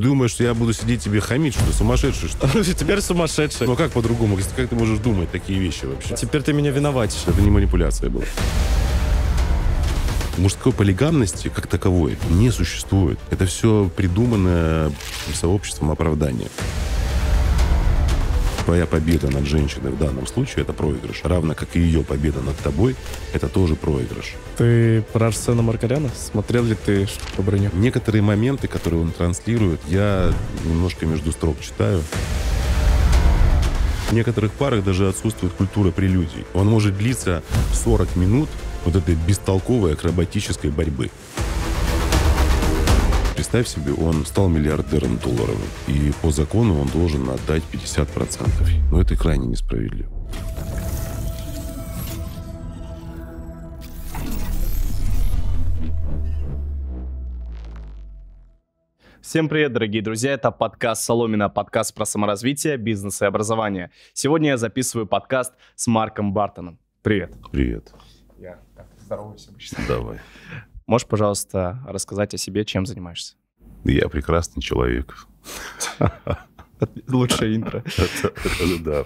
думаешь, что я буду сидеть тебе хамить, что сумасшедший, что ли? Теперь сумасшедший. Ну как по-другому? Как ты можешь думать такие вещи вообще? Теперь ты меня виноватишь. Это не манипуляция была. Мужской полигамности как таковой не существует. Это все придуманное сообществом оправдания твоя победа над женщиной в данном случае – это проигрыш, равно как и ее победа над тобой – это тоже проигрыш. Ты про Арсена Маркаряна? Смотрел ли ты что броню? Некоторые моменты, которые он транслирует, я немножко между строк читаю. В некоторых парах даже отсутствует культура прелюдий. Он может длиться 40 минут вот этой бестолковой акробатической борьбы представь себе, он стал миллиардером долларовым, и по закону он должен отдать 50%. Но это крайне несправедливо. Всем привет, дорогие друзья, это подкаст Соломина, подкаст про саморазвитие, бизнес и образование. Сегодня я записываю подкаст с Марком Бартоном. Привет. Привет. Я здороваюсь обычно. Давай. Можешь, пожалуйста, рассказать о себе, чем занимаешься? Я прекрасный человек. Лучшее интро. Да.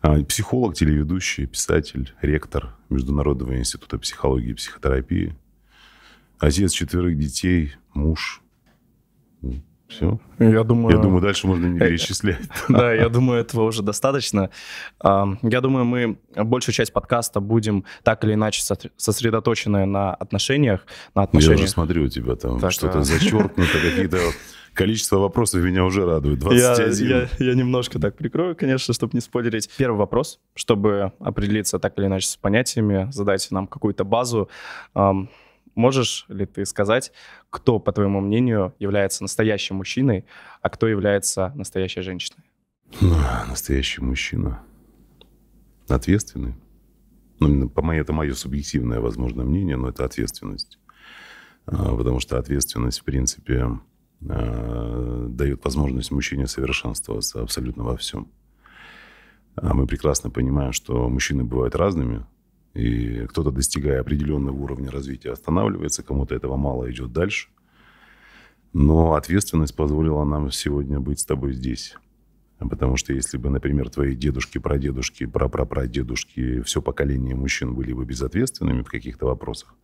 А, психолог, телеведущий, писатель, ректор Международного института психологии и психотерапии. Отец четверых детей, муж, все. Я думаю... Я думаю, дальше можно не э, перечислять. Да, я думаю, этого уже достаточно. А, я думаю, мы большую часть подкаста будем так или иначе сосредоточены на отношениях, на отношениях. Я уже смотрю у тебя там что-то а. зачеркнуто, какие-то количество вопросов меня уже радует. 21. Я, я, я немножко так прикрою, конечно, чтобы не спойлерить. Первый вопрос, чтобы определиться так или иначе с понятиями, задать нам какую-то базу. Можешь ли ты сказать, кто, по твоему мнению, является настоящим мужчиной, а кто является настоящей женщиной? Ну, настоящий мужчина ответственный. Ну, по моей, это мое субъективное, возможно, мнение, но это ответственность. А, потому что ответственность, в принципе, а, дает возможность мужчине совершенствоваться абсолютно во всем. А мы прекрасно понимаем, что мужчины бывают разными, и кто-то, достигая определенного уровня развития, останавливается, кому-то этого мало идет дальше. Но ответственность позволила нам сегодня быть с тобой здесь. Потому что если бы, например, твои дедушки, прадедушки, прапрапрадедушки, все поколение мужчин были бы безответственными в каких-то вопросах,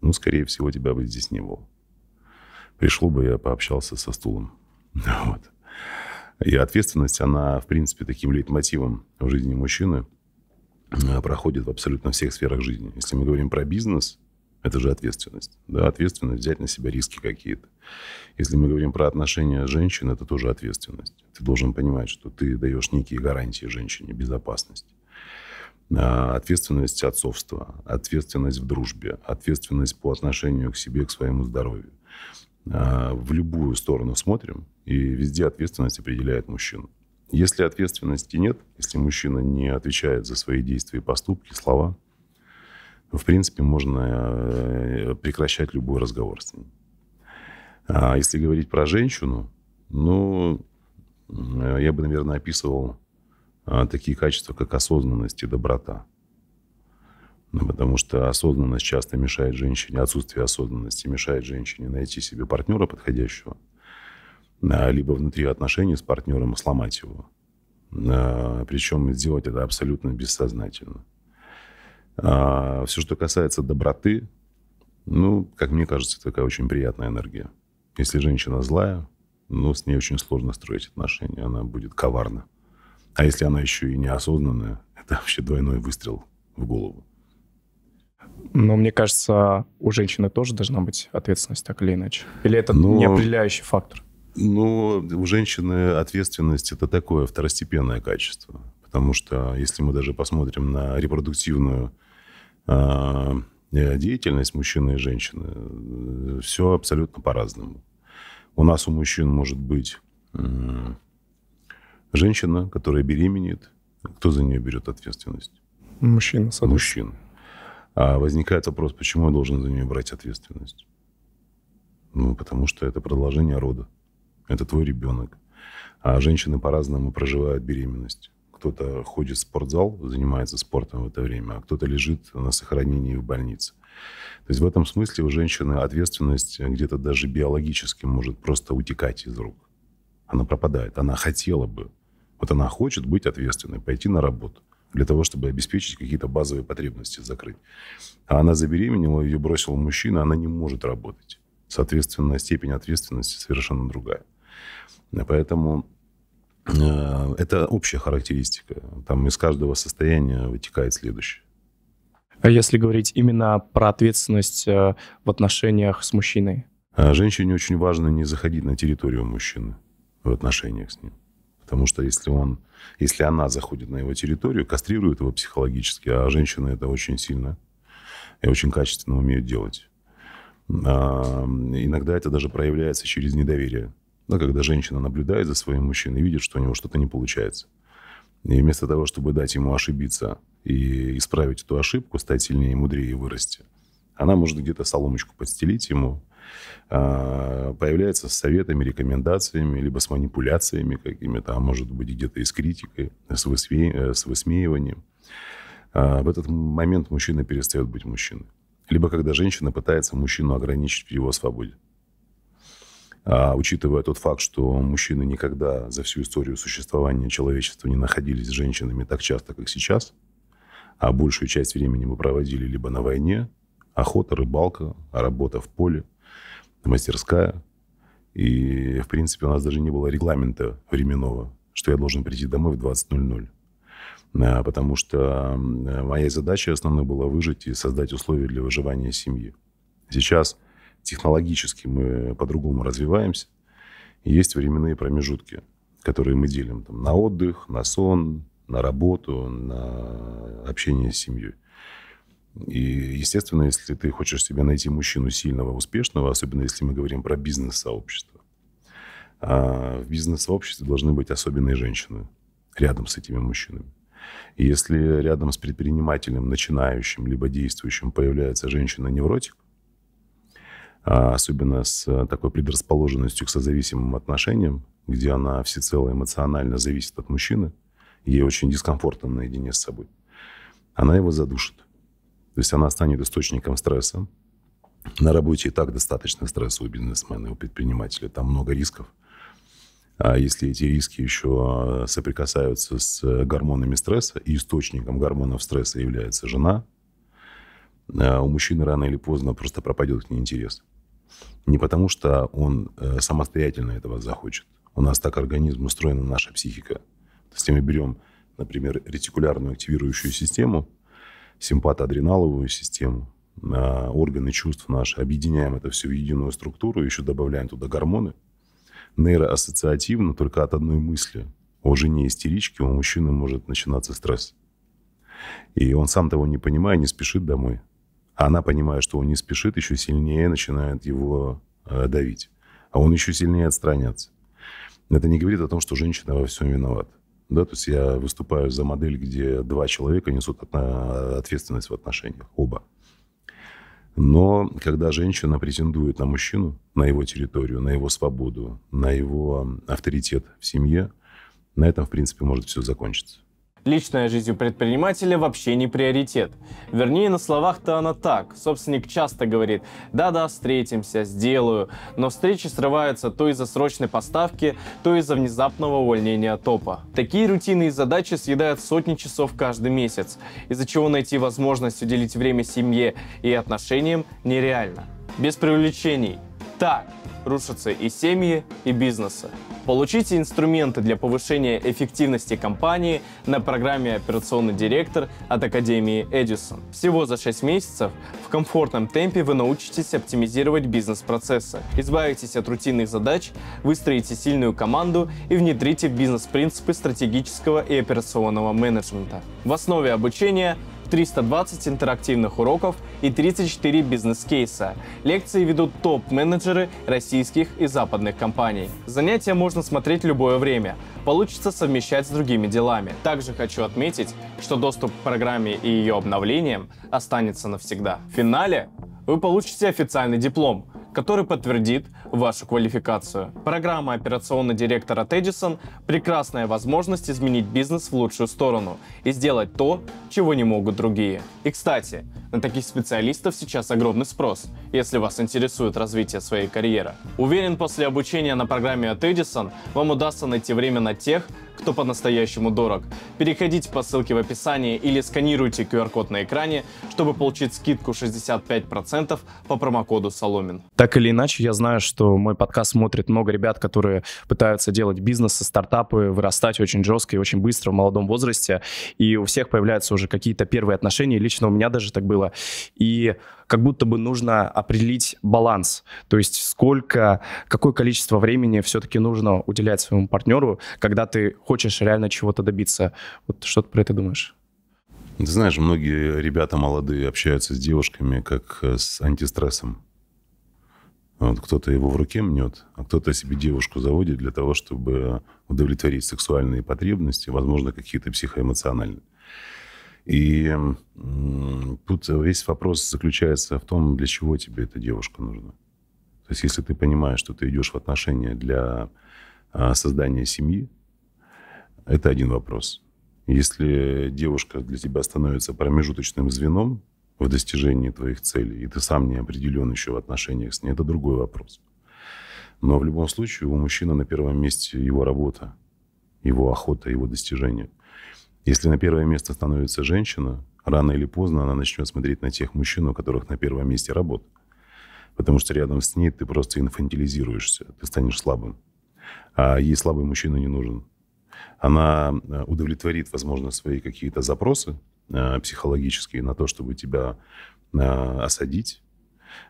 ну, скорее всего, тебя бы здесь не было. Пришло бы, я пообщался со стулом. Вот. И ответственность, она, в принципе, таким лейтмотивом в жизни мужчины – Э, проходит в абсолютно всех сферах жизни. Если мы говорим про бизнес, это же ответственность. Да, ответственность взять на себя риски какие-то. Если мы говорим про отношения женщин, это тоже ответственность. Ты должен понимать, что ты даешь некие гарантии женщине, безопасность. А, ответственность отцовства, ответственность в дружбе, ответственность по отношению к себе, к своему здоровью. А, в любую сторону смотрим, и везде ответственность определяет мужчину. Если ответственности нет, если мужчина не отвечает за свои действия поступки, слова, в принципе, можно э, прекращать любой разговор с ним. А если говорить про женщину, ну, э, я бы, наверное, описывал э, такие качества, как осознанность и доброта. Ну, потому что осознанность часто мешает женщине, отсутствие осознанности мешает женщине найти себе партнера подходящего – а, либо внутри отношений с партнером сломать его. А, Причем сделать это абсолютно бессознательно. А, Все, что касается доброты, ну, как мне кажется, такая очень приятная энергия. Если женщина злая, ну, с ней очень сложно строить отношения, она будет коварна. А если она еще и неосознанная, это вообще двойной выстрел в голову. Но мне кажется, у женщины тоже должна быть ответственность так или иначе. Или это Но... Ну, не определяющий фактор? Ну, у женщины ответственность – это такое второстепенное качество. Потому что если мы даже посмотрим на репродуктивную а, э, деятельность мужчины и женщины, э, все абсолютно по-разному. У нас у мужчин может быть женщина, которая беременеет. Кто за нее берет ответственность? Мужчина, соответственно. Мужчина. А возникает вопрос, почему я должен за нее брать ответственность? Ну, потому что это продолжение рода это твой ребенок. А женщины по-разному проживают беременность. Кто-то ходит в спортзал, занимается спортом в это время, а кто-то лежит на сохранении в больнице. То есть в этом смысле у женщины ответственность где-то даже биологически может просто утекать из рук. Она пропадает. Она хотела бы. Вот она хочет быть ответственной, пойти на работу для того, чтобы обеспечить какие-то базовые потребности, закрыть. А она забеременела, ее бросил мужчина, она не может работать. Соответственно, степень ответственности совершенно другая. Поэтому э, это общая характеристика. Там из каждого состояния вытекает следующее. А если говорить именно про ответственность э, в отношениях с мужчиной? А женщине очень важно не заходить на территорию мужчины в отношениях с ним. Потому что если, он, если она заходит на его территорию, кастрирует его психологически, а женщины это очень сильно и очень качественно умеют делать. А иногда это даже проявляется через недоверие да, когда женщина наблюдает за своим мужчиной и видит, что у него что-то не получается. И вместо того, чтобы дать ему ошибиться и исправить эту ошибку, стать сильнее, и мудрее и вырасти, она может где-то соломочку подстелить ему, а, появляется с советами, рекомендациями, либо с манипуляциями какими-то, а может быть где-то и с критикой, с, высме... Э, с высмеиванием. А, в этот момент мужчина перестает быть мужчиной. Либо когда женщина пытается мужчину ограничить в его свободе. А, учитывая тот факт, что мужчины никогда за всю историю существования человечества не находились с женщинами так часто, как сейчас, а большую часть времени мы проводили либо на войне, охота, рыбалка, работа в поле, мастерская. И, в принципе, у нас даже не было регламента временного, что я должен прийти домой в 20.00 а, потому что моя задача основной была выжить и создать условия для выживания семьи. Сейчас технологически мы по-другому развиваемся. есть временные промежутки, которые мы делим там, на отдых, на сон, на работу, на общение с семьей. И, естественно, если ты хочешь себе найти мужчину сильного, успешного, особенно если мы говорим про бизнес-сообщество, а в бизнес-сообществе должны быть особенные женщины рядом с этими мужчинами. И если рядом с предпринимателем, начинающим, либо действующим появляется женщина-невротик, а, особенно с э, такой предрасположенностью к созависимым отношениям, где она всецело эмоционально зависит от мужчины, ей очень дискомфортно наедине с собой, она его задушит. То есть она станет источником стресса. На работе и так достаточно стресса у бизнесмена, у предпринимателя. Там много рисков. А если эти риски еще э, соприкасаются с э, гормонами стресса, и источником гормонов стресса является жена, у мужчины рано или поздно просто пропадет к ней интерес. Не потому, что он э, самостоятельно этого захочет. У нас так организм устроена наша психика. То есть мы берем, например, ретикулярную активирующую систему, симпатоадреналовую систему, а, органы чувств наши, объединяем это все в единую структуру, еще добавляем туда гормоны. Нейроассоциативно только от одной мысли о жене истерички у мужчины может начинаться стресс. И он сам того не понимая, не спешит домой. Она, понимая, что он не спешит, еще сильнее начинает его э, давить. А он еще сильнее отстраняется. Это не говорит о том, что женщина во всем виновата. Да, то есть я выступаю за модель, где два человека несут ответственность в отношениях, оба. Но когда женщина претендует на мужчину, на его территорию, на его свободу, на его авторитет в семье, на этом, в принципе, может все закончиться. Личная жизнь у предпринимателя вообще не приоритет. Вернее, на словах-то она так. Собственник часто говорит «да-да, встретимся, сделаю», но встречи срываются то из-за срочной поставки, то из-за внезапного увольнения топа. Такие рутинные задачи съедают сотни часов каждый месяц, из-за чего найти возможность уделить время семье и отношениям нереально. Без привлечений. Так, рушатся и семьи, и бизнесы. Получите инструменты для повышения эффективности компании на программе «Операционный директор» от Академии Эдисон. Всего за 6 месяцев в комфортном темпе вы научитесь оптимизировать бизнес-процессы, избавитесь от рутинных задач, выстроите сильную команду и внедрите в бизнес принципы стратегического и операционного менеджмента. В основе обучения – 320 интерактивных уроков и 34 бизнес-кейса. Лекции ведут топ-менеджеры российских и западных компаний. Занятия можно смотреть любое время. Получится совмещать с другими делами. Также хочу отметить, что доступ к программе и ее обновлениям останется навсегда. В финале вы получите официальный диплом – который подтвердит вашу квалификацию. Программа операционного директора Tedison – прекрасная возможность изменить бизнес в лучшую сторону и сделать то, чего не могут другие. И, кстати, на таких специалистов сейчас огромный спрос, если вас интересует развитие своей карьеры. Уверен, после обучения на программе от Edison вам удастся найти время на тех, кто по-настоящему дорог. Переходите по ссылке в описании или сканируйте QR-код на экране, чтобы получить скидку 65% по промокоду Соломин так или иначе, я знаю, что мой подкаст смотрит много ребят, которые пытаются делать бизнесы, стартапы, вырастать очень жестко и очень быстро в молодом возрасте, и у всех появляются уже какие-то первые отношения, лично у меня даже так было, и как будто бы нужно определить баланс, то есть сколько, какое количество времени все-таки нужно уделять своему партнеру, когда ты хочешь реально чего-то добиться. Вот что ты про это думаешь? Ты знаешь, многие ребята молодые общаются с девушками как э, с антистрессом. Вот кто-то его в руке мнет, а кто-то себе девушку заводит для того, чтобы удовлетворить сексуальные потребности, возможно, какие-то психоэмоциональные. И тут весь вопрос заключается в том, для чего тебе эта девушка нужна. То есть если ты понимаешь, что ты идешь в отношения для а, создания семьи, это один вопрос. Если девушка для тебя становится промежуточным звеном, в достижении твоих целей, и ты сам не определен еще в отношениях с ней, это другой вопрос. Но в любом случае у мужчины на первом месте его работа, его охота, его достижения. Если на первое место становится женщина, рано или поздно она начнет смотреть на тех мужчин, у которых на первом месте работа. Потому что рядом с ней ты просто инфантилизируешься, ты станешь слабым. А ей слабый мужчина не нужен. Она э, удовлетворит, возможно, свои какие-то запросы, Э, психологические на то, чтобы тебя э, осадить,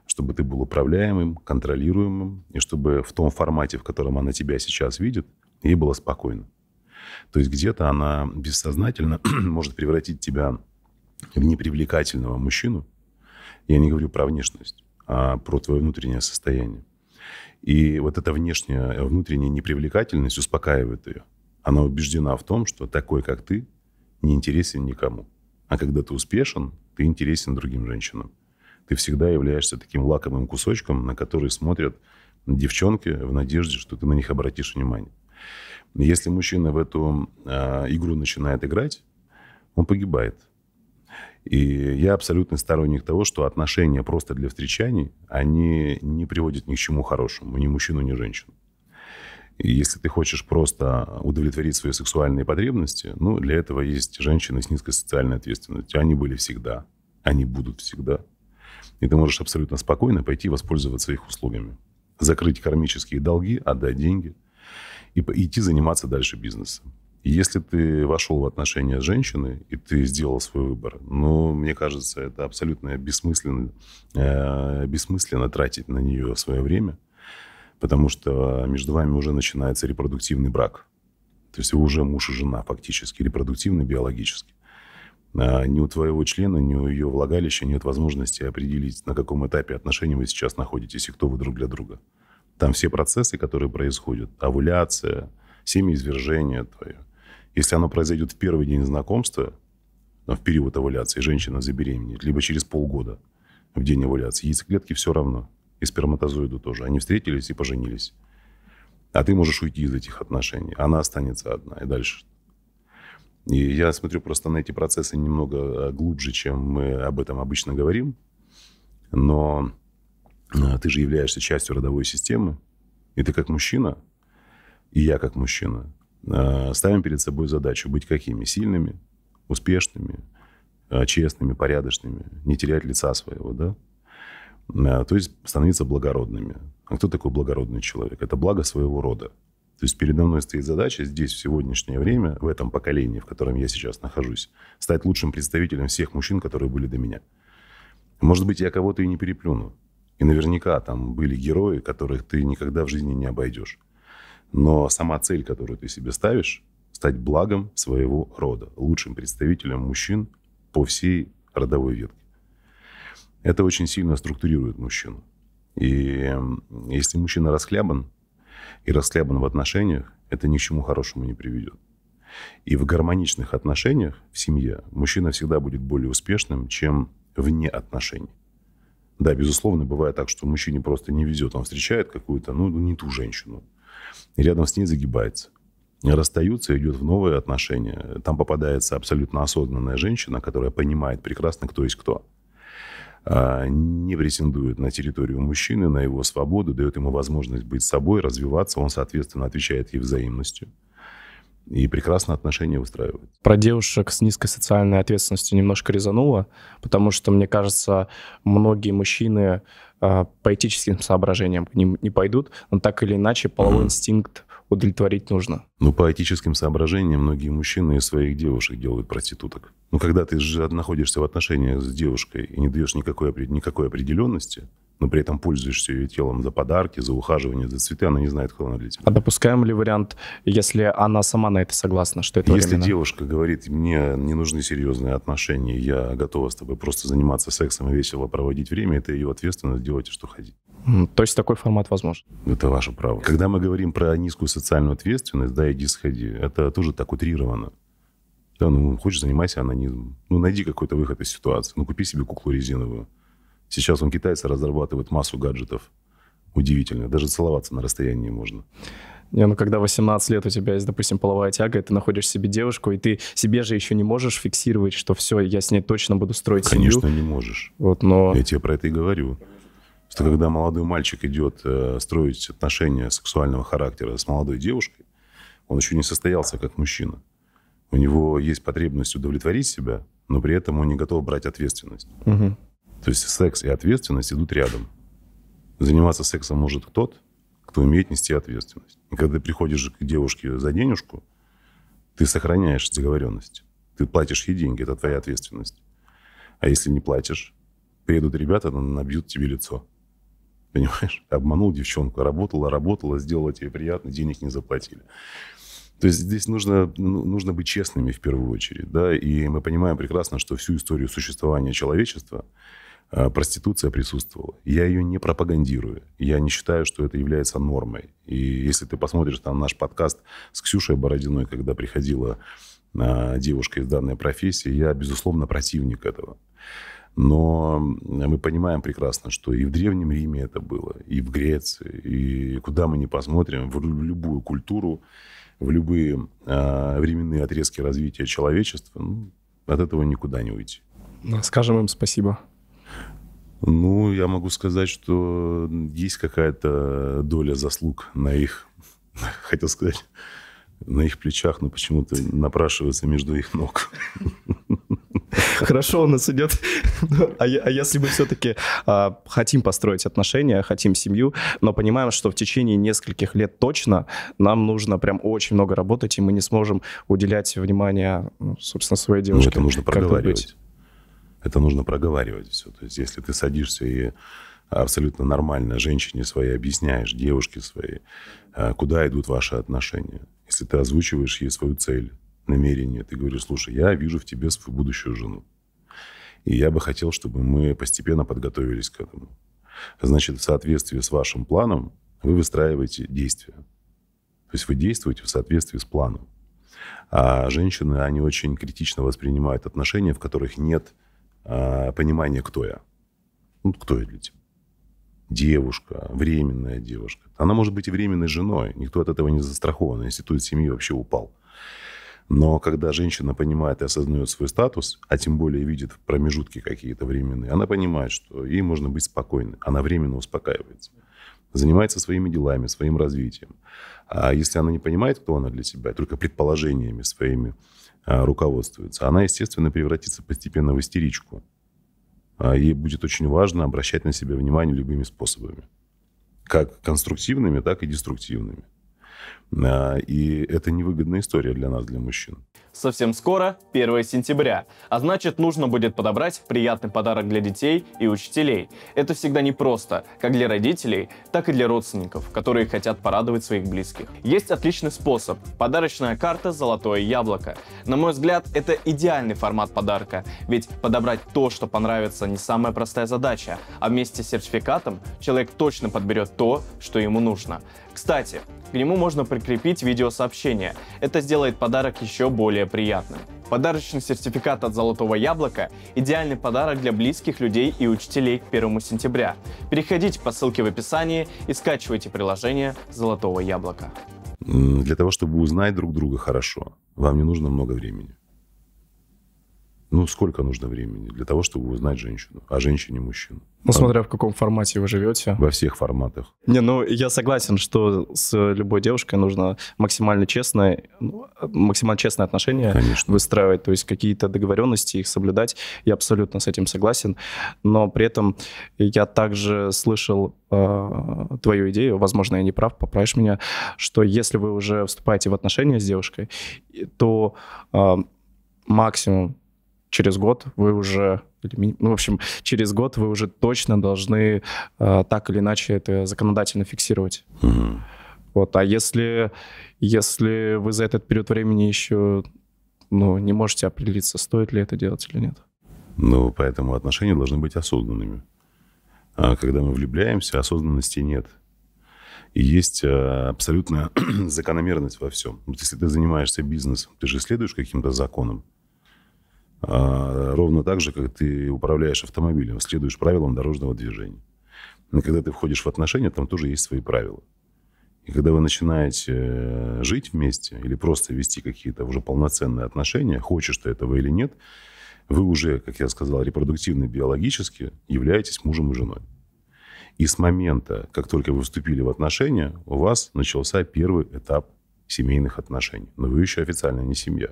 чтобы ты был управляемым, контролируемым, и чтобы в том формате, в котором она тебя сейчас видит, ей было спокойно. То есть где-то она бессознательно может превратить тебя в непривлекательного мужчину. Я не говорю про внешность, а про твое внутреннее состояние. И вот эта внешняя, э, внутренняя непривлекательность успокаивает ее. Она убеждена в том, что такой, как ты, не интересен никому. А когда ты успешен, ты интересен другим женщинам. Ты всегда являешься таким лакомым кусочком, на который смотрят девчонки в надежде, что ты на них обратишь внимание. Если мужчина в эту э, игру начинает играть, он погибает. И я абсолютно сторонник того, что отношения просто для встречаний, они не приводят ни к чему хорошему, ни мужчину, ни женщину. И если ты хочешь просто удовлетворить свои сексуальные потребности, ну, для этого есть женщины с низкой социальной ответственностью. Они были всегда, они будут всегда. И ты можешь абсолютно спокойно пойти воспользоваться их услугами. Закрыть кармические долги, отдать деньги и идти заниматься дальше бизнесом. Если ты вошел в отношения с женщиной, и ты сделал свой выбор, ну, мне кажется, это абсолютно бессмысленно, э, бессмысленно тратить на нее свое время – потому что между вами уже начинается репродуктивный брак. То есть вы уже муж и жена фактически, репродуктивный, биологически. А ни у твоего члена, ни у ее влагалища нет возможности определить, на каком этапе отношений вы сейчас находитесь и кто вы друг для друга. Там все процессы, которые происходят, овуляция, семяизвержение твое. Если оно произойдет в первый день знакомства, в период овуляции женщина забеременеет, либо через полгода в день овуляции, яйцеклетки все равно – и сперматозоиду тоже. Они встретились и поженились. А ты можешь уйти из этих отношений. Она останется одна. И дальше. И я смотрю просто на эти процессы немного э, глубже, чем мы об этом обычно говорим. Но э, ты же являешься частью родовой системы. И ты как мужчина, и я как мужчина, э, ставим перед собой задачу быть какими? Сильными, успешными, честными, порядочными, не терять лица своего, да? Э, то есть становиться благородными. А кто такой благородный человек? Это благо своего рода. То есть передо мной стоит задача здесь, в сегодняшнее время, в этом поколении, в котором я сейчас нахожусь, стать лучшим представителем всех мужчин, которые были до меня. Может быть, я кого-то и не переплюну. И наверняка там были герои, которых ты никогда в жизни не обойдешь. Но сама цель, которую ты себе ставишь, стать благом своего рода, лучшим представителем мужчин по всей родовой ветке. Это очень сильно структурирует мужчину. И если мужчина расхлябан и расхлябан в отношениях, это ни к чему хорошему не приведет. И в гармоничных отношениях в семье мужчина всегда будет более успешным, чем вне отношений. Да, безусловно, бывает так, что мужчине просто не везет. Он встречает какую-то, ну, не ту женщину. И рядом с ней загибается. Расстаются, идет в новые отношения. Там попадается абсолютно осознанная женщина, которая понимает прекрасно, кто есть кто. А, не претендует на территорию мужчины, на его свободу, дает ему возможность быть собой, развиваться, он, соответственно, отвечает ей взаимностью. И прекрасно отношения выстраивает. Про девушек с низкой социальной ответственностью немножко резануло, потому что, мне кажется, многие мужчины а, по этическим соображениям к ним не пойдут, но так или иначе половой mm-hmm. инстинкт удовлетворить нужно. Ну, по этическим соображениям многие мужчины из своих девушек делают проституток. Но когда ты же находишься в отношениях с девушкой и не даешь никакой, никакой определенности, но при этом пользуешься ее телом за подарки, за ухаживание, за цветы, она не знает, кто она для тебя. А допускаем ли вариант, если она сама на это согласна, что это Если временно? девушка говорит, мне не нужны серьезные отношения, я готова с тобой просто заниматься сексом и весело проводить время, это ее ответственность, делайте, что хотите. То есть такой формат возможен? Это ваше право. Когда мы говорим про низкую социальную ответственность, да, иди сходи, это тоже так утрировано. Да, ну, хочешь, занимайся анонизмом. Ну, найди какой-то выход из ситуации. Ну, купи себе куклу резиновую. Сейчас он китайцы разрабатывает массу гаджетов. Удивительно. Даже целоваться на расстоянии можно. Не, ну когда 18 лет у тебя есть, допустим, половая тяга, и ты находишь себе девушку, и ты себе же еще не можешь фиксировать, что все, я с ней точно буду строить Конечно, семью. Конечно, не можешь. Вот, но... Я тебе про это и говорю. Что когда молодой мальчик идет э, строить отношения сексуального характера с молодой девушкой, он еще не состоялся как мужчина. У него есть потребность удовлетворить себя, но при этом он не готов брать ответственность. Угу. То есть секс и ответственность идут рядом. Заниматься сексом может тот, кто умеет нести ответственность. И когда ты приходишь к девушке за денежку, ты сохраняешь договоренность. Ты платишь ей деньги, это твоя ответственность. А если не платишь, приедут ребята, набьют тебе лицо. Понимаешь? Обманул девчонку, работала, работала, сделала тебе приятно, денег не заплатили. То есть здесь нужно, ну, нужно быть честными в первую очередь, да, и мы понимаем прекрасно, что всю историю существования человечества а проституция присутствовала. Я ее не пропагандирую. Я не считаю, что это является нормой. И если ты посмотришь там наш подкаст с Ксюшей Бородиной, когда приходила а, девушка из данной профессии, я, безусловно, противник этого. Но мы понимаем прекрасно, что и в Древнем Риме это было, и в Греции, и куда мы ни посмотрим, в любую культуру, в любые а, временные отрезки развития человечества, ну, от этого никуда не уйти. Скажем им спасибо. Ну, я могу сказать, что есть какая-то доля заслуг на их, хотел сказать, на их плечах, но почему-то напрашивается между их ног. Хорошо, у нас идет. Ну, а, а если мы все-таки а, хотим построить отношения, хотим семью, но понимаем, что в течение нескольких лет точно нам нужно прям очень много работать, и мы не сможем уделять внимание, ну, собственно, своей девушке. Ну, это нужно проговаривать это нужно проговаривать все. То есть если ты садишься и абсолютно нормально женщине своей объясняешь, девушке своей, э, куда идут ваши отношения. Если ты озвучиваешь ей свою цель, намерение, ты говоришь, слушай, я вижу в тебе свою будущую жену. И я бы хотел, чтобы мы постепенно подготовились к этому. Значит, в соответствии с вашим планом вы выстраиваете действия. То есть вы действуете в соответствии с планом. А женщины, они очень критично воспринимают отношения, в которых нет а, понимание, кто я. Ну, кто я для тебя? Девушка, временная девушка. Она может быть и временной женой. Никто от этого не застрахован. Институт семьи вообще упал. Но когда женщина понимает и осознает свой статус, а тем более видит промежутки какие-то временные, она понимает, что ей можно быть спокойной. Она временно успокаивается. Занимается своими делами, своим развитием. А если она не понимает, кто она для себя, только предположениями своими а, руководствуется, она, естественно, превратится постепенно в истеричку. А ей будет очень важно обращать на себя внимание любыми способами. Как конструктивными, так и деструктивными. А, и это невыгодная история для нас, для мужчин. Совсем скоро 1 сентября, а значит нужно будет подобрать приятный подарок для детей и учителей. Это всегда непросто, как для родителей, так и для родственников, которые хотят порадовать своих близких. Есть отличный способ – подарочная карта «Золотое яблоко». На мой взгляд, это идеальный формат подарка, ведь подобрать то, что понравится, не самая простая задача, а вместе с сертификатом человек точно подберет то, что ему нужно. Кстати, к нему можно прикрепить видеосообщение. Это сделает подарок еще более приятным. Подарочный сертификат от «Золотого яблока» – идеальный подарок для близких людей и учителей к 1 сентября. Переходите по ссылке в описании и скачивайте приложение «Золотого яблока». Для того, чтобы узнать друг друга хорошо, вам не нужно много времени. Ну, сколько нужно времени для того, чтобы узнать женщину, а женщине мужчину? Ну, смотря в каком формате вы живете. Во всех форматах. Не, ну, я согласен, что с любой девушкой нужно максимально честное, ну, максимально честное отношение Конечно. выстраивать, то есть какие-то договоренности их соблюдать. Я абсолютно с этим согласен, но при этом я также слышал э, твою идею, возможно, я не прав, поправишь меня, что если вы уже вступаете в отношения с девушкой, то э, максимум через год вы уже, ну, в общем, через год вы уже точно должны э, так или иначе это законодательно фиксировать. Угу. Вот, а если, если вы за этот период времени еще ну, не можете определиться, стоит ли это делать или нет. Ну, поэтому отношения должны быть осознанными. А когда мы влюбляемся, осознанности нет. И есть э, абсолютная закономерность во всем. Вот если ты занимаешься бизнесом, ты же следуешь каким-то законам. А, ровно так же, как ты управляешь автомобилем, следуешь правилам дорожного движения. Но когда ты входишь в отношения, там тоже есть свои правила. И когда вы начинаете э, жить вместе или просто вести какие-то уже полноценные отношения, хочешь ты этого или нет, вы уже, как я сказал, репродуктивно, биологически являетесь мужем и женой. И с момента, как только вы вступили в отношения, у вас начался первый этап семейных отношений. Но вы еще официально не семья.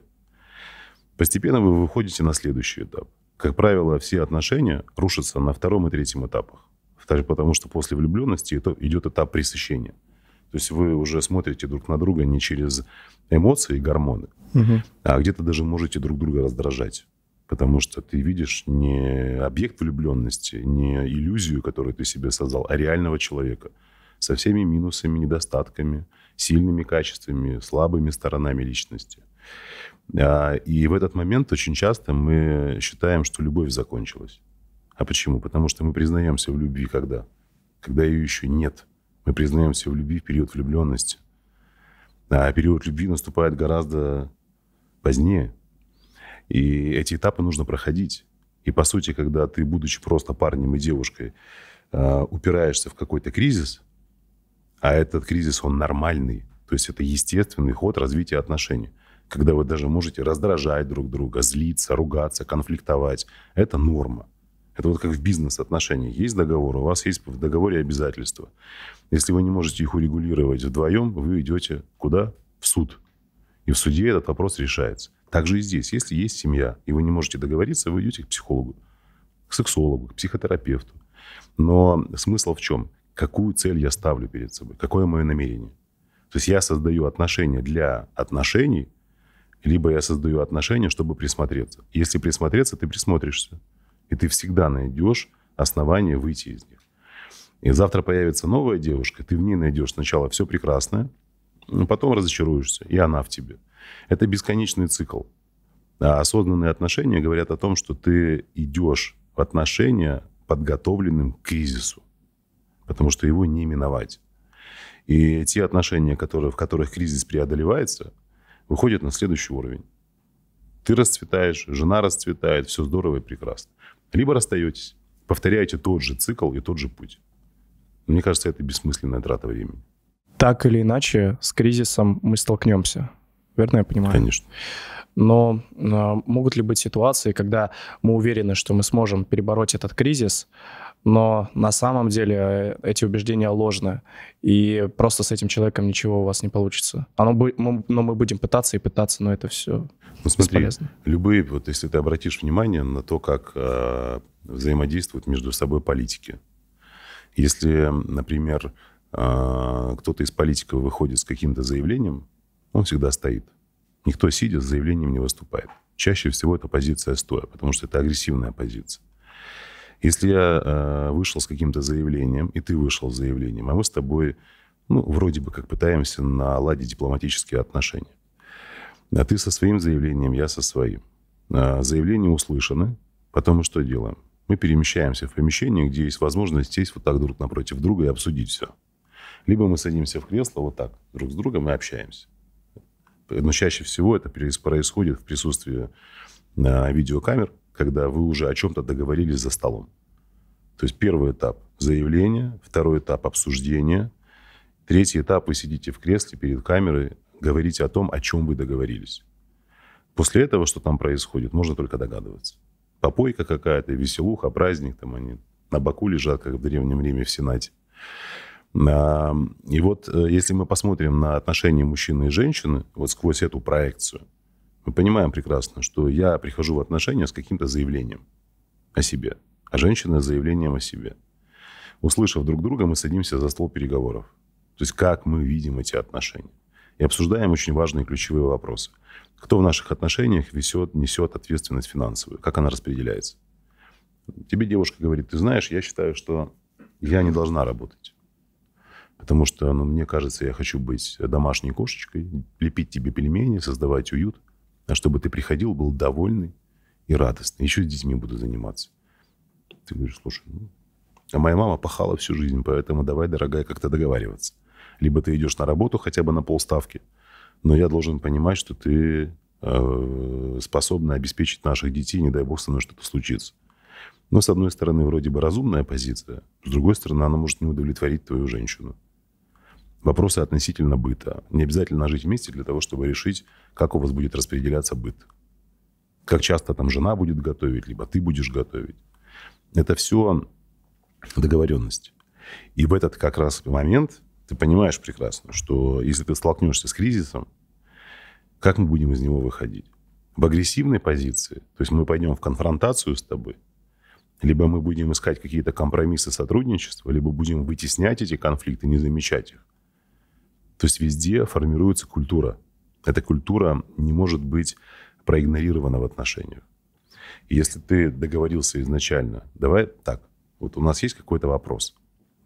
Постепенно вы выходите на следующий этап. Как правило, все отношения рушатся на втором и третьем этапах. Потому что после влюбленности идет этап пресыщения. То есть вы уже смотрите друг на друга не через эмоции и гормоны, угу. а где-то даже можете друг друга раздражать. Потому что ты видишь не объект влюбленности, не иллюзию, которую ты себе создал, а реального человека со всеми минусами, недостатками, сильными качествами, слабыми сторонами личности – а, и в этот момент очень часто мы считаем, что любовь закончилась. А почему? Потому что мы признаемся в любви когда? Когда ее еще нет. Мы признаемся в любви в период влюбленности. А период любви наступает гораздо позднее. И эти этапы нужно проходить. И, по сути, когда ты, будучи просто парнем и девушкой, а, упираешься в какой-то кризис, а этот кризис, он нормальный, то есть это естественный ход развития отношений – когда вы даже можете раздражать друг друга, злиться, ругаться, конфликтовать. Это норма. Это вот как в бизнес-отношениях. Есть договор, у вас есть в договоре обязательства. Если вы не можете их урегулировать вдвоем, вы идете куда? В суд. И в суде этот вопрос решается. Также и здесь. Если есть семья, и вы не можете договориться, вы идете к психологу, к сексологу, к психотерапевту. Но смысл в чем? Какую цель я ставлю перед собой? Какое мое намерение? То есть я создаю отношения для отношений, либо я создаю отношения, чтобы присмотреться. Если присмотреться, ты присмотришься. И ты всегда найдешь основание выйти из них. И завтра появится новая девушка, ты в ней найдешь сначала все прекрасное, но потом разочаруешься, и она в тебе. Это бесконечный цикл. А осознанные отношения говорят о том, что ты идешь в отношения, подготовленным к кризису, потому что его не миновать. И те отношения, которые, в которых кризис преодолевается – выходит на следующий уровень. Ты расцветаешь, жена расцветает, все здорово и прекрасно. Либо расстаетесь, повторяете тот же цикл и тот же путь. Мне кажется, это бессмысленная трата времени. Так или иначе, с кризисом мы столкнемся. Верно я понимаю? Конечно. Но а, могут ли быть ситуации, когда мы уверены, что мы сможем перебороть этот кризис, но на самом деле э, эти убеждения ложны, и просто с этим человеком ничего у вас не получится. Оно будет, мы, но мы будем пытаться и пытаться, но это все ну, смотри, бесполезно. Любые, вот если ты обратишь внимание на то, как э, взаимодействуют между собой политики. Если, например, э, кто-то из политиков выходит с каким-то заявлением, он всегда стоит. Никто сидя с заявлением не выступает. Чаще всего это позиция стоя, потому что это агрессивная позиция. Если я э, вышел с каким-то заявлением, и ты вышел с заявлением, а мы с тобой, ну, вроде бы как пытаемся наладить дипломатические отношения. А ты со своим заявлением, я со своим. Э, заявление услышано, потом мы что делаем? Мы перемещаемся в помещение, где есть возможность сесть вот так друг напротив друга и обсудить все. Либо мы садимся в кресло вот так друг с другом и общаемся. Но чаще всего это происходит в присутствии э, видеокамер, когда вы уже о чем-то договорились за столом. То есть первый этап – заявление, второй этап – обсуждение, третий этап – вы сидите в кресле перед камерой, говорите о том, о чем вы договорились. После этого, что там происходит, можно только догадываться. Попойка какая-то, веселуха, праздник, там они на боку лежат, как в Древнем Риме в Сенате. А, и вот э, если мы посмотрим на отношения мужчины и женщины вот сквозь эту проекцию, мы понимаем прекрасно, что я прихожу в отношения с каким-то заявлением о себе, а женщина с заявлением о себе. Услышав друг друга, мы садимся за стол переговоров. То есть как мы видим эти отношения. И обсуждаем очень важные ключевые вопросы. Кто в наших отношениях весет, несет ответственность финансовую? Как она распределяется? Тебе девушка говорит, ты знаешь, я считаю, что я не должна работать. Потому что, ну, мне кажется, я хочу быть домашней кошечкой, лепить тебе пельмени, создавать уют. А чтобы ты приходил, был довольный и радостный. Еще с детьми буду заниматься. Ты говоришь, слушай, ну... А моя мама пахала всю жизнь, поэтому давай, дорогая, как-то договариваться. Либо ты идешь на работу хотя бы на полставки, но я должен понимать, что ты э, способна обеспечить наших детей, не дай бог, со мной что-то случится. Но, с одной стороны, вроде бы разумная позиция, с другой стороны, она может не удовлетворить твою женщину. Вопросы относительно быта. Не обязательно жить вместе для того, чтобы решить, как у вас будет распределяться быт. Как часто там жена будет готовить, либо ты будешь готовить. Это все договоренность. И в этот как раз момент ты понимаешь прекрасно, что если ты столкнешься с кризисом, как мы будем из него выходить? В агрессивной позиции, то есть мы пойдем в конфронтацию с тобой, либо мы будем искать какие-то компромиссы сотрудничества, либо будем вытеснять эти конфликты, не замечать их. То есть везде формируется культура. Эта культура не может быть проигнорирована в отношениях. И если ты договорился изначально, давай так, вот у нас есть какой-то вопрос,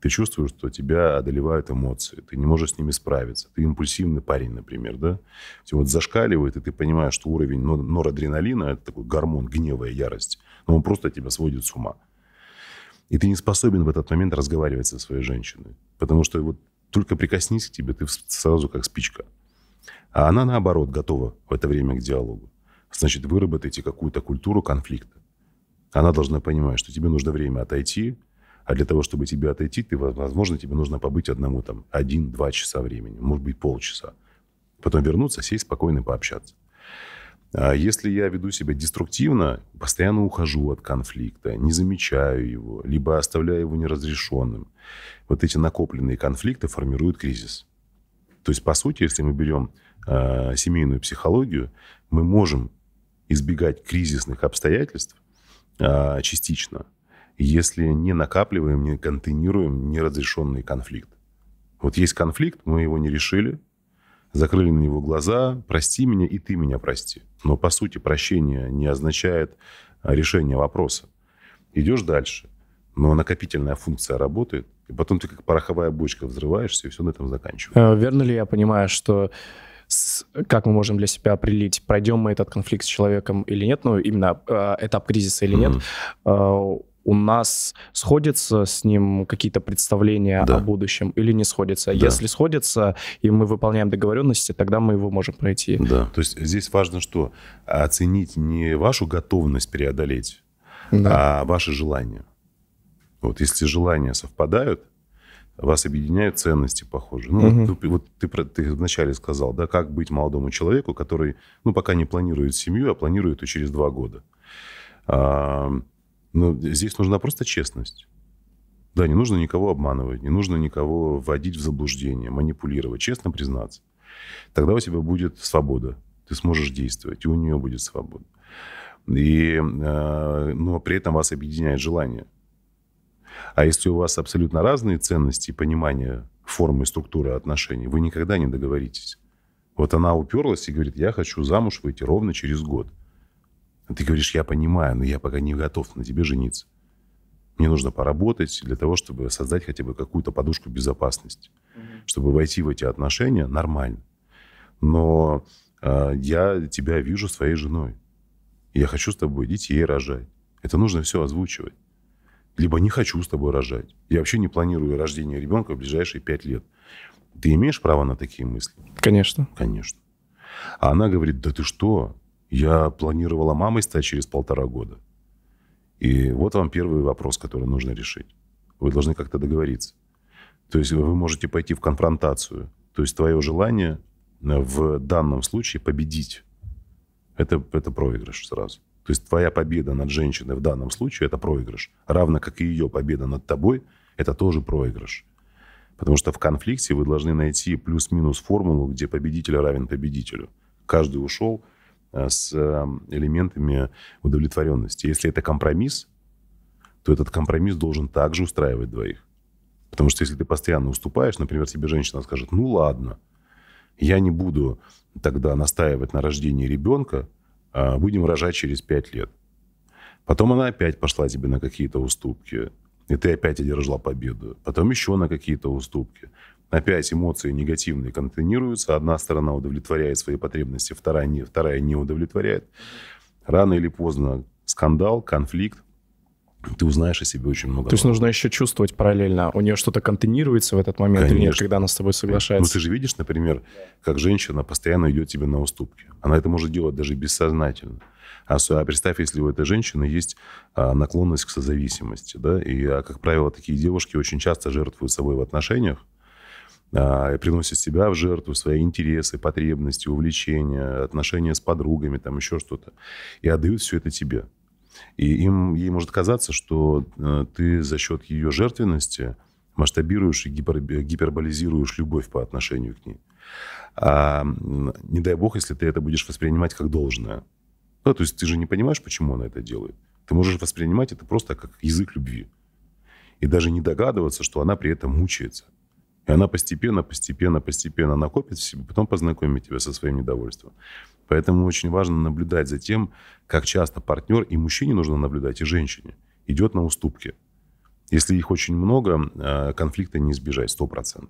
ты чувствуешь, что тебя одолевают эмоции, ты не можешь с ними справиться, ты импульсивный парень, например, да, все вот зашкаливает, и ты понимаешь, что уровень норадреналина, это такой гормон гнева и ярости, но он просто тебя сводит с ума. И ты не способен в этот момент разговаривать со своей женщиной, потому что вот только прикоснись к тебе, ты сразу как спичка. А она, наоборот, готова в это время к диалогу. Значит, выработайте какую-то культуру конфликта. Она должна понимать, что тебе нужно время отойти, а для того, чтобы тебе отойти, ты, возможно, тебе нужно побыть одному там один-два часа времени, может быть, полчаса. Потом вернуться, сесть спокойно пообщаться. А если я веду себя деструктивно, постоянно ухожу от конфликта, не замечаю его, либо оставляю его неразрешенным, вот эти накопленные конфликты формируют кризис. То есть, по сути, если мы берем э, семейную психологию, мы можем избегать кризисных обстоятельств э, частично, если не накапливаем, не контейнируем неразрешенный конфликт. Вот есть конфликт, мы его не решили, закрыли на него глаза, прости меня и ты меня прости. Но по сути прощение не означает а, решение вопроса. Идешь дальше, но накопительная функция работает, и потом ты как пороховая бочка взрываешься, и все на этом заканчивается. Э, верно ли я понимаю, что с, как мы можем для себя определить, пройдем мы этот конфликт с человеком или нет, ну, именно э, этап кризиса или mm-hmm. нет, э, у нас сходятся с ним какие-то представления да. о будущем или не сходятся. Да. Если сходятся, и мы выполняем договоренности, тогда мы его можем пройти. Да, то есть здесь важно что? Оценить не вашу готовность преодолеть, да. а ваше желание. Вот если желания совпадают, вас объединяют ценности, похожие Ну, угу. ты, вот ты, ты вначале сказал, да, как быть молодому человеку, который, ну, пока не планирует семью, а планирует ее через два года. А, но ну, здесь нужна просто честность. Да, не нужно никого обманывать, не нужно никого вводить в заблуждение, манипулировать, честно признаться. Тогда у тебя будет свобода. Ты сможешь действовать, и у нее будет свобода. И, а, но при этом вас объединяет желание. А если у вас абсолютно разные ценности и понимание формы и структуры отношений, вы никогда не договоритесь. Вот она уперлась и говорит, я хочу замуж выйти ровно через год. Ты говоришь, я понимаю, но я пока не готов на тебе жениться. Мне нужно поработать для того, чтобы создать хотя бы какую-то подушку безопасности, угу. чтобы войти в эти отношения нормально. Но э, я тебя вижу своей женой. Я хочу с тобой детей рожать. Это нужно все озвучивать. Либо не хочу с тобой рожать. Я вообще не планирую рождение ребенка в ближайшие пять лет. Ты имеешь право на такие мысли? Конечно. Конечно. А она говорит, да ты что? Я планировала мамой стать через полтора года. И вот вам первый вопрос, который нужно решить. Вы должны как-то договориться. То есть вы можете пойти в конфронтацию. То есть твое желание э, в данном случае победить. Это, это проигрыш сразу. То есть твоя победа над женщиной в данном случае – это проигрыш. Равно как и ее победа над тобой – это тоже проигрыш. Потому что в конфликте вы должны найти плюс-минус формулу, где победитель равен победителю. Каждый ушел – Э, с э, элементами удовлетворенности. Если это компромисс, то этот компромисс должен также устраивать двоих. Потому что если ты постоянно уступаешь, например, тебе женщина скажет, ну ладно, я не буду тогда настаивать на рождении ребенка, а будем рожать через пять лет. Потом она опять пошла тебе на какие-то уступки, и ты опять одержала победу. Потом еще на какие-то уступки. Опять эмоции негативные контейнируются. Одна сторона удовлетворяет свои потребности, вторая не, вторая не удовлетворяет. Рано или поздно скандал, конфликт, ты узнаешь о себе очень много. То есть нужно еще чувствовать параллельно, у нее что-то контейнируется в этот момент Конечно. или нет, когда она с тобой соглашается. Ну ты же видишь, например, как женщина постоянно идет тебе на уступки. Она это может делать даже бессознательно. А, а представь, если у этой женщины есть а, наклонность к созависимости, да, и, а, как правило, такие девушки очень часто жертвуют собой в отношениях, а, приносит себя в жертву, свои интересы, потребности, увлечения, отношения с подругами, там еще что-то, и отдают все это тебе. И им, ей может казаться, что э, ты за счет ее жертвенности масштабируешь и гипер, гиперболизируешь любовь по отношению к ней. А, не дай бог, если ты это будешь воспринимать как должное. Ну, то есть ты же не понимаешь, почему она это делает. Ты можешь воспринимать это просто как язык любви. И даже не догадываться, что она при этом мучается. И она постепенно, постепенно, постепенно накопит в себе, потом познакомит тебя со своим недовольством. Поэтому очень важно наблюдать за тем, как часто партнер, и мужчине нужно наблюдать, и женщине, идет на уступки. Если их очень много, а, конфликта не избежать, 100%.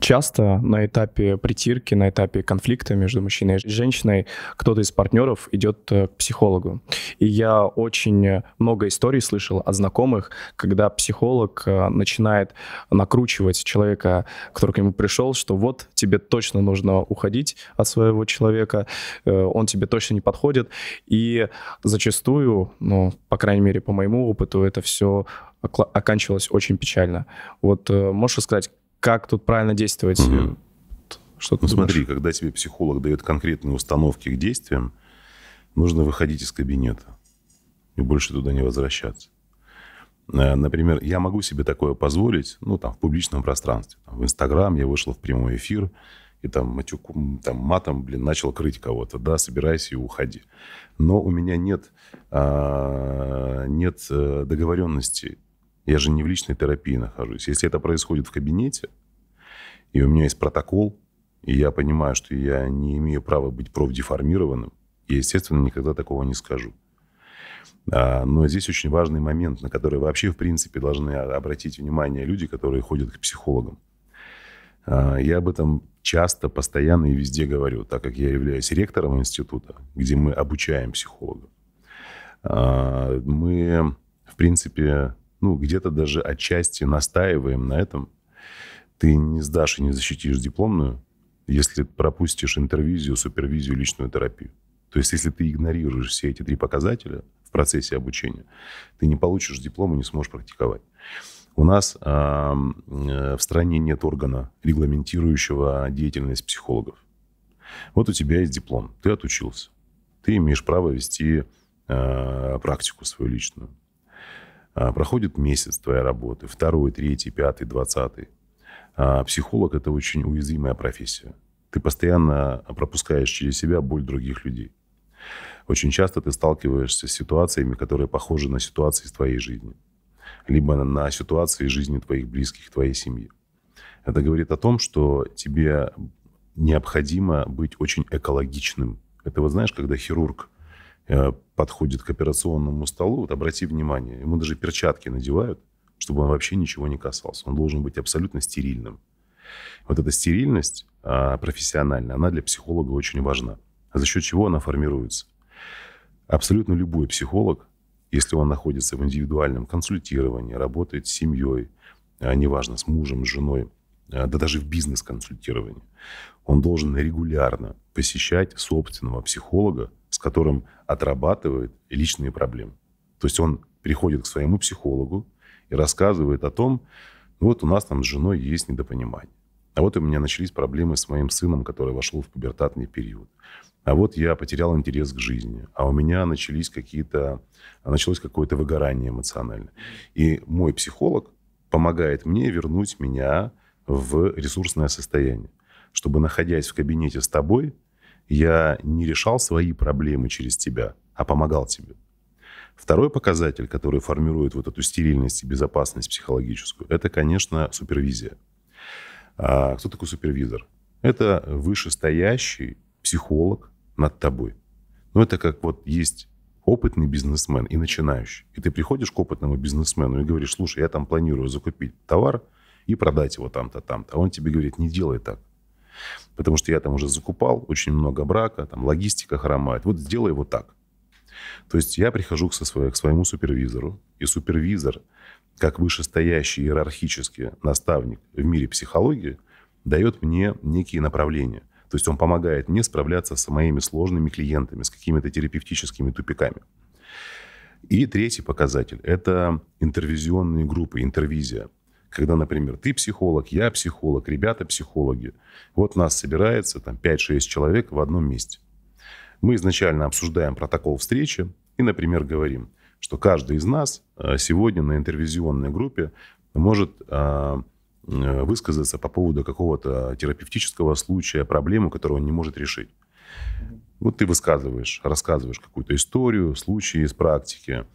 Часто на этапе притирки, на этапе конфликта между мужчиной и женщиной кто-то из партнеров идет э, к психологу. И я очень много историй слышал от знакомых, когда психолог э, начинает накручивать человека, который к нему пришел, что вот тебе точно нужно уходить от своего человека, э, он тебе точно не подходит. И зачастую, ну, по крайней мере, по моему опыту, это все оканчивалось очень печально. Вот можешь сказать как тут правильно действовать? Угу. Что ну, смотри, когда тебе психолог дает конкретные установки к действиям, нужно выходить из кабинета и больше туда не возвращаться. Э, например, я могу себе такое позволить, ну, там, в публичном пространстве. Там, в Инстаграм я вышел в прямой эфир, и там, матюком, там матом, блин, начал крыть кого-то, да, собирайся и уходи. Но у меня нет, а, нет э, договоренности я же не в личной терапии нахожусь. Если это происходит в кабинете, и у меня есть протокол, и я понимаю, что я не имею права быть профдеформированным, я, естественно, никогда такого не скажу. А, но здесь очень важный момент, на который вообще, в принципе, должны обратить внимание люди, которые ходят к психологам. А, я об этом часто, постоянно и везде говорю, так как я являюсь ректором института, где мы обучаем психологов. А, мы, в принципе, ну, где-то даже отчасти настаиваем на этом. Ты не сдашь и не защитишь дипломную, если пропустишь интервизию, супервизию, личную терапию. То есть если ты игнорируешь все эти три показателя в процессе обучения, ты не получишь диплом и не сможешь практиковать. У нас э, в стране нет органа, регламентирующего деятельность психологов. Вот у тебя есть диплом, ты отучился, ты имеешь право вести э, практику свою личную. А, проходит месяц твоей работы, второй, третий, пятый, двадцатый. А, психолог – это очень уязвимая профессия. Ты постоянно пропускаешь через себя боль других людей. Очень часто ты сталкиваешься с ситуациями, которые похожи на ситуации из твоей жизни. Либо на ситуации жизни твоих близких, твоей семьи. Это говорит о том, что тебе необходимо быть очень экологичным. Это вот знаешь, когда хирург Э, подходит к операционному столу, вот обрати внимание, ему даже перчатки надевают, чтобы он вообще ничего не касался. Он должен быть абсолютно стерильным. Вот эта стерильность а, профессиональная, она для психолога очень важна. За счет чего она формируется? Абсолютно любой психолог, если он находится в индивидуальном консультировании, работает с семьей, а, неважно, с мужем, с женой, а, да даже в бизнес-консультировании, он должен регулярно посещать собственного психолога, с которым отрабатывает личные проблемы. То есть он приходит к своему психологу и рассказывает о том, ну вот у нас там с женой есть недопонимание. А вот у меня начались проблемы с моим сыном, который вошел в пубертатный период. А вот я потерял интерес к жизни. А у меня начались какие-то, началось какое-то выгорание эмоциональное. И мой психолог помогает мне вернуть меня в ресурсное состояние, чтобы, находясь в кабинете с тобой, я не решал свои проблемы через тебя, а помогал тебе. Второй показатель, который формирует вот эту стерильность и безопасность психологическую, это, конечно, супервизия. А кто такой супервизор? Это вышестоящий психолог над тобой. Ну, это как вот есть опытный бизнесмен и начинающий. И ты приходишь к опытному бизнесмену и говоришь, слушай, я там планирую закупить товар и продать его там-то, там-то. А он тебе говорит, не делай так. Потому что я там уже закупал, очень много брака, там логистика хромает. Вот сделай вот так. То есть я прихожу со своей, к своему супервизору, и супервизор, как вышестоящий иерархический наставник в мире психологии, дает мне некие направления. То есть он помогает мне справляться с моими сложными клиентами, с какими-то терапевтическими тупиками. И третий показатель – это интервизионные группы, интервизия когда, например, ты психолог, я психолог, ребята психологи. Вот нас собирается там 5-6 человек в одном месте. Мы изначально обсуждаем протокол встречи и, например, говорим, что каждый из нас э, сегодня на интервизионной группе может э, э, высказаться по поводу какого-то терапевтического случая, проблемы, которую он не может решить. Вот ты высказываешь, рассказываешь какую-то историю, случаи из практики,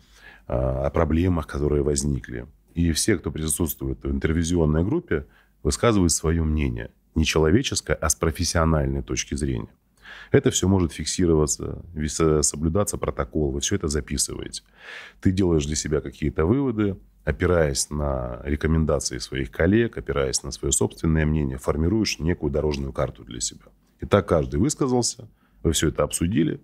о проблемах, которые возникли. И все, кто присутствует в интервизионной группе, высказывают свое мнение. Не человеческое, а с профессиональной точки зрения. Это все может фиксироваться, соблюдаться протокол, вы все это записываете. Ты делаешь для себя какие-то выводы, опираясь на рекомендации своих коллег, опираясь на свое собственное мнение, формируешь некую дорожную карту для себя. И так каждый высказался, вы все это обсудили,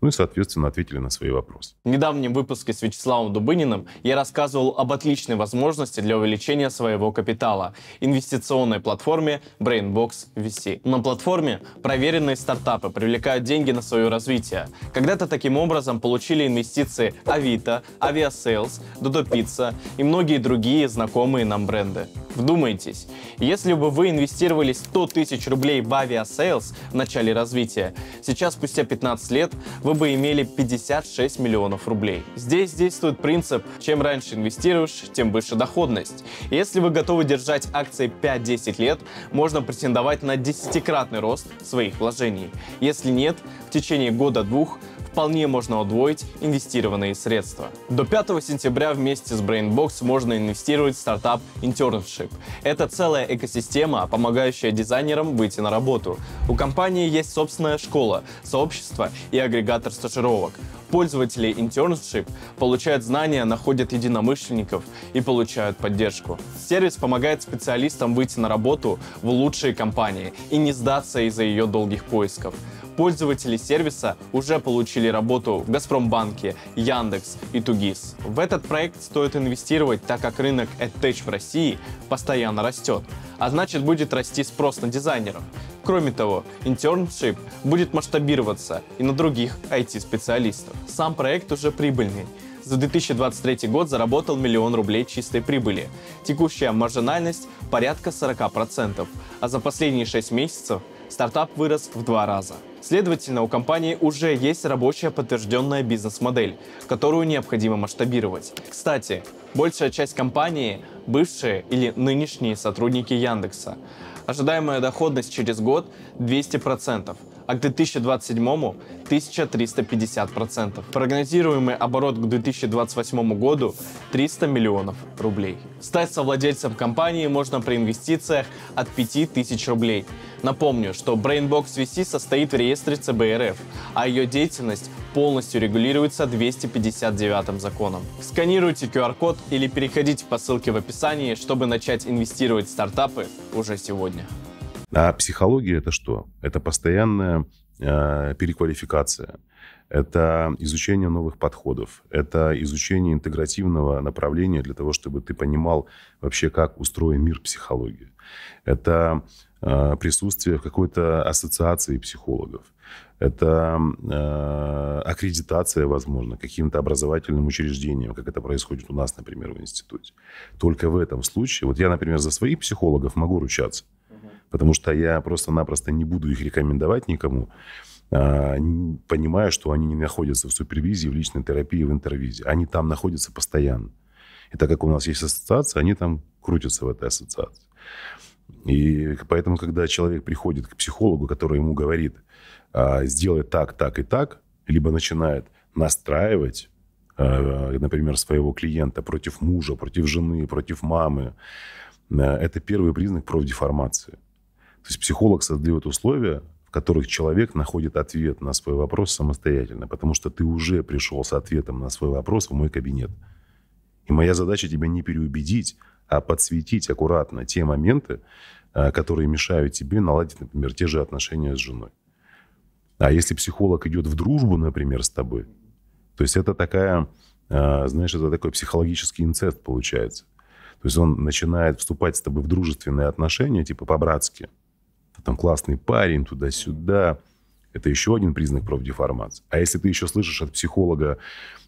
ну и, соответственно, ответили на свои вопросы. В недавнем выпуске с Вячеславом Дубыниным я рассказывал об отличной возможности для увеличения своего капитала – инвестиционной платформе BrainBox VC. На платформе проверенные стартапы привлекают деньги на свое развитие. Когда-то таким образом получили инвестиции Авито, Aviasales, Dodo Pizza и многие другие знакомые нам бренды. Вдумайтесь, если бы вы инвестировали 100 тысяч рублей в Aviasales в начале развития, сейчас, спустя 15 лет, вы вы бы имели 56 миллионов рублей. Здесь действует принцип, чем раньше инвестируешь, тем выше доходность. Если вы готовы держать акции 5-10 лет, можно претендовать на десятикратный рост своих вложений. Если нет, в течение года-двух вполне можно удвоить инвестированные средства. До 5 сентября вместе с BrainBox можно инвестировать в стартап Internship. Это целая экосистема, помогающая дизайнерам выйти на работу. У компании есть собственная школа, сообщество и агрегатор стажировок. Пользователи Internship получают знания, находят единомышленников и получают поддержку. Сервис помогает специалистам выйти на работу в лучшие компании и не сдаться из-за ее долгих поисков пользователи сервиса уже получили работу в Газпромбанке, Яндекс и Тугис. В этот проект стоит инвестировать, так как рынок AdTech в России постоянно растет, а значит будет расти спрос на дизайнеров. Кроме того, интерншип будет масштабироваться и на других IT-специалистов. Сам проект уже прибыльный. За 2023 год заработал миллион рублей чистой прибыли. Текущая маржинальность порядка 40%, а за последние 6 месяцев стартап вырос в два раза. Следовательно, у компании уже есть рабочая подтвержденная бизнес-модель, которую необходимо масштабировать. Кстати, большая часть компании – бывшие или нынешние сотрудники Яндекса. Ожидаемая доходность через год – 200% а к 2027 – му 1350%. Прогнозируемый оборот к 2028 году – 300 миллионов рублей. Стать совладельцем компании можно при инвестициях от 5000 рублей. Напомню, что Brainbox VC состоит в реестре ЦБ РФ, а ее деятельность полностью регулируется 259 законом. Сканируйте QR-код или переходите по ссылке в описании, чтобы начать инвестировать в стартапы уже сегодня. А психология это что? Это постоянная э, переквалификация. Это изучение новых подходов, это изучение интегративного направления для того, чтобы ты понимал вообще, как устроен мир психологии. Это э, присутствие в какой-то ассоциации психологов. Это э, аккредитация, возможно, каким-то образовательным учреждением, как это происходит у нас, например, в институте. Только в этом случае, вот я, например, за своих психологов могу ручаться потому что я просто-напросто не буду их рекомендовать никому, а, понимая, что они не находятся в супервизии, в личной терапии, в интервизии. Они там находятся постоянно. И так как у нас есть ассоциация, они там крутятся в этой ассоциации. И поэтому, когда человек приходит к психологу, который ему говорит, а, сделай так, так и так, либо начинает настраивать, а, например, своего клиента против мужа, против жены, против мамы, это первый признак профдеформации. То есть психолог создает условия, в которых человек находит ответ на свой вопрос самостоятельно, потому что ты уже пришел с ответом на свой вопрос в мой кабинет. И моя задача тебя не переубедить, а подсветить аккуратно те моменты, э, которые мешают тебе наладить, например, те же отношения с женой. А если психолог идет в дружбу, например, с тобой, то есть это такая, э, знаешь, это такой психологический инцест получается. То есть он начинает вступать с тобой в дружественные отношения, типа по-братски, ты там классный парень, туда-сюда. Это еще один признак профдеформации. А если ты еще слышишь от психолога,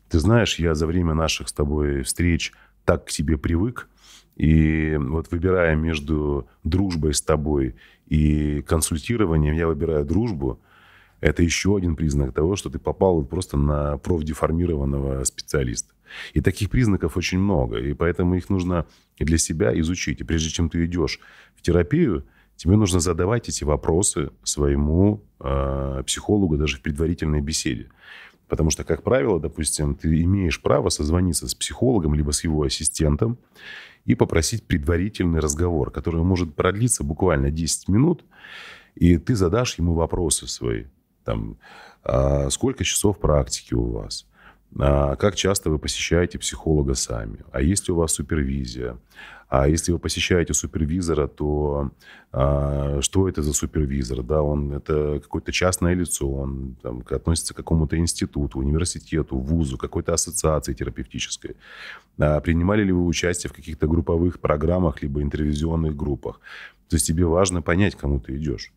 ты знаешь, я за время наших с тобой встреч так к себе привык, и вот выбирая между дружбой с тобой и консультированием, я выбираю дружбу, это еще один признак того, что ты попал просто на профдеформированного специалиста. И таких признаков очень много, и поэтому их нужно для себя изучить. И прежде чем ты идешь в терапию, тебе нужно задавать эти вопросы своему э, психологу даже в предварительной беседе. Потому что, как правило, допустим, ты имеешь право созвониться с психологом либо с его ассистентом и попросить предварительный разговор, который может продлиться буквально 10 минут, и ты задашь ему вопросы свои. Там, а сколько часов практики у вас? А как часто вы посещаете психолога сами? А есть ли у вас супервизия? А если вы посещаете супервизора, то а, что это за супервизор? Да, он это какое-то частное лицо, он там, относится к какому-то институту, университету, вузу, какой-то ассоциации терапевтической. А, принимали ли вы участие в каких-то групповых программах, либо интервизионных группах? То есть тебе важно понять, кому ты идешь.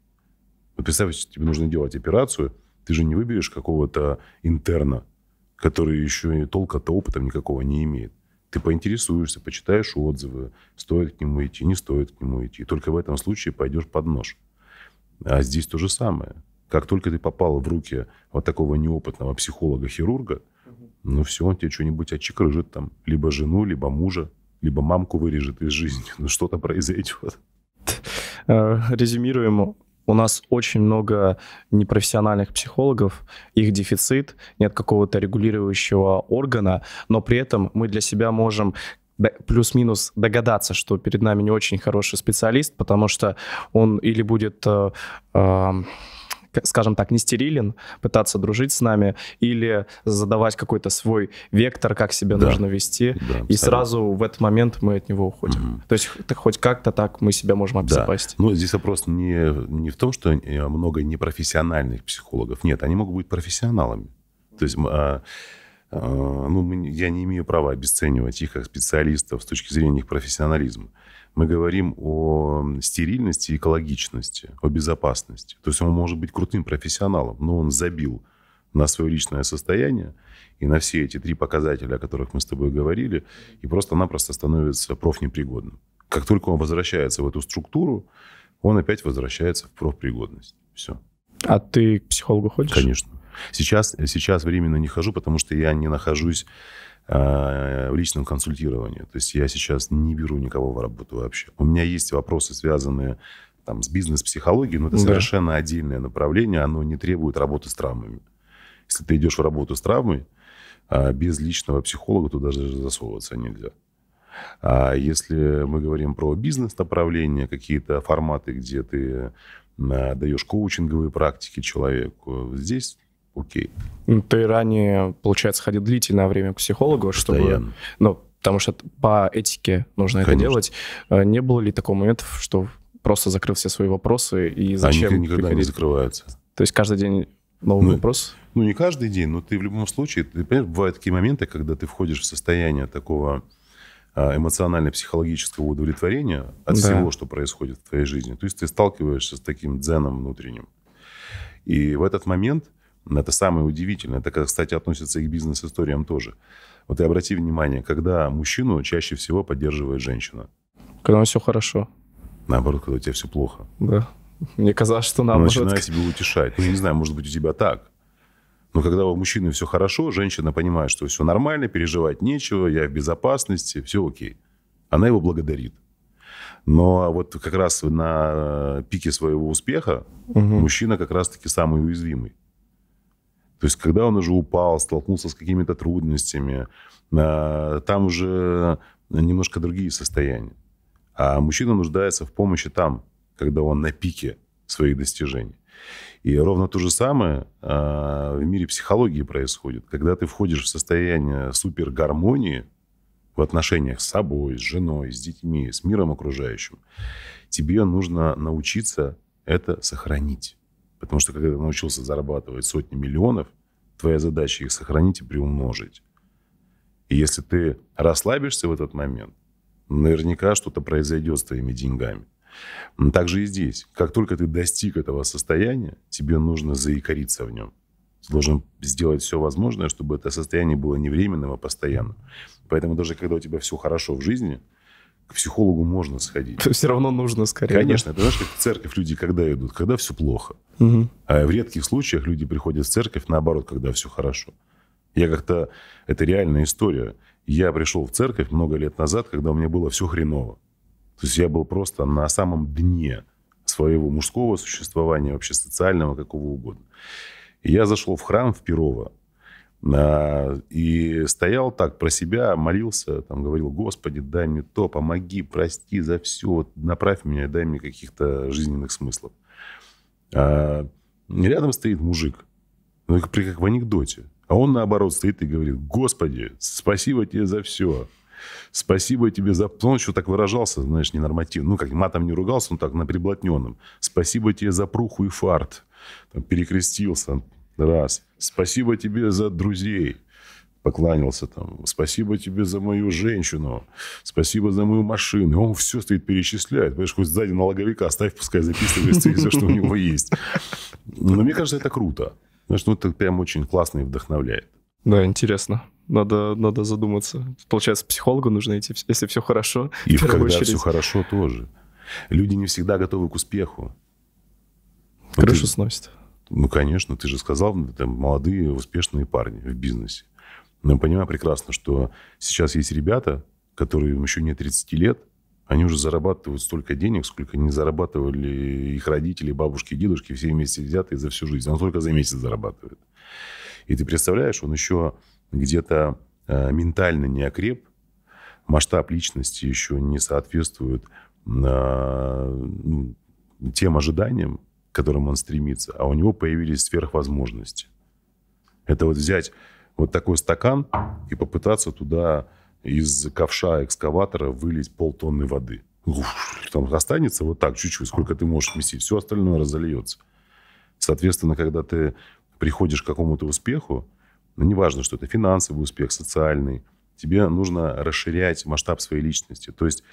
Вот представь, тебе нужно делать операцию, ты же не выберешь какого-то интерна, который еще и толка-то опыта никакого не имеет ты поинтересуешься, почитаешь отзывы, стоит к нему идти, не стоит к нему идти. Только в этом случае пойдешь под нож. А здесь то же самое. Как только ты попала в руки вот такого неопытного психолога-хирурга, ну все, он тебе что-нибудь очекрыжит там. Либо жену, либо мужа, либо мамку вырежет из жизни. Ну что-то произойдет. Э, резюмируем, у нас очень много непрофессиональных психологов, их дефицит, нет какого-то регулирующего органа, но при этом мы для себя можем плюс-минус догадаться, что перед нами не очень хороший специалист, потому что он или будет... Э, э, скажем так, не стерилен, пытаться дружить с нами или задавать какой-то свой вектор, как себя да. нужно вести. Да, и сразу в этот момент мы от него уходим. Угу. То есть так, хоть как-то так мы себя можем обезопасить. Да. Ну, здесь вопрос не, не в том, что э, много непрофессиональных психологов. Нет, они могут быть профессионалами. То есть... А, а, ну, я не имею права обесценивать их как специалистов с точки зрения их профессионализма мы говорим о стерильности, экологичности, о безопасности. То есть он может быть крутым профессионалом, но он забил на свое личное состояние и на все эти три показателя, о которых мы с тобой говорили, и просто-напросто становится профнепригодным. Как только он возвращается в эту структуру, он опять возвращается в профпригодность. Все. А ты к психологу ходишь? Конечно. Сейчас, сейчас временно не хожу, потому что я не нахожусь а, в личном консультировании. То есть я сейчас не беру никого в работу вообще. У меня есть вопросы, связанные там, с бизнес-психологией, но это да. совершенно отдельное направление, оно не требует работы с травмами. Если ты идешь в работу с травмой, а, без личного психолога туда даже засовываться нельзя. А если мы говорим про бизнес-направление, какие-то форматы, где ты а, даешь коучинговые практики человеку, здесь окей. Ну, ты ранее, получается, ходил длительное время к психологу, Постоянно. чтобы... Ну, потому что по этике нужно Конечно. это делать. А не было ли такого момента, что просто закрыл все свои вопросы и зачем? Они никогда приходить? не закрываются. То есть каждый день новый ну, вопрос? Ну, не каждый день, но ты в любом случае... Ты, понимаешь, бывают такие моменты, когда ты входишь в состояние такого а, эмоционально-психологического удовлетворения от да. всего, что происходит в твоей жизни. То есть ты сталкиваешься с таким дзеном внутренним. И в этот момент это самое удивительное. Это, кстати, относится и к бизнес-историям тоже. Вот и обрати внимание, когда мужчину чаще всего поддерживает женщина. Когда у все хорошо. Наоборот, когда у тебя все плохо. Да. Мне казалось, что наоборот. Начинает тебя утешать. Ну, я не знаю, может быть, у тебя так. Но когда у мужчины все хорошо, женщина понимает, что все нормально, переживать нечего, я в безопасности, все окей. Она его благодарит. Но вот как раз на э, пике своего успеха угу. мужчина как раз-таки самый уязвимый. То есть, когда он уже упал, столкнулся с какими-то трудностями, а, там уже немножко другие состояния. А мужчина нуждается в помощи там, когда он на пике своих достижений. И ровно то же самое а, в мире психологии происходит. Когда ты входишь в состояние супергармонии в отношениях с собой, с женой, с детьми, с миром окружающим, тебе нужно научиться это сохранить. Потому что когда ты научился зарабатывать сотни миллионов, твоя задача их сохранить и приумножить. И если ты расслабишься в этот момент, наверняка что-то произойдет с твоими деньгами. Но Также и здесь. Как только ты достиг этого состояния, тебе нужно заикариться в нем. Ты должен сделать все возможное, чтобы это состояние было не временным, а постоянным. Поэтому даже когда у тебя все хорошо в жизни – к психологу можно сходить. То все равно нужно скорее. Конечно, ты знаешь, как в церковь люди когда идут, когда все плохо. Угу. А в редких случаях люди приходят в церковь наоборот, когда все хорошо. Я как-то... Это реальная история. Я пришел в церковь много лет назад, когда у меня было все хреново. То есть я был просто на самом дне своего мужского существования, вообще социального, какого угодно. И я зашел в храм в Перово, а, и стоял так про себя, молился, там говорил, Господи, дай мне то, помоги, прости за все, направь меня, дай мне каких-то жизненных смыслов. А рядом стоит мужик, ну, как, как в анекдоте. А он, наоборот, стоит и говорит, Господи, спасибо тебе за все. Спасибо тебе за... Ну, он еще так выражался, знаешь, ненормативно. Ну, как матом не ругался, он так, на приблотненном. Спасибо тебе за пруху и фарт. Там, перекрестился. Раз. Спасибо тебе за друзей. Покланялся там. Спасибо тебе за мою женщину. Спасибо за мою машину. он все стоит перечисляет. Понимаешь, хоть сзади налоговика оставь, пускай записывает все, что у него есть. Но мне кажется, это круто. Знаешь, ну, это прям очень классно и вдохновляет. Да, интересно. Надо, надо задуматься. Получается, психологу нужно идти, если все хорошо. И когда очередь. все хорошо тоже. Люди не всегда готовы к успеху. Крышу вот сносит. Ну, конечно, ты же сказал, это молодые, успешные парни в бизнесе. Но я понимаю прекрасно, что сейчас есть ребята, которые еще не 30 лет, они уже зарабатывают столько денег, сколько не зарабатывали их родители, бабушки дедушки, все вместе взятые за всю жизнь. Он только за месяц зарабатывает. И ты представляешь, он еще где-то э, ментально не окреп, масштаб личности еще не соответствует э, ну, тем ожиданиям, которым он стремится, а у него появились сверхвозможности. Это вот взять вот такой стакан и попытаться туда из ковша экскаватора вылить полтонны воды. Уф, там останется вот так чуть-чуть, сколько ты можешь вместить. Все остальное разольется. Соответственно, когда ты приходишь к какому-то успеху, ну, неважно, что это финансовый успех, социальный, тебе нужно расширять масштаб своей личности. То есть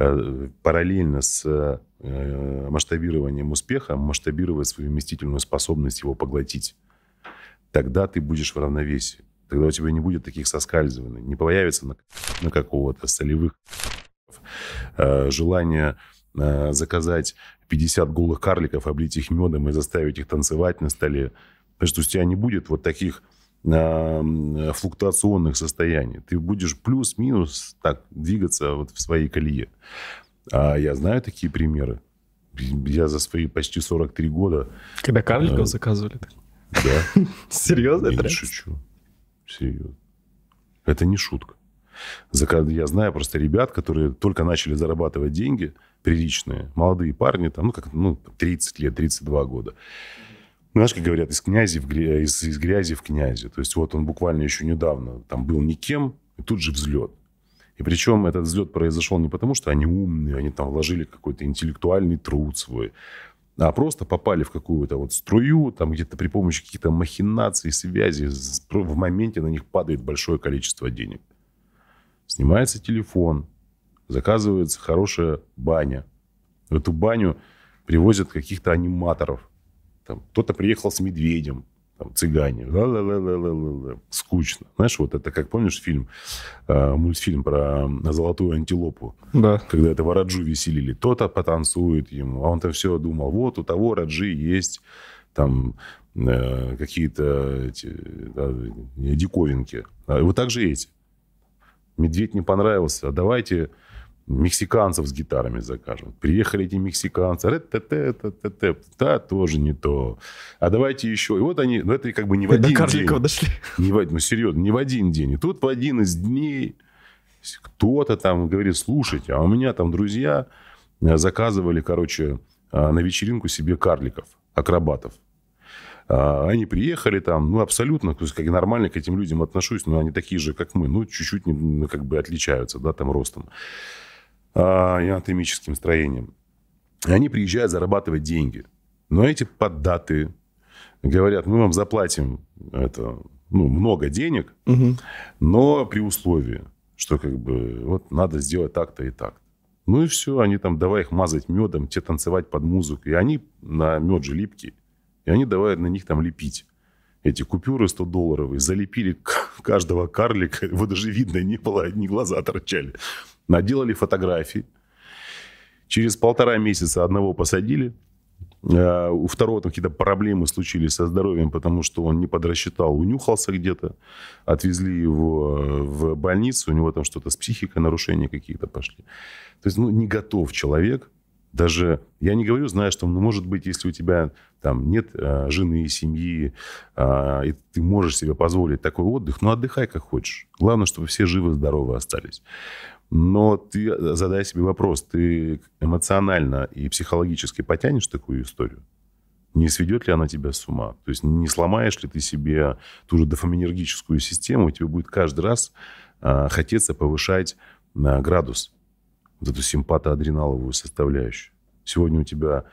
Э, параллельно с э, масштабированием успеха масштабировать свою вместительную способность его поглотить. Тогда ты будешь в равновесии. Тогда у тебя не будет таких соскальзываний, не появится на, на какого-то солевых э, желания заказать 50 голых карликов, облить их медом и заставить их танцевать на столе. Потому что у тебя не будет вот таких флуктуационных состояний. Ты будешь плюс-минус так двигаться вот в своей колее. А я знаю такие примеры. Я за свои почти 43 года... Когда карликов а, заказывали? Да. Серьезно? Я не шучу. Серьезно. Это не шутка. Я знаю просто ребят, которые только начали зарабатывать деньги приличные, молодые парни, там, ну, как, ну, 30 лет, 32 года знаешь, как говорят, из, князи в грязи, э, из, из грязи в князи. То есть вот он буквально еще недавно там был никем, и тут же взлет. И причем этот взлет произошел не потому, что они умные, они там вложили какой-то интеллектуальный труд свой, а просто попали в какую-то вот струю, там где-то при помощи каких-то махинаций, связей, в моменте на них падает большое количество денег. Снимается телефон, заказывается хорошая баня. В эту баню привозят каких-то аниматоров, там кто-то приехал с медведем, там, цыгане. Ла-ла-ла-ла-ла-ла. Скучно. Знаешь, вот это, как помнишь фильм, э, мультфильм про э, золотую антилопу? Да. Когда этого Раджу веселили. То-то потанцует ему. А он там все думал, вот у того Раджи есть там э, какие-то эти, да, диковинки. А, вот так же есть. Медведь не понравился. А давайте мексиканцев с гитарами закажем. Приехали эти мексиканцы, рэт-тэ-тэ-тэ-тэ-тэ, да, тоже не то. А давайте еще. И вот они, ну это как бы не в один До день. дошли. Не в, ну серьезно, не в один день. И тут в один из дней кто-то там говорит, слушайте, а у меня там друзья э, заказывали, короче, э, на вечеринку себе карликов, акробатов. А, они приехали там, ну, абсолютно, то есть, как нормально к этим людям отношусь, но они такие же, как мы, ну, чуть-чуть, как бы отличаются, да, там, ростом. А, и анатомическим строением. И они приезжают зарабатывать деньги. Но эти поддаты говорят, мы вам заплатим это, ну, много денег, угу. но при условии, что как бы вот надо сделать так-то и так. Ну и все, они там давай их мазать медом, те танцевать под музыку. И они на мед же липкий. И они давай на них там лепить эти купюры 100-долларовые, залепили каждого карлика, его даже видно не было, одни глаза торчали наделали фотографии. Через полтора месяца одного посадили, э, у второго там какие-то проблемы случились со здоровьем, потому что он не подрасчитал, унюхался где-то. Отвезли его э, в больницу, у него там что-то с психикой, нарушения какие-то пошли. То есть, ну, не готов человек. Даже, я не говорю, знаешь, что, ну, может быть, если у тебя там нет а, жены и семьи, а, и ты можешь себе позволить такой отдых, ну, отдыхай как хочешь. Главное, чтобы все живы-здоровы остались. Но ты э, задай себе вопрос, ты эмоционально и психологически потянешь такую историю? Не сведет ли она тебя с ума? То есть не сломаешь ли ты себе ту же дофаминергическую систему, и тебе будет каждый раз а, хотеться повышать а, градус, вот эту симпатоадреналовую составляющую. Сегодня у тебя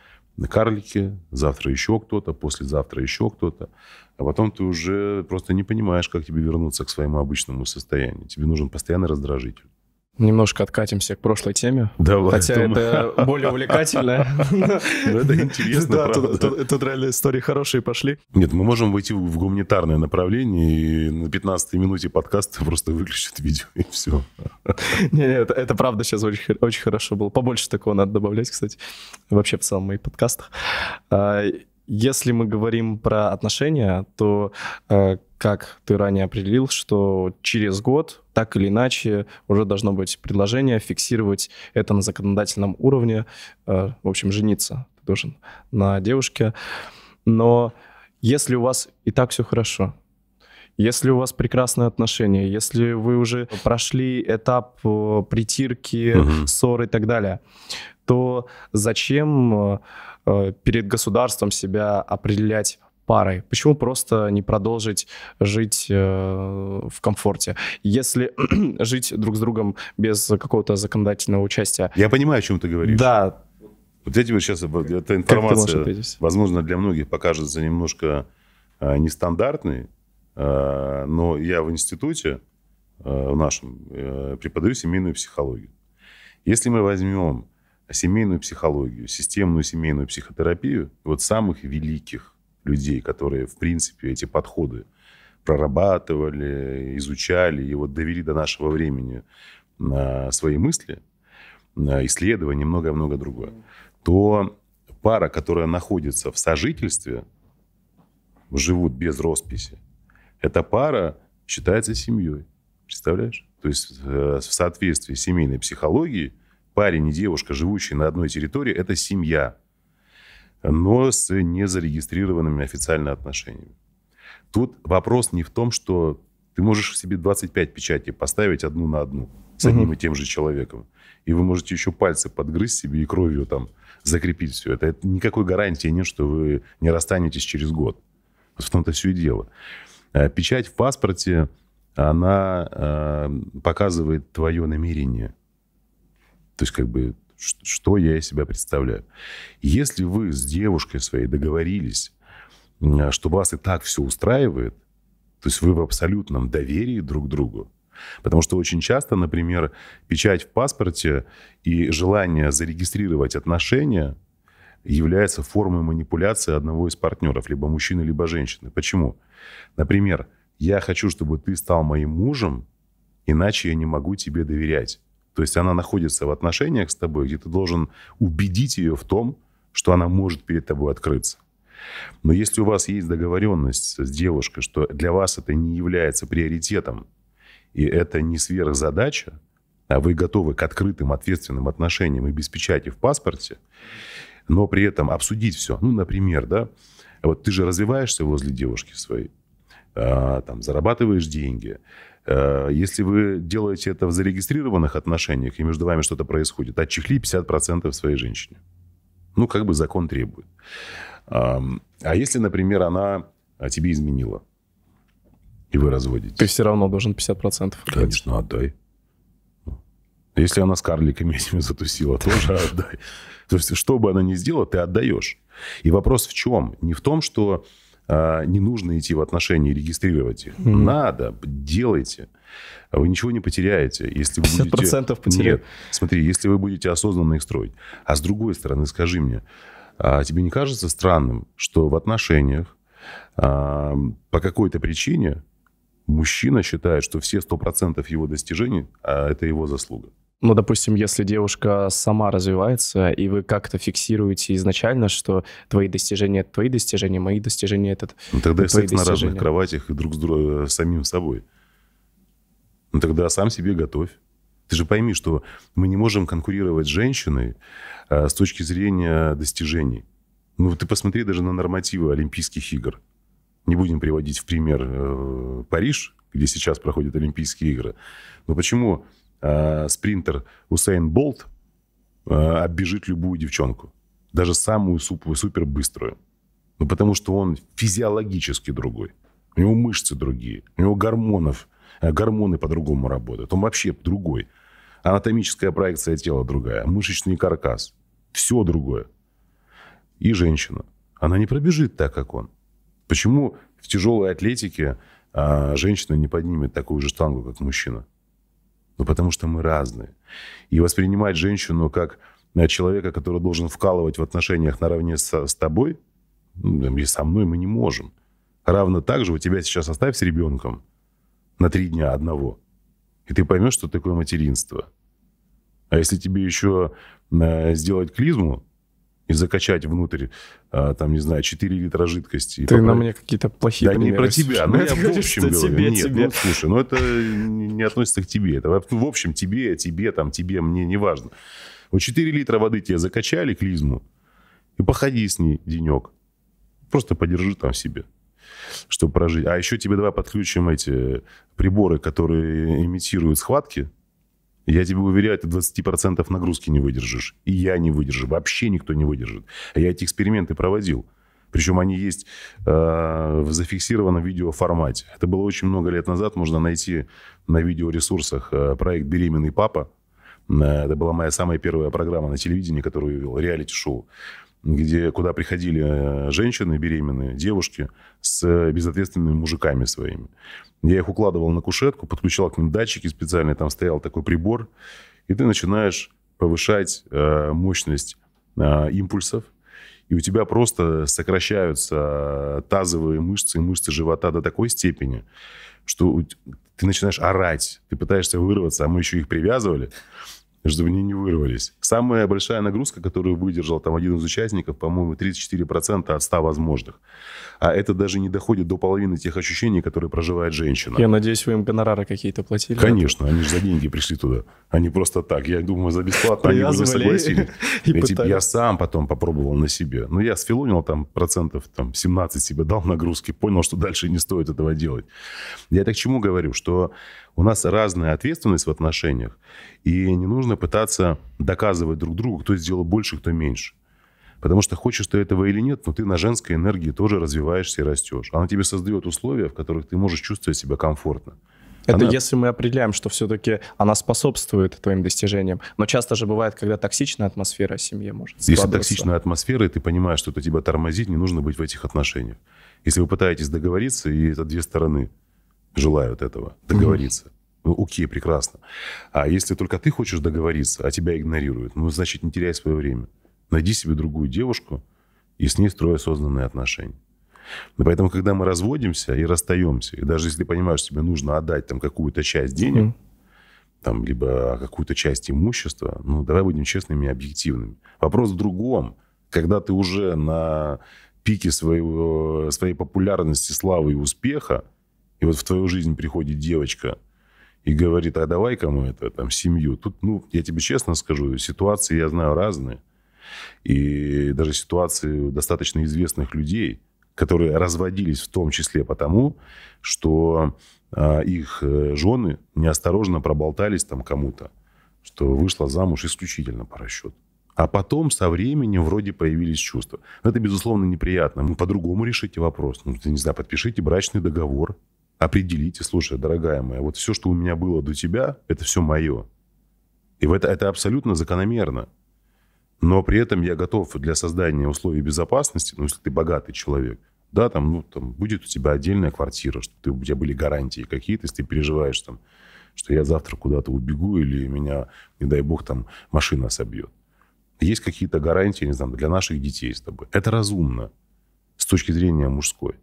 карлики, завтра еще кто-то, послезавтра еще кто-то. А потом ты уже просто не понимаешь, как тебе вернуться к своему обычному состоянию. Тебе нужен постоянный раздражитель. Немножко откатимся к прошлой теме. Давай. Хотя думаю. это более увлекательно. Но ну, это интересно, да, правда. Тут, реально истории хорошие пошли. Нет, мы можем войти в гуманитарное направление, и на 15-й минуте подкаста просто выключат видео, и все. Не, это, это правда сейчас очень, хорошо было. Побольше такого надо добавлять, кстати, вообще в целом моих подкастах. А, если мы говорим про отношения, то а, как ты ранее определил, что через год так или иначе уже должно быть предложение фиксировать это на законодательном уровне, э, в общем, жениться ты должен на девушке. Но если у вас и так все хорошо, если у вас прекрасные отношения, если вы уже прошли этап э, притирки, угу. ссор и так далее, то зачем э, перед государством себя определять парой? Почему просто не продолжить жить э, в комфорте? Если жить друг с другом без какого-то законодательного участия. Я понимаю, о чем ты говоришь. Да. Вот эти вот сейчас эта информация, возможно, для многих покажется немножко э, нестандартной, э, но я в институте э, в нашем э, преподаю семейную психологию. Если мы возьмем семейную психологию, системную семейную психотерапию, вот самых великих людей, которые, в принципе, эти подходы прорабатывали, изучали и вот довели до нашего времени свои мысли, исследования, многое-многое другое, то пара, которая находится в сожительстве, живут без росписи, эта пара считается семьей. Представляешь? То есть э, в соответствии с семейной психологии парень и девушка, живущие на одной территории, это семья но с незарегистрированными официально отношениями. Тут вопрос не в том, что ты можешь себе 25 печатей поставить одну на одну с одним угу. и тем же человеком. И вы можете еще пальцы подгрызть себе и кровью там закрепить все это. это никакой гарантии нет, что вы не расстанетесь через год. в том-то все и дело. Э, печать в паспорте, она э, показывает твое намерение. То есть как бы что я из себя представляю. Если вы с девушкой своей договорились, а, что вас и так все устраивает, то есть вы в абсолютном доверии друг к другу, Потому что очень часто, например, печать в паспорте и желание зарегистрировать отношения является формой манипуляции одного из партнеров, либо мужчины, либо женщины. Почему? Например, я хочу, чтобы ты стал моим мужем, иначе я не могу тебе доверять. То есть она находится в отношениях с тобой, где ты должен убедить ее в том, что она может перед тобой открыться. Но если у вас есть договоренность с девушкой, что для вас это не является приоритетом, и это не сверхзадача, а вы готовы к открытым ответственным отношениям и без печати в паспорте, но при этом обсудить все. Ну, например, да, вот ты же развиваешься возле девушки своей, а, там, зарабатываешь деньги, Э, если вы делаете это в зарегистрированных отношениях, и между вами что-то происходит, отчехли 50% своей женщине. Ну, как бы закон требует. А если, например, она а, тебе изменила, и вы разводитесь? Ты все равно должен 50%. Конечно, отдай. Ну, если она с карликами этими затусила, тоже отдай. То есть, что бы она ни сделала, ты отдаешь. И вопрос в чем? Не в том, что а, не нужно идти в отношения и регистрировать их. Mm-hmm. Надо, делайте. Вы ничего не потеряете, если вы будете... потеряете. Нет, смотри, если вы будете осознанно их строить. А с другой стороны, скажи мне, а тебе не кажется странным, что в отношениях а, по какой-то причине мужчина считает, что все 100% его достижений а, это его заслуга? ну, допустим, если девушка сама развивается, и вы как-то фиксируете изначально, что твои достижения — это твои достижения, мои достижения — это ну, Тогда это секс на разных кроватях и друг с другом, э, самим собой. Ну, тогда сам себе готовь. Ты же пойми, что мы не можем конкурировать с женщиной а, с точки зрения достижений. Ну, ты посмотри даже на нормативы Олимпийских игр. Не будем приводить в пример э, Париж, где сейчас проходят Олимпийские игры. Но почему Э, спринтер Усейн Болт э, оббежит любую девчонку, даже самую супербыструю, супер Ну, потому что он физиологически другой. У него мышцы другие, у него гормонов, э, гормоны по-другому работают. Он вообще другой. Анатомическая проекция тела другая, мышечный каркас. Все другое. И женщина. Она не пробежит так, как он. Почему в тяжелой атлетике а женщина не поднимет такую же штангу, как мужчина. Ну, потому что мы разные. И воспринимать женщину как э, человека, который должен вкалывать в отношениях наравне со, с тобой, ну, и со мной мы не можем. Равно так же у тебя сейчас оставь с ребенком на три дня одного. И ты поймешь, что такое материнство. А если тебе еще э, сделать клизму, и закачать внутрь, а, там, не знаю, 4 литра жидкости. Ты поправить. на мне какие-то плохие Да не про тебя, ну я в общем говорю. Тебе, Нет, тебе. ну слушай, ну это не относится к тебе. Это ну, в общем тебе, тебе, там, тебе, мне, не важно. Вот 4 литра воды тебе закачали, клизму, и походи с ней денек. Просто подержи там себе чтобы прожить. А еще тебе давай подключим эти приборы, которые имитируют схватки, я тебе уверяю, ты 20% нагрузки не выдержишь. И я не выдержу. Вообще никто не выдержит. А Я эти эксперименты проводил. Причем они есть э, в зафиксированном видеоформате. Это было очень много лет назад. Можно найти на видеоресурсах э, проект «Беременный папа». Э, это была моя самая первая программа на телевидении, которую я вел, реалити-шоу где, куда приходили э, женщины беременные, девушки с э, безответственными мужиками своими. Я их укладывал на кушетку, подключал к ним датчики специальные, там стоял такой прибор, и ты начинаешь повышать э, мощность э, импульсов, и у тебя просто сокращаются э, тазовые мышцы и мышцы живота до такой степени, что ты начинаешь орать, ты пытаешься вырваться, а мы еще их привязывали чтобы они не вырвались. Самая большая нагрузка, которую выдержал там один из участников, по-моему, 34% от 100 возможных. А это даже не доходит до половины тех ощущений, которые проживает женщина. Я надеюсь, вы им гонорары какие-то платили? Конечно, они же за деньги пришли туда. Они просто так. Я думаю, за бесплатно они уже согласились. Я, типа, сам потом попробовал на себе. Но ну, я сфилонил там процентов там, 17 себе дал нагрузки, понял, что дальше не стоит этого делать. Я так чему говорю, что у нас разная ответственность в отношениях, и не нужно пытаться доказывать друг другу, кто сделал больше, кто меньше. Потому что хочешь ты этого или нет, но ты на женской энергии тоже развиваешься и растешь. Она тебе создает условия, в которых ты можешь чувствовать себя комфортно. Это она... если мы определяем, что все-таки она способствует твоим достижениям. Но часто же бывает, когда токсичная атмосфера в семье может Если токсичная атмосфера, и ты понимаешь, что это тебя тормозит, не нужно быть в этих отношениях. Если вы пытаетесь договориться, и это две стороны, желают этого, договориться. Ну, окей, прекрасно. А если только ты хочешь договориться, а тебя игнорируют, ну, значит, не теряй свое время. Найди себе другую девушку и с ней строй осознанные отношения. Но ну, Поэтому, когда мы разводимся и расстаемся, и даже если понимаешь, что тебе нужно отдать там какую-то часть денег, mm-hmm. там, либо какую-то часть имущества, ну, давай будем честными и объективными. Вопрос в другом. Когда ты уже на пике своего, своей популярности, славы и успеха, и вот в твою жизнь приходит девочка и говорит, а давай кому это, там, семью. Тут, ну, я тебе честно скажу, ситуации я знаю разные. И даже ситуации достаточно известных людей, которые разводились в том числе потому, что а, их э, жены неосторожно проболтались там кому-то, что вышла замуж исключительно по расчету. А потом со временем вроде появились чувства. Ну, это, безусловно, неприятно. Ну, по-другому решите вопрос. Ну, не знаю, подпишите брачный договор, определите, слушай, дорогая моя, вот все, что у меня было до тебя, это все мое. И это, это абсолютно закономерно. Но при этом я готов для создания условий безопасности, ну, если ты богатый человек, да, там, ну, там будет у тебя отдельная квартира, чтобы ты, у тебя были гарантии какие-то, если ты переживаешь там, что я завтра куда-то убегу или меня, не дай бог, там машина собьет. Есть какие-то гарантии, не знаю, для наших детей с тобой. Это разумно с точки зрения мужской.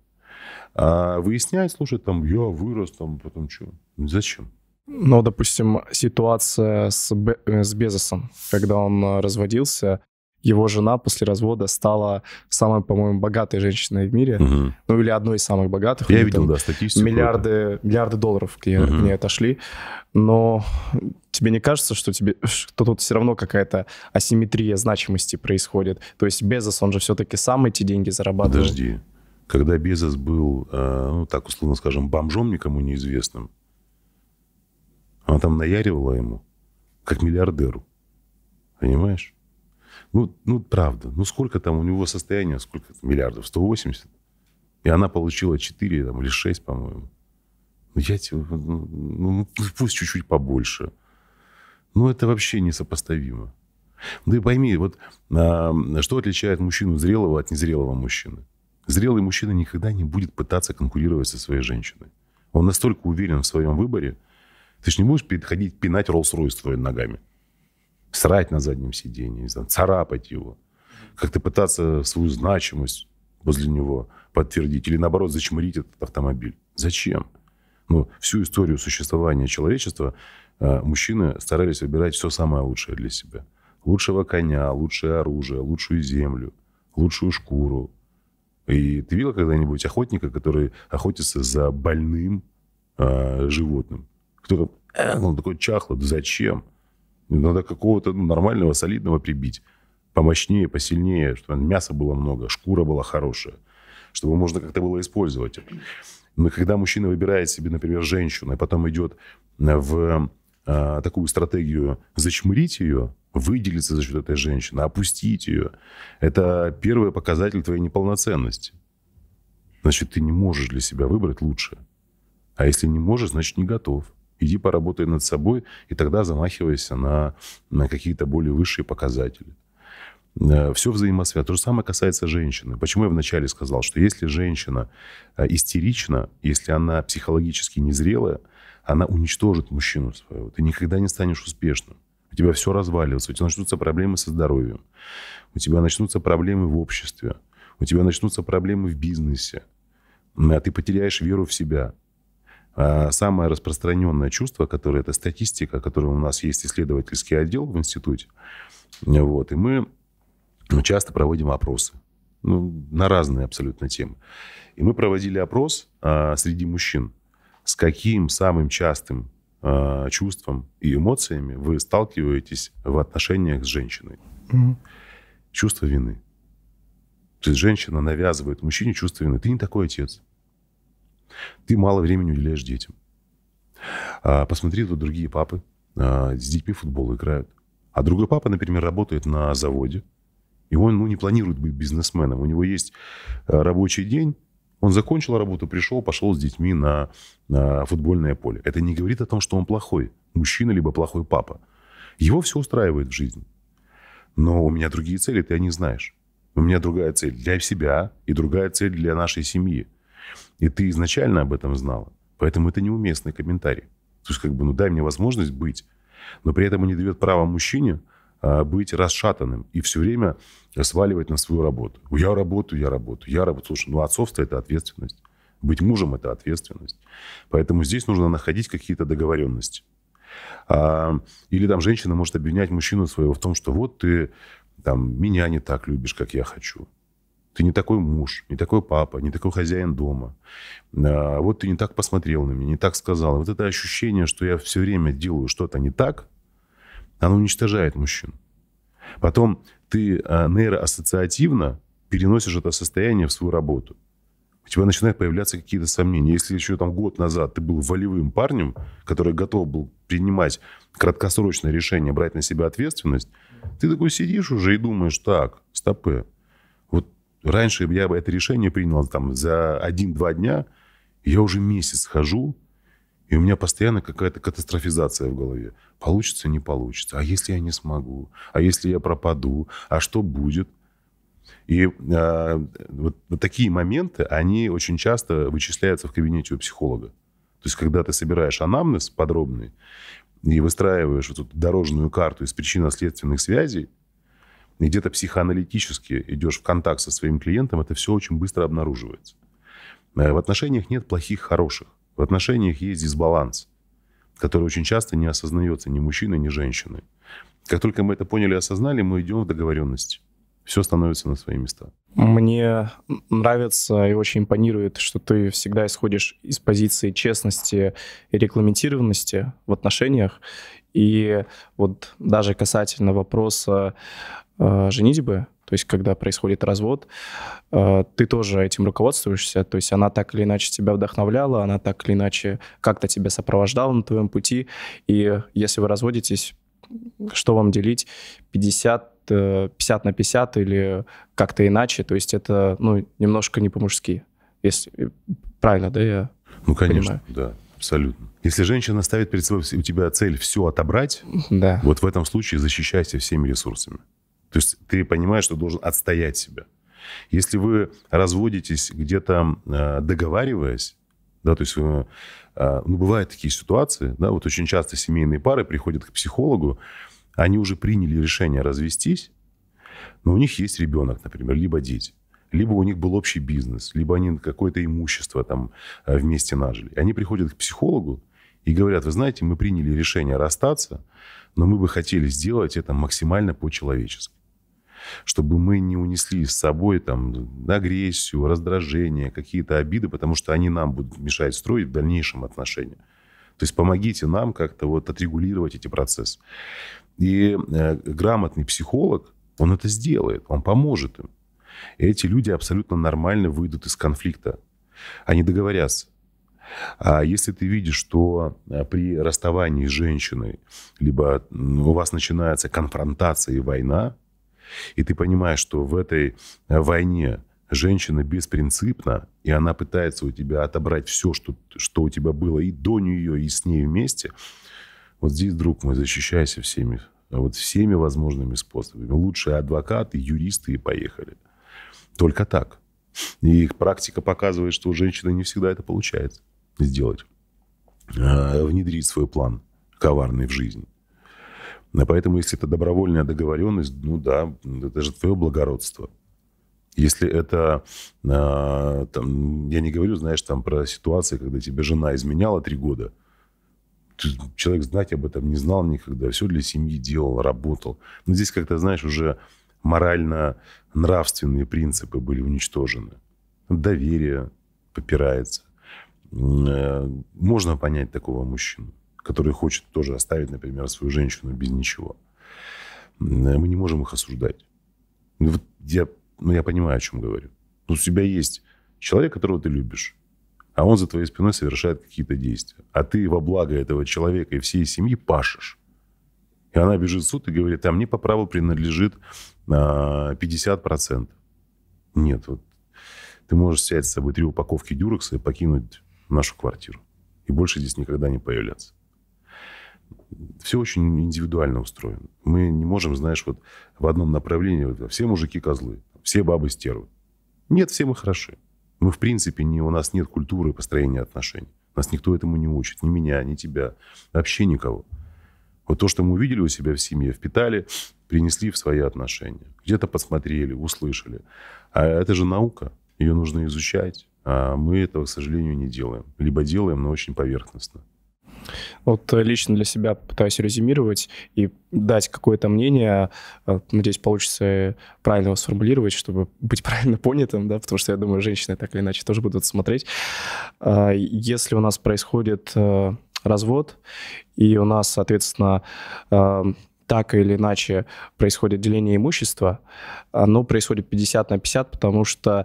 А выяснять, слушай, там, я вырос, там, потом что? Зачем? Ну, допустим, ситуация с, Бе- э, с Безосом, когда он э, разводился, его жена после развода стала самой, по-моему, богатой женщиной в мире, угу. ну или одной из самых богатых. Я видел, да, статистику. Миллиарды, миллиарды долларов к ней, угу. к ней отошли, но тебе не кажется, что, тебе, что тут все равно какая-то асимметрия значимости происходит? То есть Безос, он же все-таки сам эти деньги зарабатывает. Подожди, когда Безос был, а, ну, так условно скажем, бомжом никому неизвестным, она там наяривала ему, как миллиардеру. Понимаешь? Ну, ну, правда. Ну, сколько там у него состояния, сколько там, миллиардов? 180? И она получила 4 там, или 6, по-моему. Ну, я тебе... Ну, ну, ну, ну, пусть чуть-чуть побольше. Ну, это вообще несопоставимо. Да и пойми, вот а, что отличает мужчину зрелого от незрелого мужчины? Зрелый мужчина никогда не будет пытаться конкурировать со своей женщиной. Он настолько уверен в своем выборе, ты же не будешь переходить, пинать Роллс-Ройс твоими ногами. Срать на заднем сидении, царапать его. Как-то пытаться свою значимость возле него подтвердить. Или наоборот, зачмырить этот автомобиль. Зачем? Ну, всю историю существования человечества э, мужчины старались выбирать все самое лучшее для себя. Лучшего коня, лучшее оружие, лучшую землю, лучшую шкуру, и ты видел когда-нибудь охотника, который охотится за больным а, э, животным? Ну, Кто-то, э, он такой чахлый, да зачем? Надо какого-то ну, нормального, солидного прибить. Помощнее, посильнее, чтобы мяса было много, шкура была хорошая, чтобы можно как-то было использовать. Но когда мужчина выбирает себе, например, женщину, и потом идет в Э, такую стратегию зачмырить ее, выделиться за счет этой женщины, опустить ее, это первый показатель твоей неполноценности. Значит, ты не можешь для себя выбрать лучше. А если не можешь, значит, не готов. Иди поработай над собой, и тогда замахивайся на, на какие-то более высшие показатели. Э, Все взаимосвязано. То же самое касается женщины. Почему я вначале сказал, что если женщина э, истерична, если она психологически незрелая, она уничтожит мужчину своего. Ты никогда не станешь успешным. У тебя все разваливается, у тебя начнутся проблемы со здоровьем, у тебя начнутся проблемы в обществе, у тебя начнутся проблемы в бизнесе, а ты потеряешь веру в себя. А самое распространенное чувство, которое это статистика, которую у нас есть исследовательский отдел в институте, вот, и мы часто проводим опросы ну, на разные абсолютно темы. И мы проводили опрос а, среди мужчин с каким самым частым э, чувством и эмоциями вы сталкиваетесь в отношениях с женщиной? Mm-hmm. Чувство вины. То есть женщина навязывает мужчине чувство вины. Ты не такой отец. Ты мало времени уделяешь детям. А, посмотри, тут другие папы а, с детьми в футбол играют. А другой папа, например, работает на заводе, и он ну, не планирует быть бизнесменом. У него есть а, рабочий день, он закончил работу, пришел, пошел с детьми на, на футбольное поле. Это не говорит о том, что он плохой мужчина, либо плохой папа. Его все устраивает в жизни. Но у меня другие цели, ты о них знаешь. У меня другая цель для себя и другая цель для нашей семьи. И ты изначально об этом знала. Поэтому это неуместный комментарий. То есть, как бы, ну дай мне возможность быть, но при этом он не дает права мужчине а, быть расшатанным и все время сваливать на свою работу. Я работаю, я работаю, я работаю. Слушай, ну отцовство – это ответственность. Быть мужем – это ответственность. Поэтому здесь нужно находить какие-то договоренности. А, или там женщина может обвинять мужчину своего в том, что вот ты там меня не так любишь, как я хочу. Ты не такой муж, не такой папа, не такой хозяин дома. А, вот ты не так посмотрел на меня, не так сказал. Вот это ощущение, что я все время делаю что-то не так, оно уничтожает мужчин. Потом ты а, нейроассоциативно переносишь это состояние в свою работу. У тебя начинают появляться какие-то сомнения. Если еще там год назад ты был волевым парнем, который готов был принимать краткосрочное решение, брать на себя ответственность, ты такой сидишь уже и думаешь, так, стопы, э, вот раньше я бы это решение принял там за один-два дня, я уже месяц хожу, и у меня постоянно какая-то катастрофизация в голове. Получится, не получится. А если я не смогу? А если я пропаду? А что будет? И э, вот, вот такие моменты, они очень часто вычисляются в кабинете у психолога. То есть, когда ты собираешь анамнез подробный и выстраиваешь вот эту дорожную карту из причинно-следственных связей, и где-то психоаналитически идешь в контакт со своим клиентом, это все очень быстро обнаруживается. Э, в отношениях нет плохих, хороших. В отношениях есть дисбаланс, который очень часто не осознается ни мужчиной, ни женщиной. Как только мы это поняли и осознали, мы идем в договоренность. Все становится на свои места. Мне нравится и очень импонирует, что ты всегда исходишь из позиции честности и регламентированности в отношениях. И вот даже касательно вопроса э, женитьбы, то есть, когда происходит развод, э, ты тоже этим руководствуешься. То есть, она так или иначе тебя вдохновляла, она так или иначе как-то тебя сопровождала на твоем пути. И если вы разводитесь, что вам делить? 50 50 э, на 50 или как-то иначе, то есть это, ну, немножко не по-мужски. Если... Э, правильно, да, я Ну, конечно, понимаю? да, абсолютно. Если женщина ставит перед собой у тебя цель все отобрать, да. вот в этом случае защищайся всеми ресурсами. То есть ты понимаешь, что должен отстоять себя. Если вы разводитесь где-то а, договариваясь, да, то есть, э, ну, бывают такие ситуации, да, вот очень часто семейные пары приходят к психологу, они уже приняли решение развестись, но у них есть ребенок, например, либо дети либо у них был общий бизнес, либо они какое-то имущество там а, вместе нажили. Они приходят к психологу и говорят, вы знаете, мы приняли решение расстаться, но мы бы хотели сделать это максимально по-человечески чтобы мы не унесли с собой там агрессию, раздражение, какие-то обиды, потому что они нам будут мешать строить в дальнейшем отношения. То есть помогите нам как-то вот отрегулировать эти процессы. И э, грамотный психолог, он это сделает, он поможет им. эти люди абсолютно нормально выйдут из конфликта. Они договорятся. А если ты видишь, что э, при расставании с женщиной, либо у вас начинается конфронтация и война, и ты понимаешь, что в этой э, войне женщина беспринципна, и она пытается у тебя отобрать все, что, что у тебя было и до нее, и с ней вместе. Вот здесь, друг мой, защищайся всеми, а вот всеми возможными способами. Лучшие адвокаты, юристы и поехали. Только так. И их практика показывает, что у женщины не всегда это получается сделать. А, внедрить свой план коварный в жизнь. Но поэтому, если это добровольная договоренность, ну да, это же твое благородство. Если это, э, там, я не говорю, знаешь, там про ситуации, когда тебе жена изменяла три года, человек знать об этом не знал никогда, все для семьи делал, работал. Но здесь как-то, знаешь, уже морально-нравственные принципы были уничтожены. Доверие попирается. Э, можно понять такого мужчину который хочет тоже оставить, например, свою женщину без ничего. Мы не можем их осуждать. Ну, вот я, ну, я понимаю, о чем говорю. Ну, у тебя есть человек, которого ты любишь, а он за твоей спиной совершает какие-то действия. А ты во благо этого человека и всей семьи пашешь. И она бежит в суд и говорит, а мне по праву принадлежит 50%. А, Нет, вот ты можешь взять с собой три упаковки дюрекса и покинуть нашу квартиру. И больше здесь никогда не появляться все очень индивидуально устроено. Мы не можем, знаешь, вот в одном направлении, вот, все мужики козлы, все бабы стервы. Нет, все мы хороши. Мы, в принципе, не, у нас нет культуры построения отношений. Нас никто этому не учит. Ни меня, ни тебя. Вообще никого. Вот то, что мы увидели у себя в семье, впитали, принесли в свои отношения. Где-то посмотрели, услышали. А это же наука. Ее нужно изучать. А мы этого, к сожалению, не делаем. Либо делаем, но очень поверхностно. Вот э, лично для себя пытаюсь резюмировать и дать какое-то мнение. Э, надеюсь, получится э, правильно его сформулировать, чтобы быть правильно понятым, да, потому что я думаю, женщины так или иначе тоже будут смотреть. А, если у нас происходит развод, и у нас, соответственно, так или иначе происходит деление имущества, оно происходит 50 на 50, потому что,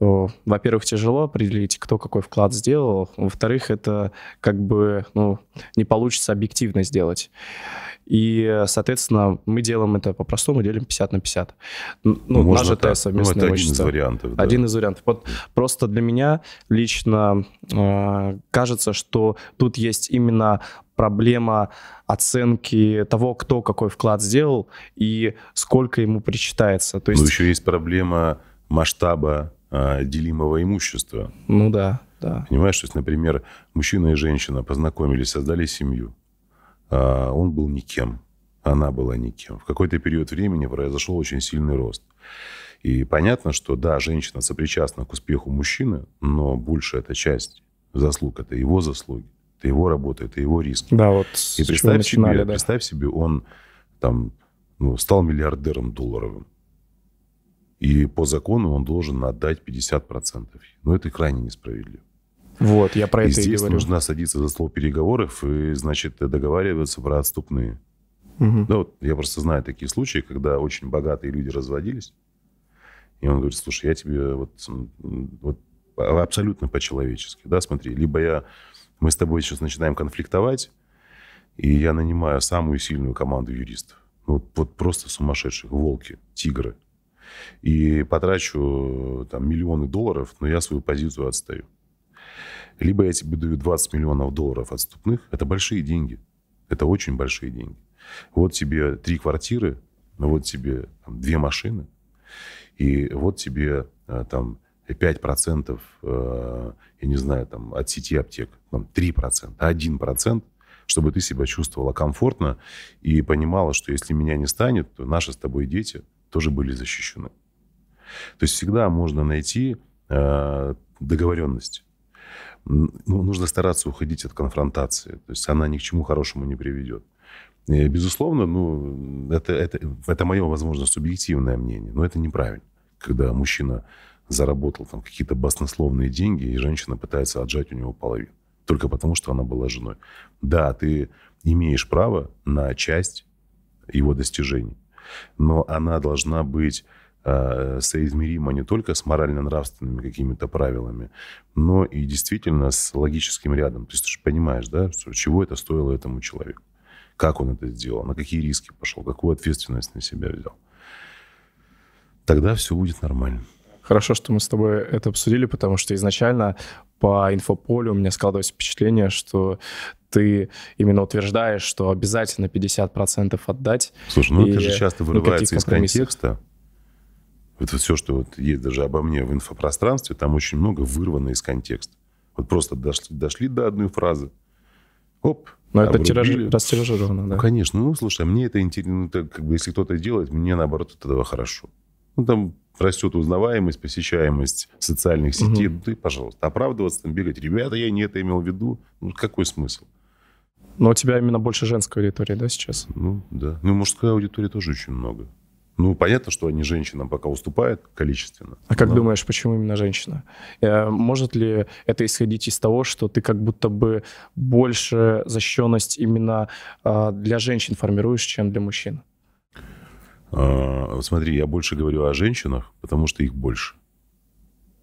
во-первых, тяжело определить, кто какой вклад сделал, во-вторых, это как бы ну, не получится объективно сделать. И, соответственно, мы делаем это по-простому, делим 50 на 50. Ну, ну, Можно наше совместное ну, это имущество. один из вариантов. Да. Один из вариантов. Вот просто для меня лично э, кажется, что тут есть именно проблема оценки того, кто какой вклад сделал и сколько ему причитается. То есть... Ну, еще есть проблема масштаба э, делимого имущества. Ну да, да. Понимаешь, то есть, например, мужчина и женщина познакомились, создали семью. Э, он был никем, она была никем. В какой-то период времени произошел очень сильный рост. И понятно, что да, женщина сопричастна к успеху мужчины, но большая эта часть заслуг – это его заслуги это его работа, это его риск. Да, вот. И представь начинали, себе, да. представь себе, он там ну, стал миллиардером долларовым. И по закону он должен отдать 50%. Но ну, это крайне несправедливо. Вот, я про и это здесь и говорю. нужно садиться за стол переговоров и, значит, договариваться про отступные. Угу. Ну, да, вот я просто знаю такие случаи, когда очень богатые люди разводились, и он говорит, слушай, я тебе вот, вот а, абсолютно по-человечески, да, смотри, либо я мы с тобой сейчас начинаем конфликтовать, и я нанимаю самую сильную команду юристов. Вот, ну, вот просто сумасшедших. Волки, тигры. И потрачу там миллионы долларов, но я свою позицию отстаю. Либо я тебе даю 20 миллионов долларов отступных. Это большие деньги. Это очень большие деньги. Вот тебе три квартиры, вот тебе там, две машины, и вот тебе э, там 5%, э, я не знаю, там, от сети аптек, там, 3%, 1%, чтобы ты себя чувствовала комфортно и понимала, что если меня не станет, то наши с тобой дети тоже были защищены. То есть всегда можно найти э, договоренность. Ну, нужно стараться уходить от конфронтации. То есть она ни к чему хорошему не приведет. И, безусловно, ну, это, это, это мое, возможно, субъективное мнение, но это неправильно, когда мужчина заработал там какие-то баснословные деньги, и женщина пытается отжать у него половину. Только потому, что она была женой. Да, ты имеешь право на часть его достижений, но она должна быть э, соизмерима не только с морально-нравственными какими-то правилами, но и действительно с логическим рядом. То есть ты же понимаешь, да, что, чего это стоило этому человеку, как он это сделал, на какие риски пошел, какую ответственность на себя взял. Тогда все будет нормально. Хорошо, что мы с тобой это обсудили, потому что изначально по инфополю у меня складывалось впечатление, что ты именно утверждаешь, что обязательно 50% отдать. Слушай, ну и... это же часто ну, вырывается из контекста. Это все, что вот есть даже обо мне в инфопространстве, там очень много вырвано из контекста. Вот просто дошли, дошли до одной фразы. Оп, но это тиражи, растиражировано, да? Ну, конечно. Ну, слушай, а мне это интересно. Ну, так, как бы, если кто-то делает, мне, наоборот, от этого хорошо. Ну, там растет узнаваемость, посещаемость социальных сетей, угу. ты, пожалуйста, оправдываться, там, бегать. Ребята, я не это имел в виду. Ну, какой смысл? Но у тебя именно больше женской аудитории, да, сейчас? Ну, да. Ну, мужская аудитория тоже очень много. Ну, понятно, что они женщинам пока уступают количественно. А как но... думаешь, почему именно женщина? Э, может ли это исходить из того, что ты как будто бы больше защищенность именно а, для женщин формируешь, чем для мужчин? А, смотри, я больше говорю о женщинах, потому что их больше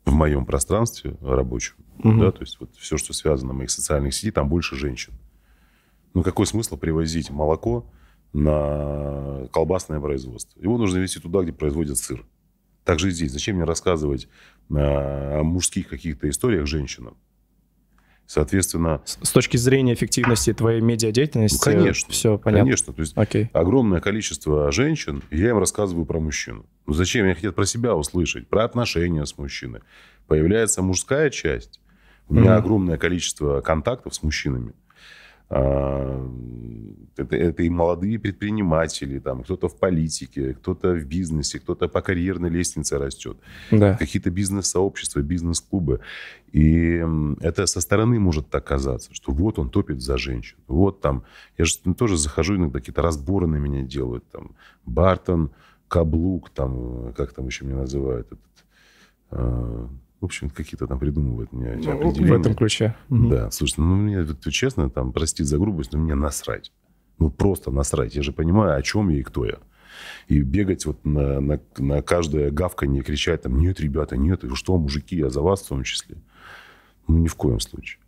в моем пространстве рабочем. Угу. Да, то есть вот все, что связано моих социальных сетей, там больше женщин. Ну какой смысл привозить молоко на колбасное производство? Его нужно везти туда, где производят сыр. Так же и здесь. Зачем мне рассказывать а, о мужских каких-то историях женщинам? Соответственно... С точки зрения эффективности твоей медиадеятельности, ну, конечно, все понятно? Конечно. То есть Окей. огромное количество женщин, я им рассказываю про мужчину. Ну зачем? Они хотят про себя услышать, про отношения с мужчиной. Появляется мужская часть. У меня mm огромное количество контактов с мужчинами. А, это, это и молодые предприниматели, там кто-то в политике, кто-то в бизнесе, кто-то по карьерной лестнице растет, да. какие-то бизнес-сообщества, бизнес-клубы. И это со стороны может так казаться, что вот он топит за женщин, вот там, я же тоже захожу, иногда какие-то разборы на меня делают, там, Бартон, каблук, там, э, как там еще меня называют, этот, а, в общем, какие-то там придумывают мне ну, определения. В этом ключе. Да, слушай, ну мне, вот, честно, там, прости за грубость, но мне насрать. Ну просто насрать. Я же понимаю, о чем я и кто я. И бегать вот на, на, на каждое гавканье кричать там, нет, ребята, нет, и что, мужики, я за вас в том числе. Ну, ни в коем случае.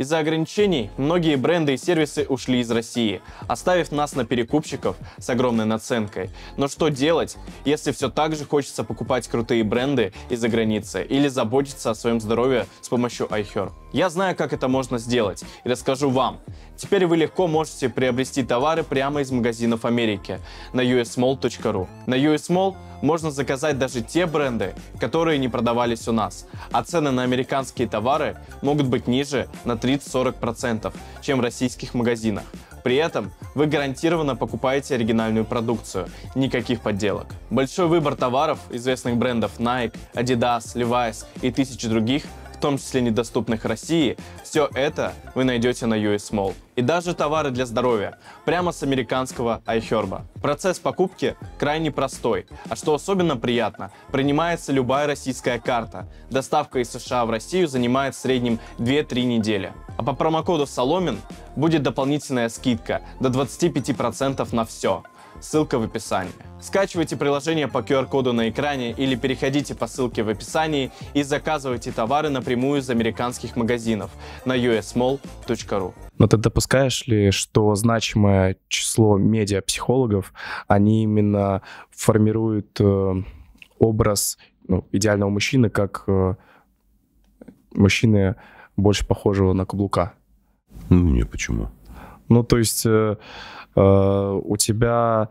Из-за ограничений многие бренды и сервисы ушли из России, оставив нас на перекупщиков с огромной наценкой. Но что делать, если все так же хочется покупать крутые бренды из-за границы или заботиться о своем здоровье с помощью iHerb? Я знаю, как это можно сделать и расскажу вам. Теперь вы легко можете приобрести товары прямо из магазинов Америки на usmall.ru. На usmall можно заказать даже те бренды, которые не продавались у нас, а цены на американские товары могут быть ниже на 30-40%, чем в российских магазинах. При этом вы гарантированно покупаете оригинальную продукцию, никаких подделок. Большой выбор товаров известных брендов Nike, Adidas, Levi's и тысячи других том числе недоступных России, все это вы найдете на US Mall. И даже товары для здоровья, прямо с американского iHerb. Процесс покупки крайне простой, а что особенно приятно, принимается любая российская карта. Доставка из США в Россию занимает в среднем 2-3 недели. А по промокоду Соломин будет дополнительная скидка до 25% на все ссылка в описании. Скачивайте приложение по QR-коду на экране или переходите по ссылке в описании и заказывайте товары напрямую из американских магазинов на usmall.ru. Но ты допускаешь ли, что значимое число медиапсихологов, они именно формируют э, образ ну, идеального мужчины как э, мужчины, больше похожего на каблука? Ну, не, почему? Ну, то есть... Э, Э, у тебя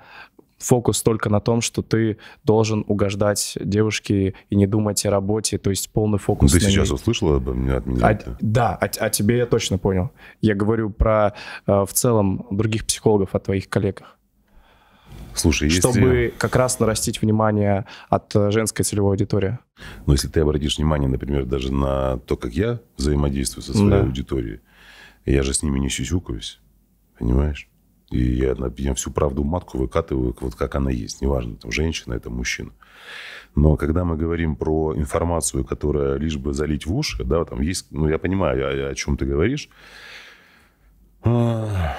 фокус только на том, что ты должен угождать девушке и не думать о работе, то есть полный фокус. Ты сейчас ней. услышала обо мне от меня? А, да, о, а, о а тебе я точно понял. Я говорю про э, в целом других психологов, о твоих коллегах. Слушай, чтобы если... Чтобы как раз нарастить внимание от э, женской целевой аудитории. Ну, если ты обратишь внимание, например, даже на то, как я взаимодействую со своей да. аудиторией, я же с ними не сисюкаюсь, понимаешь? И я, я всю правду матку выкатываю, вот как она есть. Неважно, там женщина, это мужчина. Но когда мы говорим про информацию, которая лишь бы залить в уши, да, там есть, ну, я понимаю, о, о чем ты говоришь. А,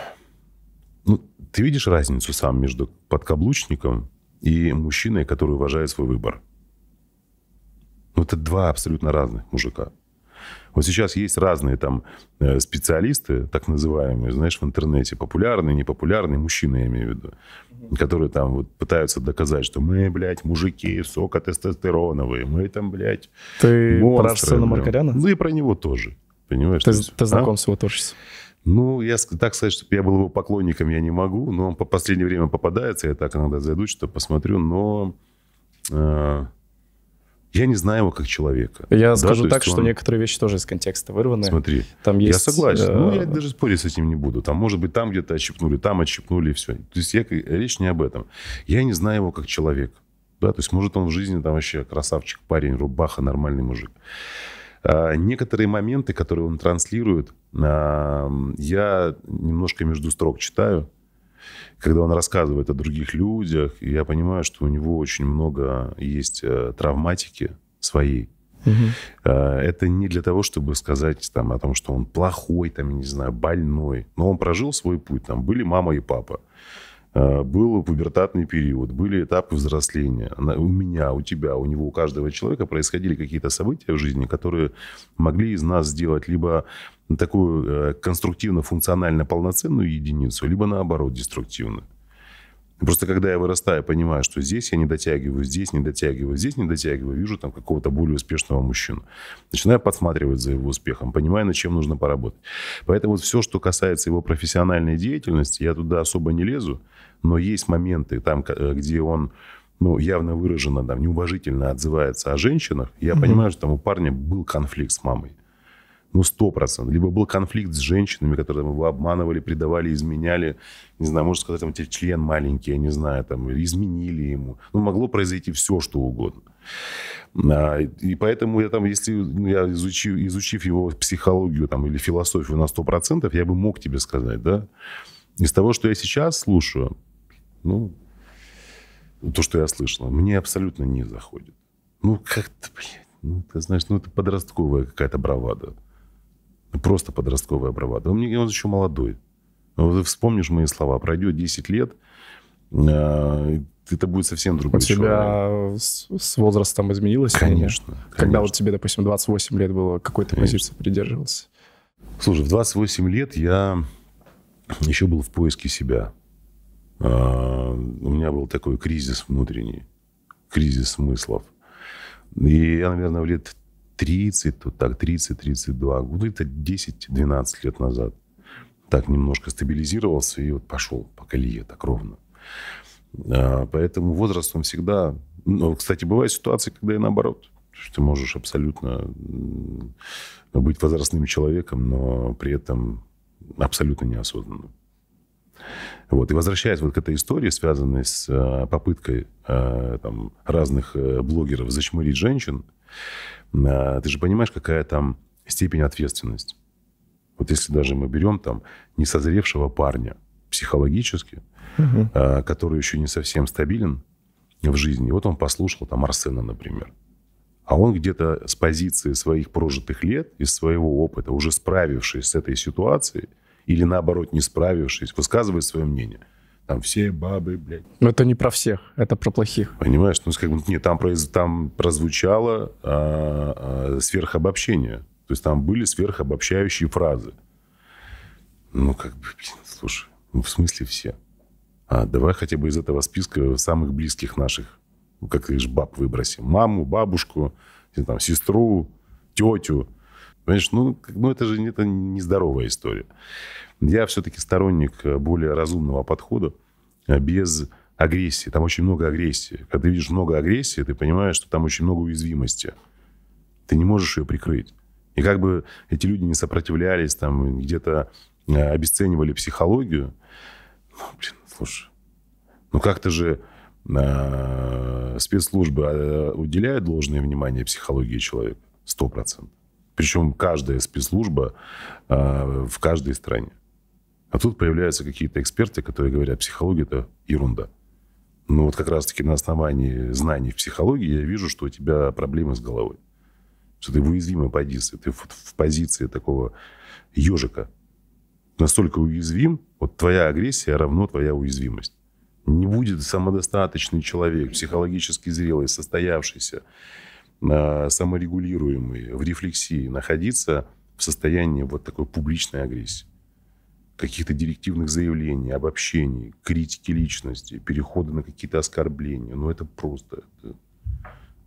ну, ты видишь разницу сам между подкаблучником и мужчиной, который уважает свой выбор? Ну, это два абсолютно разных мужика. Вот сейчас есть разные там э, специалисты, так называемые, знаешь, в интернете, популярные, непопулярные, мужчины, я имею в виду, которые там вот пытаются доказать, что мы, блядь, мужики, сокотестостероновые, мы там, блядь, Ты монстры, про Арсена Маркаряна? Ну и про него тоже, понимаешь? Ты, ты знаком а? с его творчеством? Ну, я так сказать, чтобы я был его поклонником, я не могу, но он по последнее время попадается, я так иногда зайду, что посмотрю, но... Э, я не знаю его как человека. Я да, скажу так, что он... некоторые вещи тоже из контекста вырваны. Смотри, там есть... я согласен. Э, ну, я даже спорить с этим не буду. Там, может быть, там где-то отщипнули, там отщипнули, и все. То есть я... речь не об этом. Я не знаю его как человека. Да, то есть, может, он в жизни там вообще красавчик, парень, рубаха, нормальный мужик. А, некоторые моменты, которые он транслирует, а, я немножко между строк читаю, когда он рассказывает о других людях, я понимаю, что у него очень много есть э, травматики своей. Угу. Это не для того, чтобы сказать там, о том, что он плохой, там, я не знаю, больной. Но он прожил свой путь. Там были мама и папа. Э, был пубертатный период, были этапы взросления. У меня, у тебя, у него, у каждого человека происходили какие-то события в жизни, которые могли из нас сделать либо такую э, конструктивно-функционально полноценную единицу, либо наоборот деструктивную. Просто когда я вырастаю, понимаю, что здесь я не дотягиваю, здесь не дотягиваю, здесь не дотягиваю, вижу там какого-то более успешного мужчину. Начинаю подсматривать за его успехом, понимаю, над чем нужно поработать. Поэтому все, что касается его профессиональной деятельности, я туда особо не лезу но есть моменты там, э, где он ну, явно выраженно там, неуважительно отзывается о женщинах, я угу. понимаю, что там у парня был конфликт с мамой. Ну, сто процентов. Либо был конфликт с женщинами, которые там, его обманывали, предавали, изменяли. Не знаю, может сказать, там, тебе член маленький, я не знаю, там, изменили ему. Ну, могло произойти все, что угодно. А, и поэтому я там, если я изучив, изучив его психологию там, или философию на сто процентов, я бы мог тебе сказать, да, из того, что я сейчас слушаю, ну, то, что я слышал, мне абсолютно не заходит. Ну, как-то, блядь, ну, ты знаешь, ну, это подростковая какая-то бравада. Ну, просто подростковая бравада. Он, он еще молодой. Ну, вот ты вспомнишь мои слова, пройдет 10 лет, а, это будет совсем другой человек. У тебя человек. с возрастом изменилось? Конечно, конечно. Когда вот тебе, допустим, 28 лет было, какой ты позиции придерживался? Слушай, в 28 лет я еще был в поиске себя. А, у меня был такой кризис внутренний, кризис смыслов. И я, наверное, в лет 30, вот так, 30-32, где-то 10-12 лет назад так немножко стабилизировался и вот пошел по колее так ровно. А, поэтому возрастом всегда... Ну, кстати, бывают ситуации, когда и наоборот. Что ты можешь абсолютно быть возрастным человеком, но при этом абсолютно неосознанным. Вот. И возвращаясь вот к этой истории, связанной с э, попыткой э, там, разных э, блогеров зачмурить женщин, ты же понимаешь, какая там степень ответственности. Вот если даже мы берем там несозревшего парня психологически, угу. который еще не совсем стабилен в жизни, вот он послушал там Арсена, например, а он где-то с позиции своих прожитых лет, из своего опыта, уже справившись с этой ситуацией, или наоборот, не справившись, высказывает свое мнение. Там все бабы, блядь. Но это не про всех, это про плохих. Понимаешь, ну как бы нет, там, произ, там прозвучало а, а, сверхобобщение. То есть там были сверхобобщающие фразы. Ну как бы, блин, слушай, ну в смысле все. А давай хотя бы из этого списка самых близких наших, ну, как ты говоришь, баб выбросим. Маму, бабушку, там, сестру, тетю Понимаешь, ну, ну это же это нездоровая история. Я все-таки сторонник э, более разумного подхода, э, без агрессии. Там очень много агрессии. Когда ты видишь много агрессии, ты понимаешь, что там очень много уязвимости. Ты не можешь ее прикрыть. И как бы эти люди не сопротивлялись, там где-то э, обесценивали психологию, ну, блин, слушай, ну как-то же спецслужбы уделяют должное внимание психологии человека, сто процентов. Причем каждая спецслужба э, в каждой стране. А тут появляются какие-то эксперты, которые говорят, психология – это ерунда. Но ну, вот как раз-таки на основании знаний в психологии я вижу, что у тебя проблемы с головой. Что ты в уязвимой позиции. Ты в, в позиции такого ежика. Настолько уязвим, вот твоя агрессия равно твоя уязвимость. Не будет самодостаточный человек, психологически зрелый, состоявшийся, Э, саморегулируемые, в рефлексии находиться в состоянии вот такой публичной агрессии каких-то директивных заявлений, обобщений, критики личности, перехода на какие-то оскорбления. Ну, это просто... Это,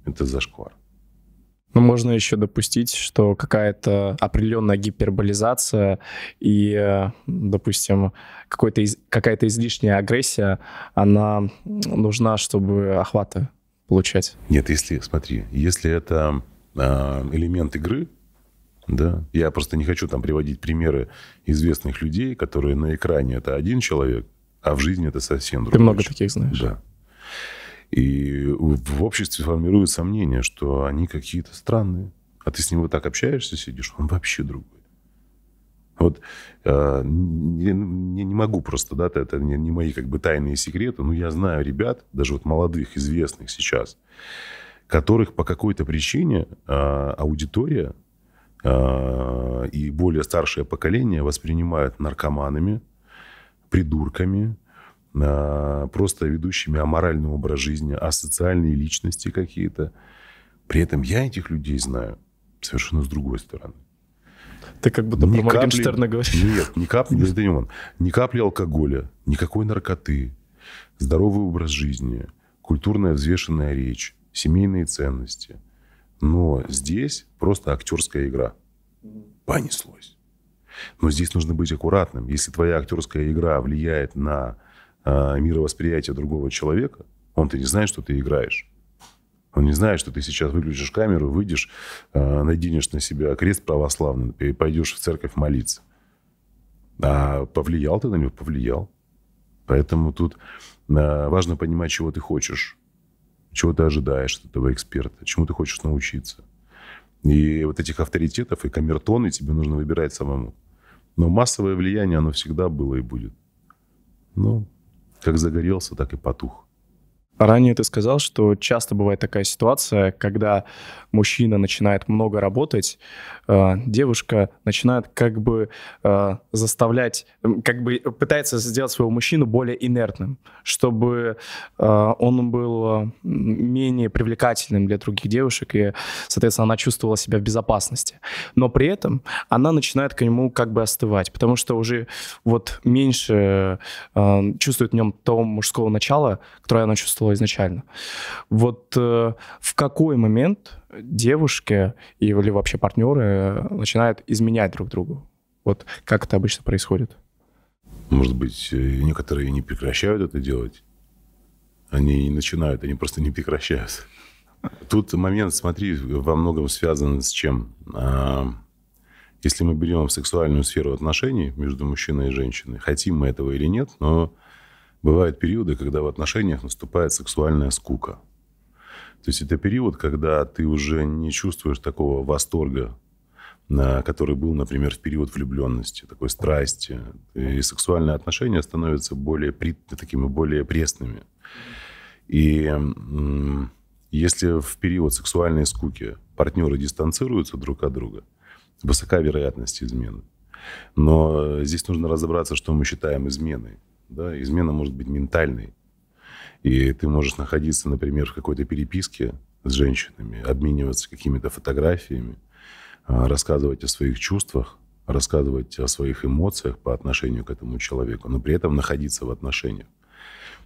это зашквар. Ну, можно еще допустить, что какая-то определенная гиперболизация и, э, допустим, какая-то излишняя агрессия, она нужна, чтобы охвата получать? Нет, если, смотри, если это э, элемент игры, да, я просто не хочу там приводить примеры известных людей, которые на экране это один человек, а в жизни это совсем другой. Ты много человек. таких знаешь. Да. И в обществе формируют сомнение, что они какие-то странные. А ты с ним вот так общаешься, сидишь, он вообще другой. Вот э, не, не могу просто, да, это не, не мои как бы тайные секреты, но я знаю ребят, даже вот молодых, известных сейчас, которых по какой-то причине э, аудитория э, и более старшее поколение воспринимают наркоманами, придурками, э, просто ведущими аморальный образ жизни, асоциальные личности какие-то. При этом я этих людей знаю совершенно с другой стороны. Ты как будто ни про капли... Моргенштерна говоришь. Нет, ни капли, не заденен. Ни капли алкоголя, никакой наркоты, здоровый образ жизни, культурная взвешенная речь, семейные ценности. Но здесь просто актерская игра. Понеслось. Но здесь нужно быть аккуратным. Если твоя актерская игра влияет на э, мировосприятие другого человека, он-то не знает, что ты играешь. Он не знает, что ты сейчас выключишь камеру, выйдешь, а, наденешь на себя крест православный и пойдешь в церковь молиться. А повлиял ты на него? Повлиял. Поэтому тут а, важно понимать, чего ты хочешь, чего ты ожидаешь от этого эксперта, чему ты хочешь научиться. И вот этих авторитетов и камертоны тебе нужно выбирать самому. Но массовое влияние, оно всегда было и будет. Ну, как загорелся, так и потух. Ранее ты сказал, что часто бывает такая ситуация, когда мужчина начинает много работать, э, девушка начинает как бы э, заставлять, э, как бы пытается сделать своего мужчину более инертным, чтобы он был менее привлекательным для других девушек, и, соответственно, она чувствовала себя в безопасности. Но при этом она начинает к нему как бы остывать, потому что уже вот меньше чувствует в нем того мужского начала, которое она чувствовала присутствовало изначально. Вот э, в какой момент девушки или вообще партнеры э, начинают изменять друг другу? Вот как это обычно происходит? Может быть, э, некоторые не прекращают это делать. Они не начинают, они просто не прекращают. Тут момент, смотри, во многом связан с чем. А, если мы берем сексуальную сферу отношений между мужчиной и женщиной, хотим мы этого или нет, но Бывают периоды, когда в отношениях наступает сексуальная скука. То есть это период, когда ты уже не чувствуешь такого восторга, который был, например, в период влюбленности, такой страсти. И сексуальные отношения становятся более при, такими более пресными. И если в период сексуальной скуки партнеры дистанцируются друг от друга, высока вероятность измены. Но э, здесь нужно разобраться, что мы считаем изменой. Да? Измена может быть ментальной. И ты можешь находиться, например, в какой-то переписке с женщинами, обмениваться какими-то фотографиями, а, рассказывать о своих чувствах, рассказывать о своих эмоциях по отношению к этому человеку, но при этом находиться в отношениях.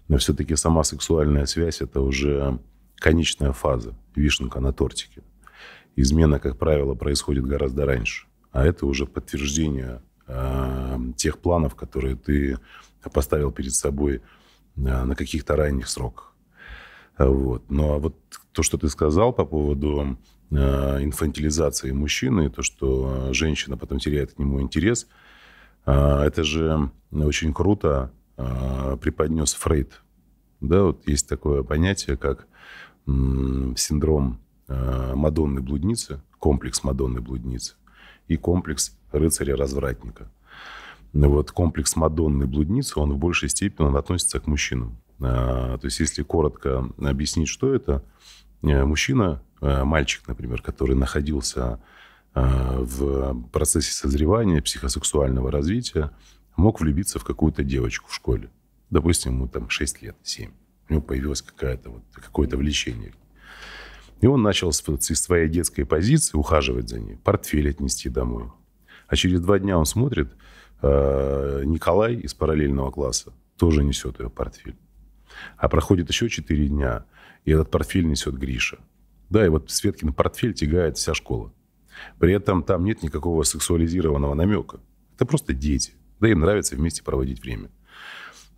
Но все-таки сама сексуальная связь – это уже конечная фаза, вишенка на тортике. Измена, как правило, происходит гораздо раньше. А это уже подтверждение э, тех планов, которые ты поставил перед собой э, на каких-то ранних сроках. Вот. Ну, а вот то, что ты сказал по поводу э, инфантилизации мужчины, то, что женщина потом теряет к нему интерес, э, это же очень круто преподнес Фрейд. Да, вот есть такое понятие, как синдром Мадонны-блудницы, комплекс Мадонны-блудницы и комплекс рыцаря-развратника. Ну вот комплекс Мадонны блудницы, он в большей степени он относится к мужчинам. А, то есть, если коротко объяснить, что это, э, мужчина, э, мальчик, например, который находился э, в процессе созревания, психосексуального развития, мог влюбиться в какую-то девочку в школе. Допустим, ему там 6 лет, 7. У него появилось какое-то вот, какое то влечение. И он начал из своей детской позиции ухаживать за ней, портфель отнести домой. А через два дня он смотрит, Э, Николай из параллельного класса тоже несет ее портфель. А проходит еще 4 дня, и этот портфель несет Гриша. Да, и вот Светкин портфель тягает вся школа. При этом там нет никакого сексуализированного намека. Это просто дети. Да им нравится вместе проводить время.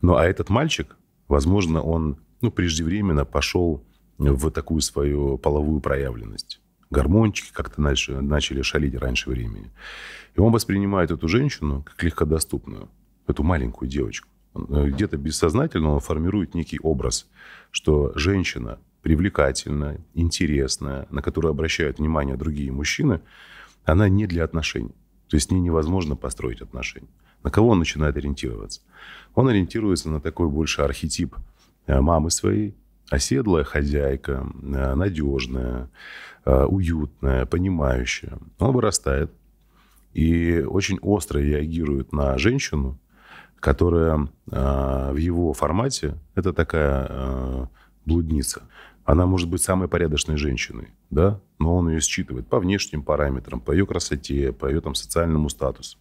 Ну, а этот мальчик, возможно, он ну, преждевременно пошел в такую свою половую проявленность гормончики как-то начали, начали шалить раньше времени. И он воспринимает эту женщину как легкодоступную, эту маленькую девочку. Э, где-то бессознательно он формирует некий образ, что женщина привлекательная, интересная, на которую обращают внимание другие мужчины, она не для отношений. То есть с ней невозможно построить отношения. На кого он начинает ориентироваться? Он ориентируется на такой больше архетип э, мамы своей, оседлая хозяйка, э, надежная, э, уютная, понимающая, он вырастает и очень остро реагирует на женщину, которая э, в его формате это такая блудница. Она может быть самой порядочной женщиной, да, но он ее считывает по внешним параметрам, по ее красоте, по ее там социальному статусу.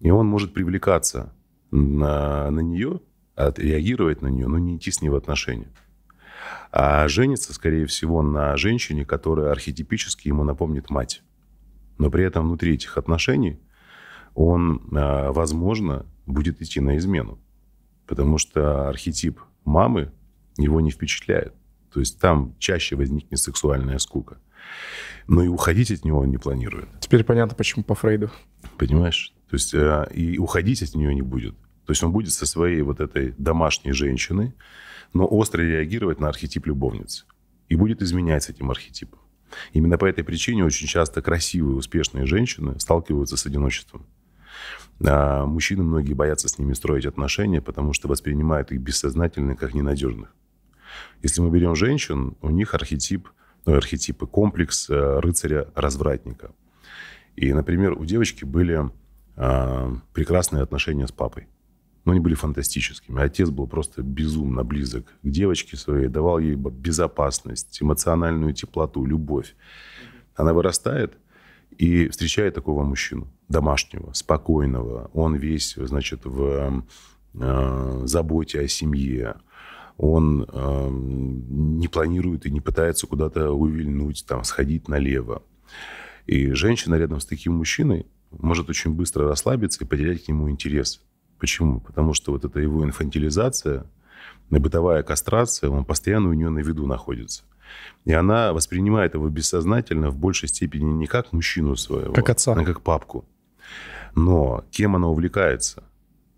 И он может привлекаться на, на нее, реагировать на нее, но не идти с ней в отношения. А женится, скорее всего, на женщине, которая архетипически ему напомнит мать. Но при этом внутри этих отношений он, а, возможно, будет идти на измену. Потому что архетип мамы его не впечатляет. То есть там чаще возникнет сексуальная скука. Но и уходить от него он не планирует. Теперь понятно, почему по Фрейду. Понимаешь? То есть а, и уходить от нее не будет. То есть он будет со своей вот этой домашней женщиной, но остро реагировать на архетип любовницы. И будет изменять с этим архетипом. Именно по этой причине очень часто красивые, успешные женщины сталкиваются с одиночеством. А мужчины многие боятся с ними строить отношения, потому что воспринимают их бессознательно как ненадежных. Если мы берем женщин, у них архетип, ну, архетипы, комплекс э, рыцаря-развратника. И, например, у девочки были э, прекрасные отношения с папой но они были фантастическими. Отец был просто безумно близок к девочке своей, давал ей безопасность, эмоциональную теплоту, любовь. Она вырастает и встречает такого мужчину, домашнего, спокойного. Он весь, значит, в эм, э, заботе о семье. Он э, не планирует и не пытается куда-то увильнуть, там, сходить налево. И женщина рядом с таким мужчиной может очень быстро расслабиться и потерять к нему интерес Почему? Потому что вот эта его инфантилизация, бытовая кастрация, он постоянно у нее на виду находится. И она воспринимает его бессознательно в большей степени не как мужчину своего, как отца. а как папку. Но кем она увлекается?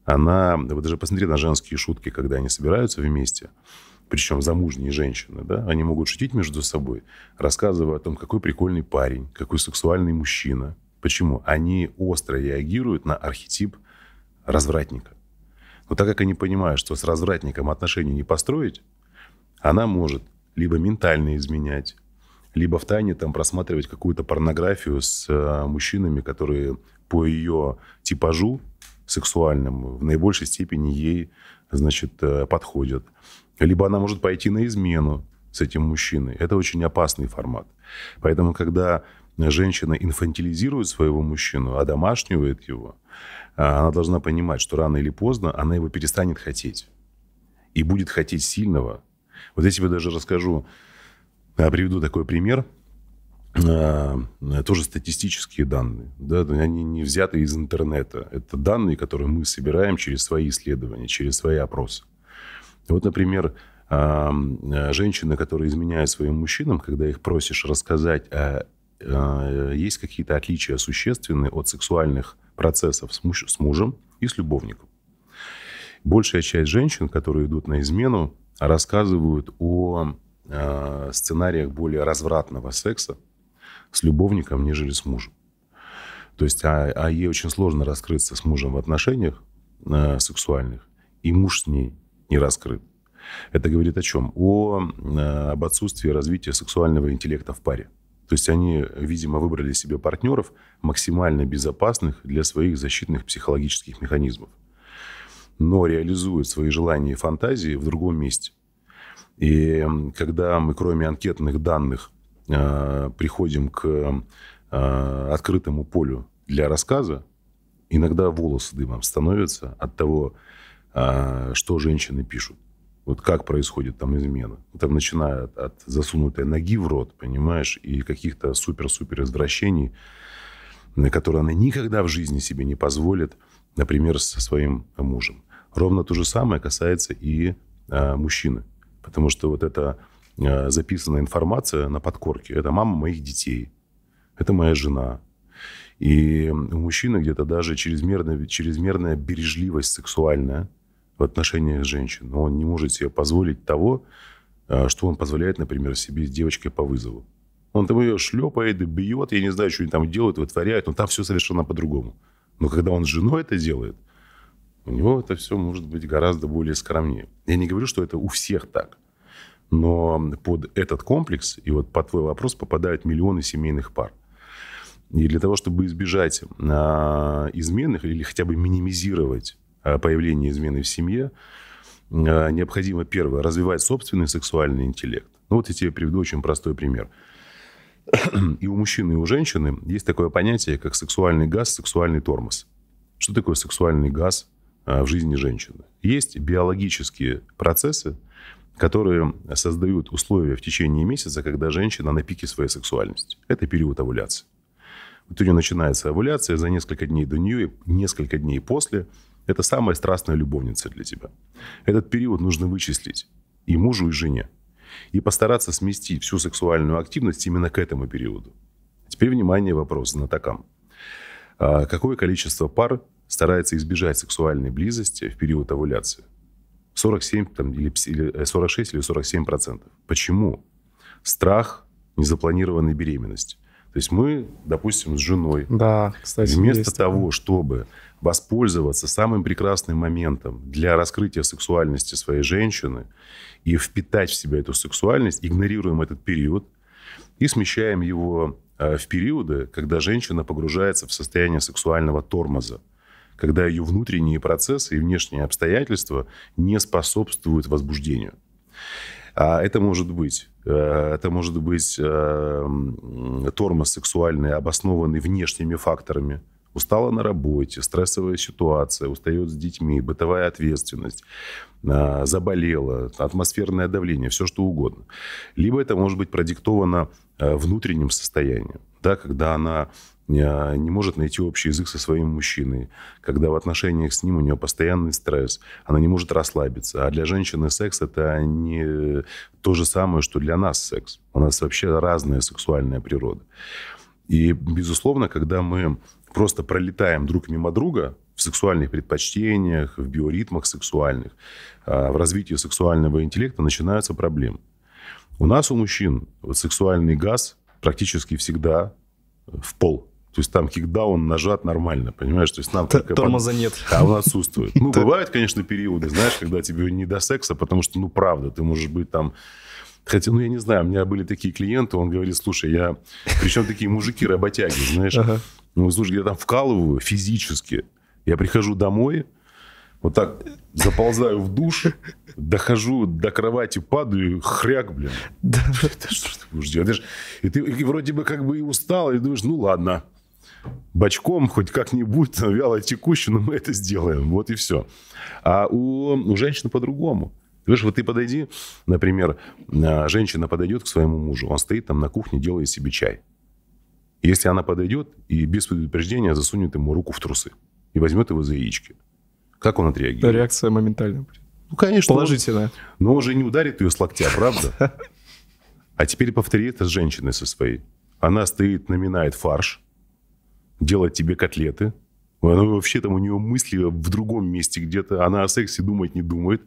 Она, вы даже посмотрите на женские шутки, когда они собираются вместе, причем замужние женщины, да, они могут шутить между собой, рассказывая о том, какой прикольный парень, какой сексуальный мужчина. Почему? Они остро реагируют на архетип развратника. Но так как они понимают, что с развратником отношения не построить, она может либо ментально изменять, либо в тайне там просматривать какую-то порнографию с э, мужчинами, которые по ее типажу сексуальному в наибольшей степени ей, значит, э, подходят. Либо она может пойти на измену с этим мужчиной. Это очень опасный формат. Поэтому, когда женщина инфантилизирует своего мужчину, одомашнивает его – а, она должна понимать, что рано или поздно она его перестанет хотеть. И будет хотеть сильного. Вот я тебе даже расскажу, а, приведу такой пример а, – тоже статистические данные. Да, они не взяты из интернета. Это данные, которые мы собираем через свои исследования, через свои опросы. Вот, например, женщины, которые изменяют своим мужчинам, когда их просишь рассказать о а, есть какие-то отличия существенные от сексуальных процессов с, муж, с мужем и с любовником. Большая часть женщин, которые идут на измену, рассказывают о э, сценариях более развратного секса с любовником, нежели с мужем. То есть, а, а ей очень сложно раскрыться с мужем в отношениях э, сексуальных, и муж с ней не раскрыт. Это говорит о чем? О, э, об отсутствии развития сексуального интеллекта в паре. То есть они, видимо, выбрали себе партнеров максимально безопасных для своих защитных психологических механизмов, но реализуют свои желания и фантазии в другом месте. И когда мы, кроме анкетных данных, а, приходим к а, открытому полю для рассказа, иногда волосы дымом становятся от того, а, что женщины пишут вот как происходит там измена. Там, начиная от, засунутой ноги в рот, понимаешь, и каких-то супер-супер извращений, на которые она никогда в жизни себе не позволит, например, со своим мужем. Ровно то же самое касается и э, мужчины. Потому что вот эта э, записанная информация на подкорке, это мама моих детей, это моя жена. И у мужчины где-то даже чрезмерная, чрезмерная бережливость сексуальная – в отношении женщин. Но он не может себе позволить того, а, что он позволяет, например, себе с девочкой по вызову. Он там ее шлепает, бьет, я не знаю, что они там делают, вытворяют, но там все совершенно по-другому. Но когда он с женой это делает, у него это все может быть гораздо более скромнее. Я не говорю, что это у всех так. Но под этот комплекс, и вот под твой вопрос, попадают миллионы семейных пар. И для того, чтобы избежать а, изменных или хотя бы минимизировать появления измены в семье, э, необходимо, первое, развивать собственный сексуальный интеллект. Ну вот я тебе приведу очень простой пример. И у мужчины, и у женщины есть такое понятие, как сексуальный газ, сексуальный тормоз. Что такое сексуальный газ э, в жизни женщины? Есть биологические процессы, которые создают условия в течение месяца, когда женщина на пике своей сексуальности. Это период овуляции. Вот у нее начинается овуляция, за несколько дней до нее и несколько дней после – это самая страстная любовница для тебя. Этот период нужно вычислить и мужу, и жене. И постараться сместить всю сексуальную активность именно к этому периоду. Теперь, внимание, вопрос знатокам. А какое количество пар старается избежать сексуальной близости в период овуляции? 47 там, или, или 46 э, или 47 процентов. Почему? Страх незапланированной беременности. То есть мы, допустим, с женой. Да, кстати. Вместо есть, того, да. чтобы воспользоваться самым прекрасным моментом для раскрытия сексуальности своей женщины и впитать в себя эту сексуальность, игнорируем этот период и смещаем его а, в периоды, когда женщина погружается в состояние сексуального тормоза, когда ее внутренние процессы и внешние обстоятельства не способствуют возбуждению. А это может быть. Э, это может быть э, тормоз сексуальный, обоснованный внешними факторами. Устала на работе, стрессовая ситуация, устает с детьми, бытовая ответственность, а, заболела, атмосферное давление, все что угодно. Либо это может быть продиктовано э, внутренним состоянием, да, когда она а, не может найти общий язык со своим мужчиной, когда в отношениях с ним у нее постоянный стресс, она не может расслабиться. А для женщины секс это не то же самое, что для нас секс. У нас вообще разная сексуальная природа. И, безусловно, когда мы просто пролетаем друг мимо друга в сексуальных предпочтениях, в биоритмах сексуальных, а, в развитии сексуального интеллекта начинаются проблемы. У нас, у мужчин, вот сексуальный газ практически всегда в пол то есть там кикдаун нажат нормально, понимаешь? То есть нам тормоза под... нет. А он отсутствует. Ну, бывают, конечно, периоды, знаешь, когда тебе не до секса, потому что, ну, правда, ты можешь быть там... Хотя, ну, я не знаю, у меня были такие клиенты, он говорит, слушай, я... Причем такие мужики, работяги, знаешь. Ага. Ну, слушай, я там вкалываю физически. Я прихожу домой, вот так заползаю в душ, дохожу до кровати, падаю, хряк, блин. Да. Что ты будешь делать? И ты вроде бы как бы и устал, и думаешь, ну ладно, бочком, хоть как-нибудь, вяло текуще, но мы это сделаем. Вот и все. А у, у женщины по-другому. видишь, вот ты подойди, например, а, женщина подойдет к своему мужу, он стоит там на кухне, делает себе чай. Если она подойдет и без предупреждения засунет ему руку в трусы и возьмет его за яички, как он отреагирует? Реакция моментальная будет. Ну, конечно. Положительная. Но уже не ударит ее с локтя, правда? А теперь повтори это с женщиной со своей. Она стоит, наминает фарш, делать тебе котлеты. Она вообще там, у нее мысли в другом месте где-то, она о сексе думать не думает.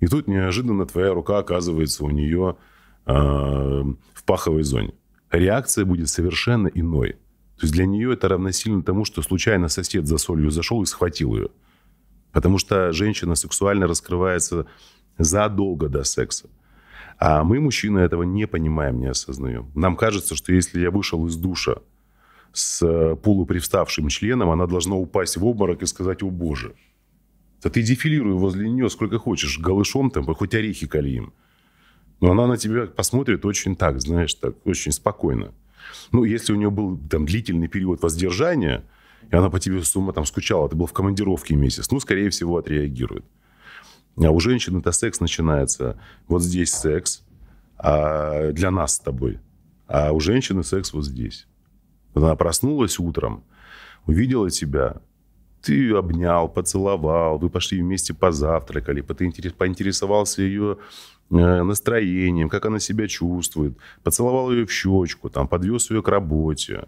И тут неожиданно твоя рука оказывается у нее э, а, в паховой зоне. Реакция будет совершенно иной. То есть для нее это равносильно тому, что случайно сосед за солью зашел и схватил ее. Потому что женщина сексуально раскрывается задолго до секса. А мы, мужчины, этого не понимаем, не осознаем. Нам кажется, что если я вышел из душа, с э, полупривставшим членом, она должна упасть в обморок и сказать «О, Боже!». Да ты дефилируй возле нее сколько хочешь, голышом там, хоть орехи калием. Но она на тебя посмотрит очень так, знаешь, так, очень спокойно. Ну, если у нее был там длительный период воздержания, и она по тебе с ума там скучала, ты был в командировке месяц, ну, скорее всего, отреагирует. А у женщины-то секс начинается. Вот здесь секс а для нас с тобой. А у женщины секс вот здесь. Она проснулась утром, увидела тебя, ты ее обнял, поцеловал, вы пошли вместе позавтракали, поинтересовался ее э, настроением, как она себя чувствует, поцеловал ее в щечку, там, подвез ее к работе,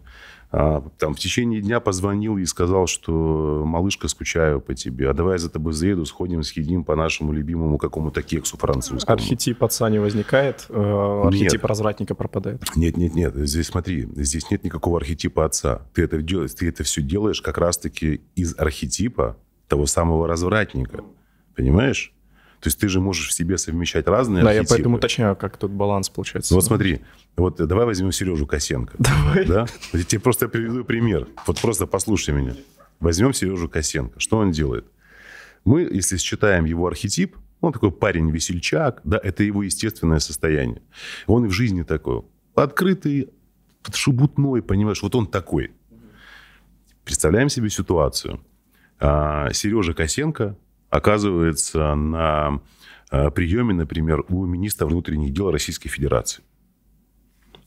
а, там в течение дня позвонил и сказал, что малышка, скучаю по тебе, а давай я за тобой заеду, сходим, съедим по нашему любимому какому-то кексу французскому. Архетип отца не возникает, э, архетип нет. развратника пропадает. Нет, нет, нет, здесь смотри, здесь нет никакого архетипа отца. Ты это, делаешь, ты это все делаешь как раз-таки из архетипа того самого развратника, понимаешь? То есть ты же можешь в себе совмещать разные Да, архетипы. я поэтому уточняю, как тут баланс получается. Вот смотри, вот давай возьмем Сережу Косенко. Давай. Да? Я тебе просто приведу пример. Вот просто послушай меня. Возьмем Сережу Косенко. Что он делает? Мы, если считаем его архетип, он такой парень-весельчак, да, это его естественное состояние. Он и в жизни такой. Открытый, шубутной, понимаешь, вот он такой. Представляем себе ситуацию. А, Сережа Косенко оказывается на э, приеме, например, у министра внутренних дел Российской Федерации.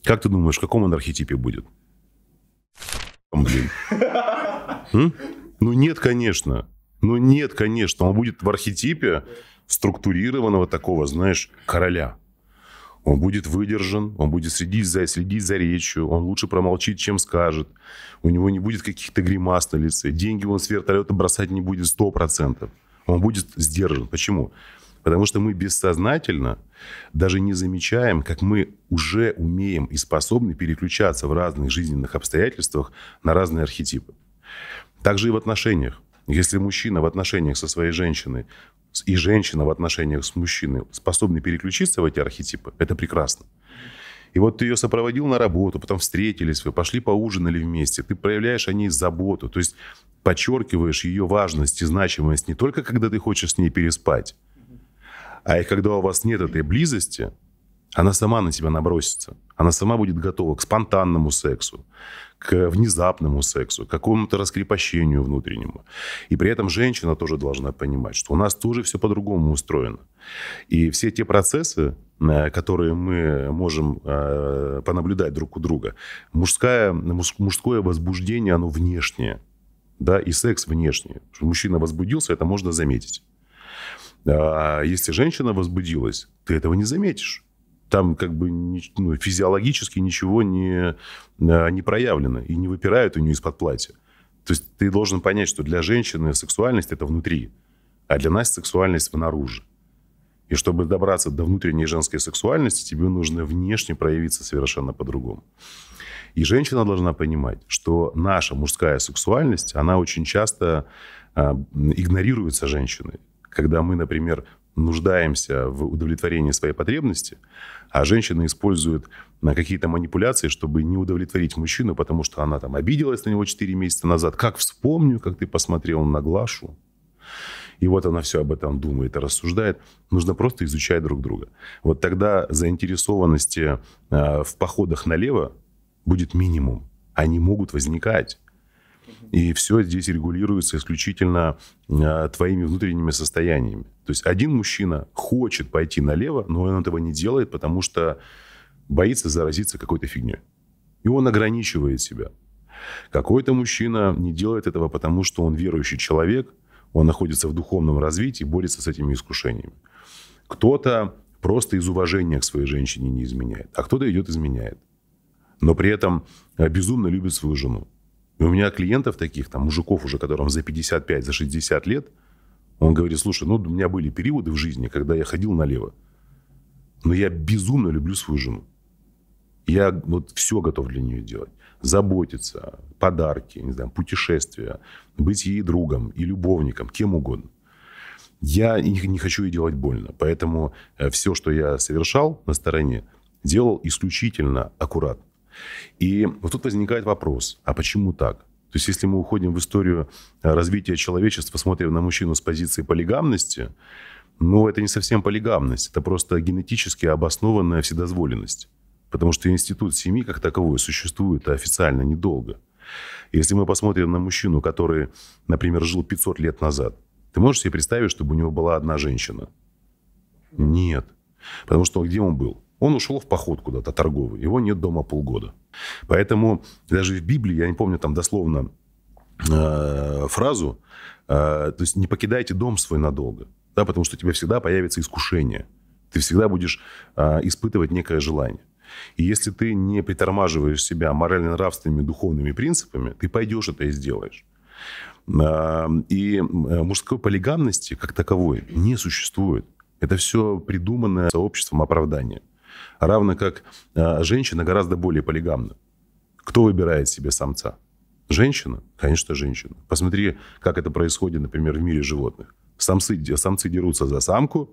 Как ты думаешь, в каком он архетипе будет? Ну нет, конечно. Ну нет, конечно. Он будет в архетипе структурированного такого, знаешь, короля. Он будет выдержан, он будет следить за, следить за речью, он лучше промолчит, чем скажет. У него не будет каких-то гримас на лице. Деньги он с вертолета бросать не будет 100% он будет сдержан. Почему? Потому что мы бессознательно даже не замечаем, как мы уже умеем и способны переключаться в разных жизненных обстоятельствах на разные архетипы. Также и в отношениях. Если мужчина в отношениях со своей женщиной и женщина в отношениях с мужчиной способны переключиться в эти архетипы, это прекрасно. И вот ты ее сопроводил на работу, потом встретились вы, пошли поужинали вместе, ты проявляешь о ней заботу, то есть подчеркиваешь ее важность и значимость не только когда ты хочешь с ней переспать, а и когда у вас нет этой близости, она сама на тебя набросится. Она сама будет готова к спонтанному сексу, к внезапному сексу, к какому-то раскрепощению внутреннему. И при этом женщина тоже должна понимать, что у нас тоже все по-другому устроено. И все те процессы, э, которые мы можем э, понаблюдать друг у друга, мужское, мужское возбуждение, оно внешнее, да, и секс внешний. Что мужчина возбудился, это можно заметить. А если женщина возбудилась, ты этого не заметишь там как бы ну, физиологически ничего не, э, не проявлено и не выпирает у нее из-под платья. То есть ты должен понять, что для женщины сексуальность – это внутри, а для нас сексуальность – наружу. И чтобы добраться до внутренней женской сексуальности, тебе нужно внешне проявиться совершенно по-другому. И женщина должна понимать, что наша мужская сексуальность, она очень часто э, игнорируется женщиной. Когда мы, например, нуждаемся в удовлетворении своей потребности, а женщина использует на э, какие-то манипуляции, чтобы не удовлетворить мужчину, потому что она там обиделась на него 4 месяца назад. Как вспомню, как ты посмотрел на Глашу. И вот она все об этом думает и рассуждает. Нужно просто изучать друг друга. Вот тогда заинтересованности э, в походах налево будет минимум. Они могут возникать. И все здесь регулируется исключительно э, твоими внутренними состояниями. То есть один мужчина хочет пойти налево, но он этого не делает, потому что боится заразиться какой-то фигней. И он ограничивает себя. Какой-то мужчина не делает этого, потому что он верующий человек, он находится в духовном развитии, борется с этими искушениями. Кто-то просто из уважения к своей женщине не изменяет, а кто-то идет изменяет. Но при этом э, безумно любит свою жену. И у меня клиентов таких, там, мужиков уже, которым за 55, за 60 лет – он говорит, слушай, ну у меня были периоды в жизни, когда я ходил налево, но я безумно люблю свою жену. Я вот все готов для нее делать. Заботиться, подарки, не знаю, путешествия, быть ей другом и любовником, кем угодно. Я не хочу ей делать больно, поэтому э, все, что я совершал на стороне, делал исключительно аккуратно. И вот тут возникает вопрос, а почему так? То есть если мы уходим в историю э, развития человечества, смотрим на мужчину с позиции полигамности, ну, это не совсем полигамность, это просто генетически обоснованная вседозволенность. Потому что институт семьи как таковой существует официально недолго. Если мы посмотрим на мужчину, который, например, жил 500 лет назад, ты можешь себе представить, чтобы у него была одна женщина? Нет. Потому что где он был? Он ушел в поход куда-то торговый, его нет дома полгода. Поэтому даже в Библии, я не помню там дословно э, фразу, э, то есть не покидайте дом свой надолго, да, потому что у тебя всегда появится искушение. Ты всегда будешь э, испытывать некое желание. И если ты не притормаживаешь себя морально-нравственными духовными принципами, ты пойдешь это и сделаешь. Э, и э, мужской полигамности как таковой не существует. Это все придуманное сообществом оправдания. Равно как а, женщина гораздо более полигамна. Кто выбирает себе самца? Женщина? Конечно, женщина. Посмотри, как это происходит, например, в мире животных. Самцы, самцы дерутся за самку,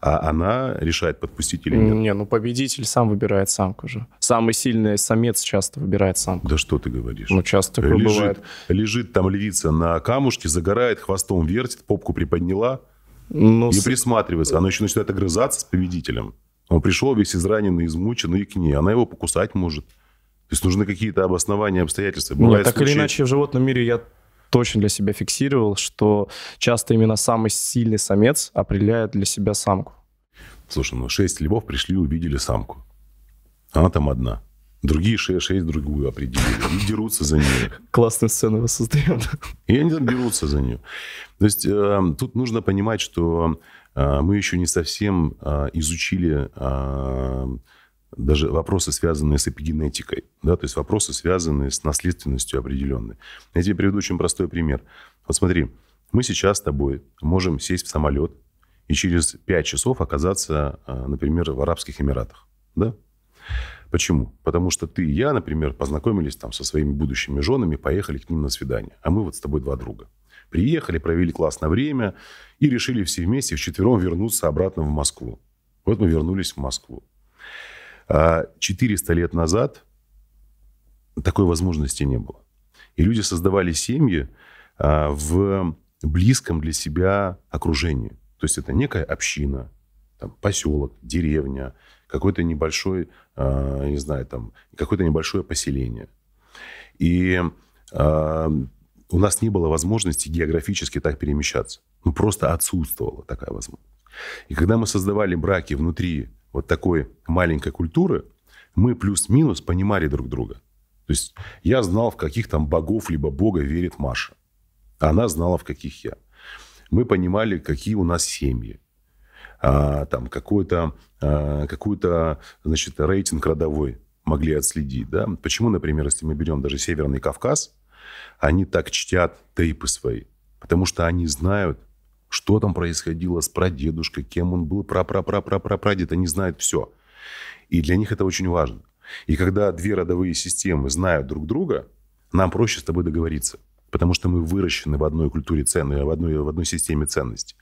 а она решает, подпустить или нет. Не, ну победитель сам выбирает самку же. Самый сильный самец часто выбирает самку. Да что ты говоришь? Ну, часто такое лежит, бывает. Лежит там львица на камушке, загорает, хвостом вертит, попку приподняла ну, и с... присматривается. Она еще начинает огрызаться с победителем. Он пришел весь израненный, измученный к ней. Она его покусать может. То есть нужны какие-то обоснования, обстоятельства. Бывает Нет, так случаи... или иначе, в животном мире я точно для себя фиксировал, что часто именно самый сильный самец определяет для себя самку. Слушай, ну шесть львов пришли, увидели самку. Она там одна. Другие шесть, шесть другую определили. И дерутся за нее. Классную сцену воссоздаем. И они там дерутся за нее. То есть э, тут нужно понимать, что а, мы еще не совсем а, изучили а, даже вопросы, связанные с эпигенетикой, да, то есть вопросы, связанные с наследственностью определенной. Я тебе приведу очень простой пример. Вот смотри, мы сейчас с тобой можем сесть в самолет и через 5 часов оказаться, например, в Арабских Эмиратах, да? Почему? Потому что ты и я, например, познакомились там со своими будущими женами, поехали к ним на свидание, а мы вот с тобой два друга – Приехали, провели классное время и решили все вместе вчетвером вернуться обратно в Москву. Вот мы вернулись в Москву. 400 а, лет назад такой возможности не было. И люди создавали семьи а, в близком для себя окружении. То есть это некая община, там, поселок, деревня, какой-то небольшой, а, не знаю, там, какое-то небольшое поселение. И у нас не было возможности географически так перемещаться. Ну, просто отсутствовала такая возможность. И когда мы создавали браки внутри вот такой маленькой культуры, мы плюс-минус понимали друг друга. То есть я знал, в каких там богов либо бога верит Маша. А она знала, в каких я. Мы понимали, какие у нас семьи. А, там какой-то, а, какой-то, значит, рейтинг родовой могли отследить, да. Почему, например, если мы берем даже Северный Кавказ, они так чтят тейпы свои, потому что они знают, что там происходило с прадедушкой, кем он был, пра-пра-пра-пра-прадед, они знают все. И для них это очень важно. И когда две родовые системы знают друг друга, нам проще с тобой договориться, потому что мы выращены в одной культуре ценностей, в одной, в одной системе ценностей.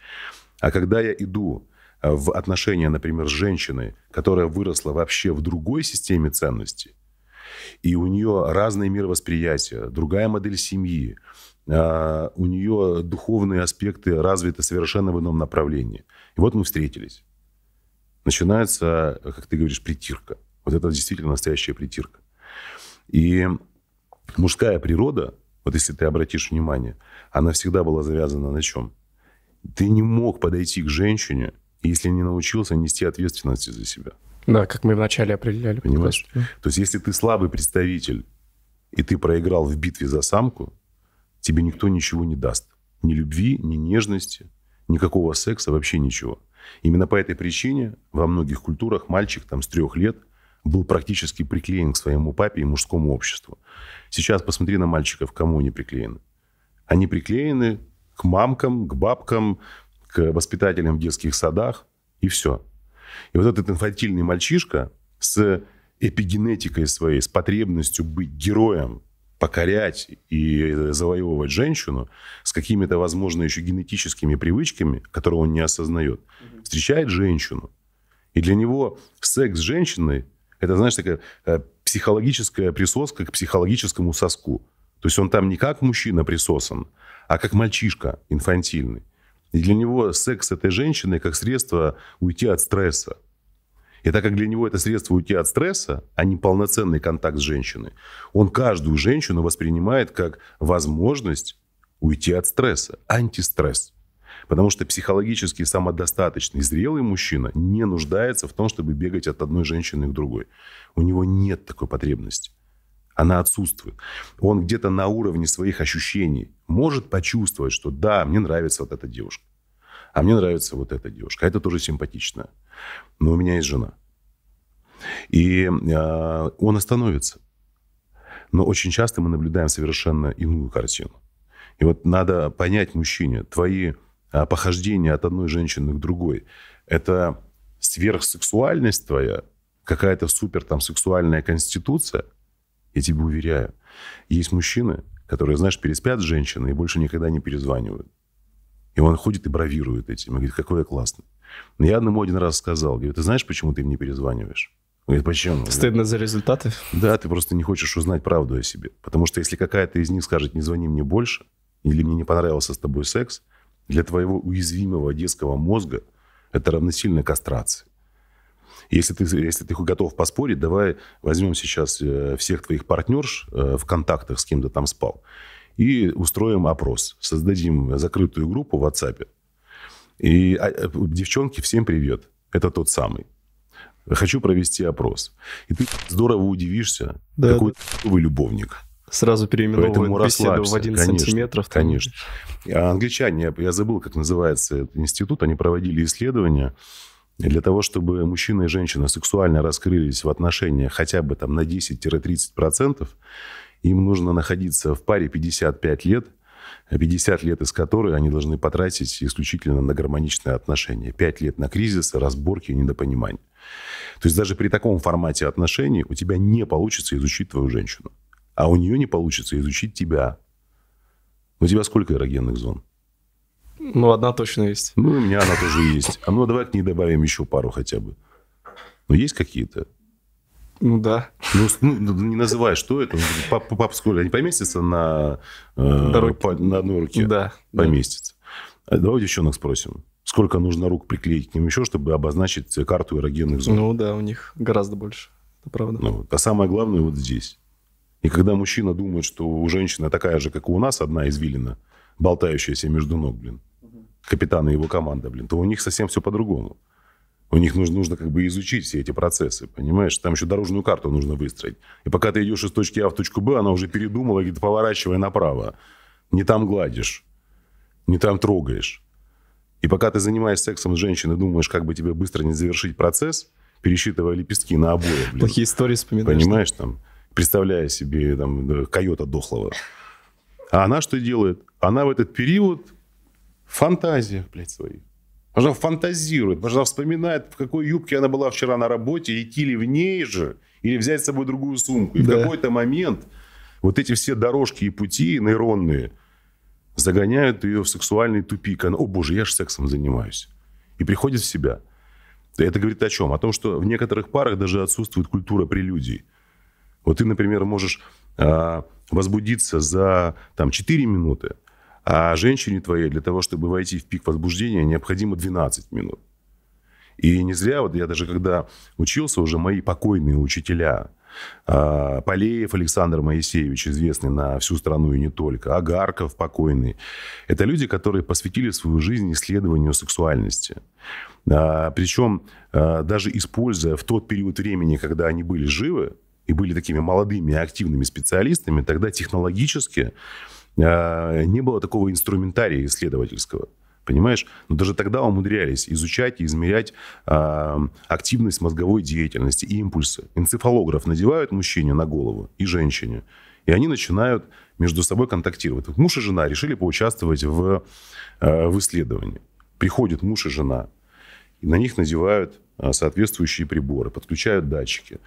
А когда я иду э, в отношения, например, с женщиной, которая выросла вообще в другой системе ценностей, и у нее разное восприятия, другая модель семьи. А, у нее духовные аспекты развиты совершенно в ином направлении. И вот мы встретились. Начинается, как ты говоришь, притирка. Вот это действительно настоящая притирка. И мужская природа, вот если ты обратишь внимание, она всегда была завязана на чем? Ты не мог подойти к женщине, если не научился нести ответственности за себя. Да, как мы вначале определяли. Понимаешь? То есть, если ты слабый представитель, и ты проиграл в битве за самку, тебе никто ничего не даст. Ни любви, ни нежности, никакого секса, вообще ничего. Именно по этой причине во многих культурах мальчик там с трех лет был практически приклеен к своему папе и мужскому обществу. Сейчас посмотри на мальчиков, кому они приклеены. Они приклеены к мамкам, к бабкам, к воспитателям в детских садах, и все. И вот этот инфантильный мальчишка с эпигенетикой своей, с потребностью быть героем, покорять и завоевывать женщину с какими-то, возможно, еще генетическими привычками, которые он не осознает, угу. встречает женщину. И для него секс с женщиной – это, знаешь, такая э, психологическая присоска к психологическому соску. То есть он там не как мужчина присосан, а как мальчишка инфантильный. И для него секс с этой женщиной как средство уйти от стресса. И так как для него это средство уйти от стресса, а не полноценный контакт с женщиной, он каждую женщину воспринимает как возможность уйти от стресса, антистресс. Потому что психологически самодостаточный, зрелый мужчина не нуждается в том, чтобы бегать от одной женщины к другой. У него нет такой потребности она отсутствует. Он где-то на уровне своих ощущений может почувствовать, что да, мне нравится вот эта девушка, а мне нравится вот эта девушка, а это тоже симпатично, но у меня есть жена. И э, он остановится. Но очень часто мы наблюдаем совершенно иную картину. И вот надо понять мужчине, твои э, похождения от одной женщины к другой, это сверхсексуальность твоя, какая-то супер там сексуальная конституция – я тебе уверяю, есть мужчины, которые, знаешь, переспят с женщиной и больше никогда не перезванивают. И он ходит и бравирует этим. И говорит, какой я классный. я одному один раз сказал, говорю, ты знаешь, почему ты мне перезваниваешь? Он говорит, почему? Стыдно за результаты? Да, ты просто не хочешь узнать правду о себе. Потому что если какая-то из них скажет, не звони мне больше, или мне не понравился с тобой секс, для твоего уязвимого детского мозга это равносильно кастрации. Если ты, если ты готов поспорить, давай возьмем сейчас э, всех твоих партнерш э, в контактах, с кем ты там спал, и устроим опрос. Создадим закрытую группу в WhatsApp. И а, э, девчонки всем привет. Это тот самый. Хочу провести опрос. И ты здорово удивишься, да, какой да. вы любовник. Сразу переименовывают Поэтому беседу в один сантиметров. Конечно. А англичане, я, я забыл, как называется этот институт, они проводили исследования, для того, чтобы мужчина и женщина сексуально раскрылись в отношениях хотя бы там на 10-30%, им нужно находиться в паре 55 лет, 50 лет из которых они должны потратить исключительно на гармоничные отношения. 5 лет на кризисы, разборки и недопонимание. То есть даже при таком формате отношений у тебя не получится изучить твою женщину. А у нее не получится изучить тебя. У тебя сколько эрогенных зон? Ну, одна точно есть. Ну, у меня она тоже есть. А ну, давай к ней добавим еще пару хотя бы. Ну, есть какие-то? Ну, да. Ну, ну не называй, что это. Пап, пап, сколько? Они поместятся на, э, по, на одной руке? Да. Поместятся. Да. Давай девчонок спросим. Сколько нужно рук приклеить к ним еще, чтобы обозначить карту эрогенных зон? Ну, да, у них гораздо больше. Это правда. Ну, а самое главное вот здесь. И когда мужчина думает, что у женщины такая же, как у нас, одна извилина, болтающаяся между ног, блин, капитан и его команда, блин, то у них совсем все по-другому. У них нужно, нужно как бы изучить все эти процессы, понимаешь? Там еще дорожную карту нужно выстроить. И пока ты идешь из точки А в точку Б, она уже передумала, говорит, поворачивай направо. Не там гладишь, не там трогаешь. И пока ты занимаешься сексом с женщиной, думаешь, как бы тебе быстро не завершить процесс, пересчитывая лепестки на обои. Блин. Плохие истории вспоминаешь. Понимаешь, там, представляя себе там э, койота дохлого. А она что делает? Она в этот период фантазиях, блядь, своих. Она фантазирует, она вспоминает, в какой юбке она была вчера на работе, идти ли в ней же, или взять с собой другую сумку. И да. в какой-то момент вот эти все дорожки и пути нейронные загоняют ее в сексуальный тупик. Она, о боже, я же сексом занимаюсь. И приходит в себя. Это говорит о чем? О том, что в некоторых парах даже отсутствует культура прелюдий. Вот ты, например, можешь а, возбудиться за там, 4 минуты, а женщине твоей для того, чтобы войти в пик возбуждения, необходимо 12 минут. И не зря, вот я даже когда учился, уже мои покойные учителя, а, Полеев Александр Моисеевич, известный на всю страну и не только, Агарков покойный. Это люди, которые посвятили свою жизнь исследованию сексуальности. А, причем а, даже используя в тот период времени, когда они были живы и были такими молодыми активными специалистами, тогда технологически Э, не было такого инструментария исследовательского. Понимаешь? Но даже тогда умудрялись изучать и измерять э, активность мозговой деятельности и импульсы. Энцефалограф надевают мужчине на голову и женщине, и они начинают между собой контактировать. Вот муж и жена решили поучаствовать в, э, в исследовании. Приходят муж и жена, и на них надевают э, соответствующие приборы, подключают датчики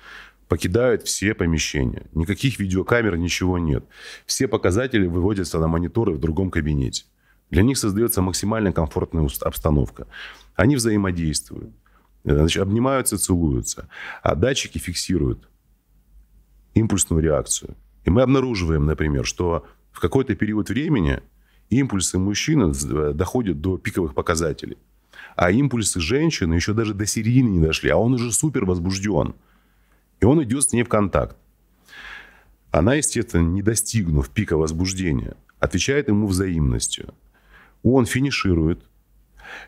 покидают все помещения. Никаких видеокамер, ничего нет. Все показатели выводятся на мониторы в другом кабинете. Для них создается максимально комфортная обстановка. Они взаимодействуют, э, значит, обнимаются, целуются. А датчики фиксируют импульсную реакцию. И мы обнаруживаем, например, что в какой-то период времени импульсы мужчины э, доходят до пиковых показателей. А импульсы женщины еще даже до середины не дошли, а он уже супер возбужден. И он идет с ней в контакт. Она, естественно, не достигнув пика возбуждения, отвечает ему взаимностью. Он финиширует,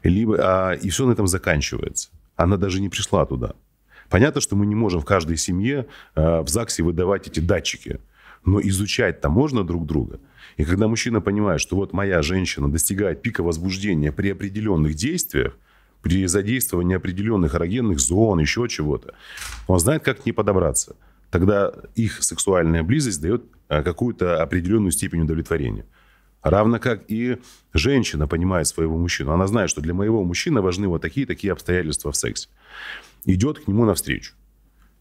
либо, а, и все на этом заканчивается. Она даже не пришла туда. Понятно, что мы не можем в каждой семье а, в ЗАГСе выдавать эти датчики, но изучать-то можно друг друга. И когда мужчина понимает, что вот моя женщина достигает пика возбуждения при определенных действиях, при задействовании определенных эрогенных зон, еще чего-то. Он знает, как к ней подобраться. Тогда их сексуальная близость дает э, какую-то определенную степень удовлетворения. Равно как и женщина понимает своего мужчину. Она знает, что для моего мужчины важны вот такие-такие обстоятельства в сексе. Идет к нему навстречу.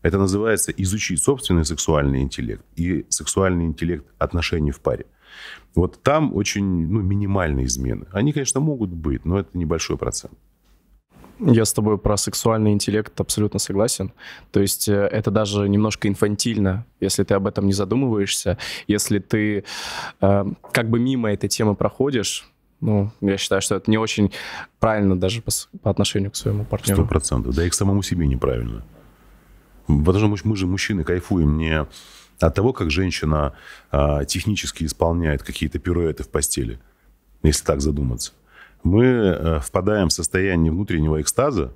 Это называется изучить собственный сексуальный интеллект и сексуальный интеллект отношений в паре. Вот там очень ну, минимальные измены. Они, конечно, могут быть, но это небольшой процент. Я с тобой про сексуальный интеллект абсолютно согласен. То есть э, это даже немножко инфантильно, если ты об этом не задумываешься, если ты э, как бы мимо этой темы проходишь. Ну, я считаю, что это не очень правильно даже по, по отношению к своему партнеру. Сто процентов. Да и к самому себе неправильно. Потому что мы же, мужчины, кайфуем не от того, как женщина а, технически исполняет какие-то пируэты в постели, если так задуматься мы э, впадаем в состояние внутреннего экстаза,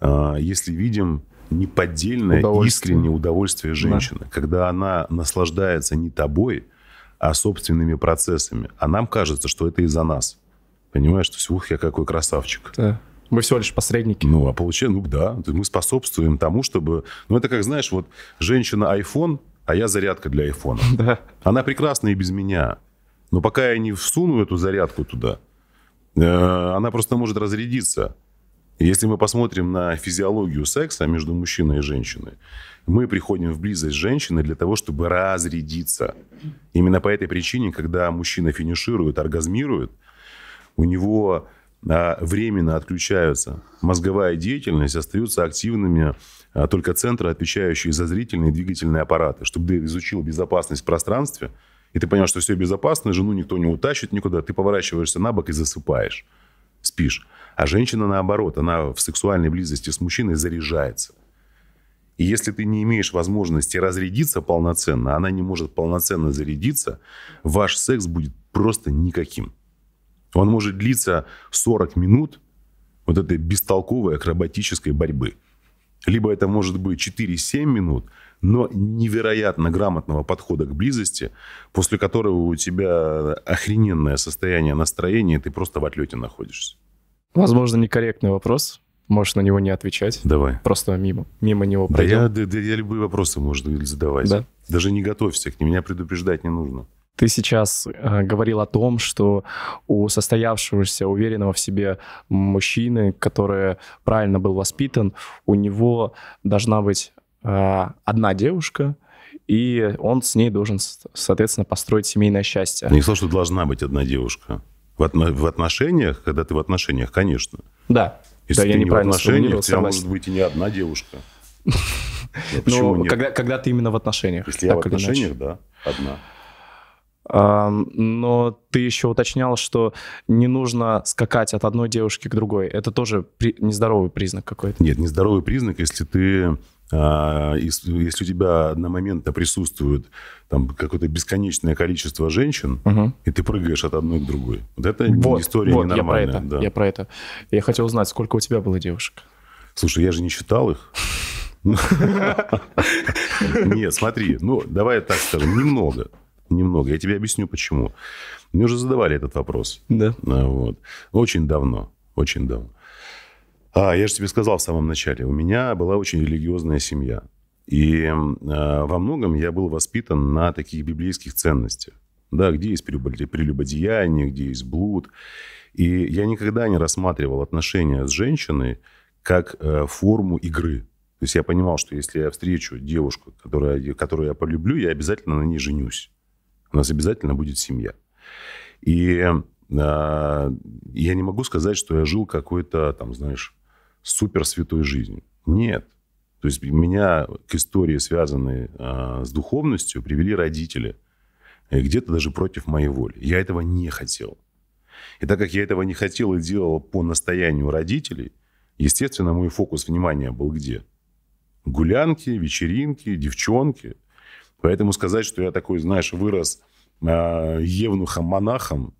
э, если видим неподдельное, удовольствие. искреннее удовольствие женщины, да. когда она наслаждается не тобой, а собственными процессами. А нам кажется, что это из-за нас. Понимаешь, что ух, я какой красавчик. Да. Мы всего лишь посредники. Ну, а получается, ну да, мы способствуем тому, чтобы... Ну, это как, знаешь, вот женщина iPhone, а я зарядка для айфона. Да. Она прекрасна и без меня. Но пока я не всуну эту зарядку туда, Э, она просто может разрядиться. Если мы посмотрим на физиологию секса между мужчиной и женщиной, мы приходим в близость женщины для того, чтобы разрядиться. Именно по этой причине, когда мужчина финиширует, оргазмирует, у него а, временно отключаются мозговая деятельность, остаются активными а, только центры, отвечающие за зрительные и двигательные аппараты. Чтобы ты изучил безопасность в пространстве – и ты понимаешь, что все безопасно, жену никто не утащит никуда, ты поворачиваешься на бок и засыпаешь, спишь. А женщина, наоборот, она в сексуальной близости с мужчиной заряжается. И если ты не имеешь возможности разрядиться полноценно, она не может полноценно зарядиться, ваш секс будет просто никаким. Он может длиться 40 минут вот этой бестолковой акробатической борьбы. Либо это может быть 4-7 минут – но невероятно грамотного подхода к близости, после которого у тебя охрененное состояние настроения, и ты просто в отлете находишься. Возможно, некорректный вопрос. Можешь на него не отвечать. Давай. Просто мимо, мимо него пройдем. Да я, да, да я любые вопросы можно задавать. Да. Даже не готовься к ним, меня предупреждать не нужно. Ты сейчас э, говорил о том, что у состоявшегося, уверенного в себе мужчины, который правильно был воспитан, у него должна быть а, одна девушка, и он с ней должен, соответственно, построить семейное счастье. не слышал, что должна быть одна девушка. В, отно- в отношениях, когда ты в отношениях, конечно. Да. Если да, ты я не в отношениях, у тебя согласен. может быть и не одна девушка. Но ну, ну, когда, когда ты именно в отношениях. Если я в отношениях, да, одна но ты еще уточнял, что не нужно скакать от одной девушки к другой. Это тоже при... нездоровый признак какой-то. Нет, нездоровый признак, если ты а, если у тебя на одномоментно присутствует там какое-то бесконечное количество женщин, угу. и ты прыгаешь от одной к другой. Вот это вот, история вот, ненормальная. Я про, это, да. я про это. Я хотел узнать, сколько у тебя было девушек? Слушай, я же не считал их. Нет, смотри, ну давай я так скажем, немного немного. Я тебе объясню, почему. Мне уже задавали этот вопрос. Да. А, вот. Очень давно, очень давно. А, я же тебе сказал в самом начале, у меня была очень религиозная семья. И э, во многом я был воспитан на таких библейских ценностях. Да, где есть прелюбодеяние, где есть блуд. И я никогда не рассматривал отношения с женщиной как э, форму игры. То есть я понимал, что если я встречу девушку, которая, которую я полюблю, я обязательно на ней женюсь. У нас обязательно будет семья. И э, я не могу сказать, что я жил какой-то, там, знаешь, супер святой жизнью. Нет. То есть меня к истории, связанной э, с духовностью, привели родители. Э, где-то даже против моей воли. Я этого не хотел. И так как я этого не хотел и делал по настоянию родителей, естественно, мой фокус внимания был где? Гулянки, вечеринки, девчонки. Поэтому сказать, что я такой, знаешь, вырос э, а, евнухом-монахом,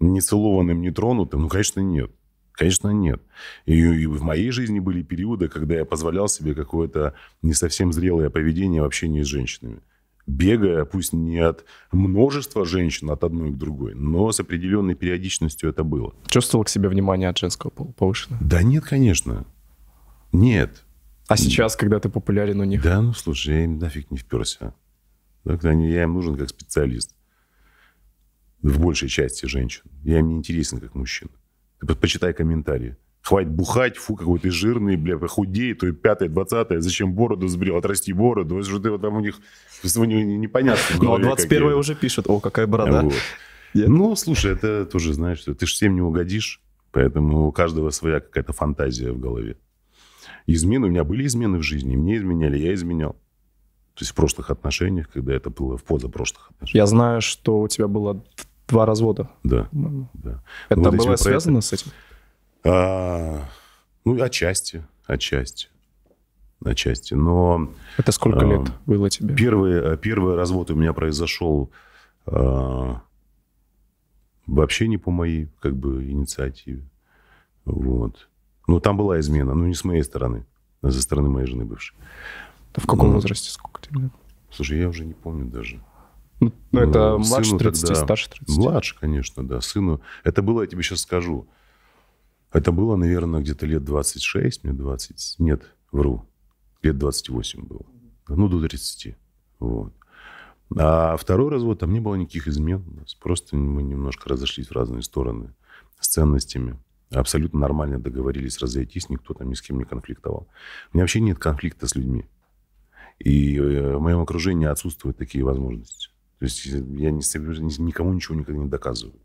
нецелованным, нетронутым, ну, конечно, нет. Конечно, нет. И, и в моей жизни были периоды, когда я позволял себе какое-то не совсем зрелое поведение в общении с женщинами. Бегая, пусть не от множества женщин, от одной к другой, но с определенной периодичностью это было. Чувствовал к себе внимание от женского пола повышенное? Да нет, конечно. Нет. А сейчас, когда ты популярен у них? Да, ну слушай, я им нафиг не вперся. Да, когда я им нужен как специалист. В большей части женщин. Я им не интересен как мужчина. Ты почитай комментарии. Хватит бухать, фу, какой ты жирный, бля, худей, то и пятое, двадцатое, зачем бороду сбрил, отрасти бороду, это же ты вот там у них, у них непонятно. Ну, а 21 уже пишет, о, какая борода. Вот. Ну, слушай, это тоже, знаешь, ты же всем не угодишь, поэтому у каждого своя какая-то фантазия в голове. Измены, у меня были измены в жизни, мне изменяли, я изменял. То есть в прошлых отношениях, когда это было в позапрошлых отношениях. Я знаю, что у тебя было два развода. Да. да. Ну, это ну, вот было связано это... с этим? А, ну, отчасти, отчасти. Отчасти, но... Это сколько а, лет было тебе? Первый, э, первый развод у меня произошел а, вообще не по моей, как бы, инициативе. Вот. Ну, там была измена, ну, не с моей стороны, а со стороны моей жены бывшей. Ты в каком ну, возрасте? Сколько тебе лет? Слушай, я уже не помню даже. Ну, ну это ну, младше 30, тогда... старше 30? Младше, конечно, да. Сыну... Это было, я тебе сейчас скажу. Это было, наверное, где-то лет 26, мне 20... Нет, вру. Лет 28 было. Ну, до 30. Вот. А второй развод, там не было никаких измен. Просто мы немножко разошлись в разные стороны с ценностями. Абсолютно нормально договорились разойтись, никто там ни с кем не конфликтовал. У меня вообще нет конфликта с людьми. И э, в моем окружении отсутствуют такие возможности. То есть э, я никому ничего никогда не доказываю,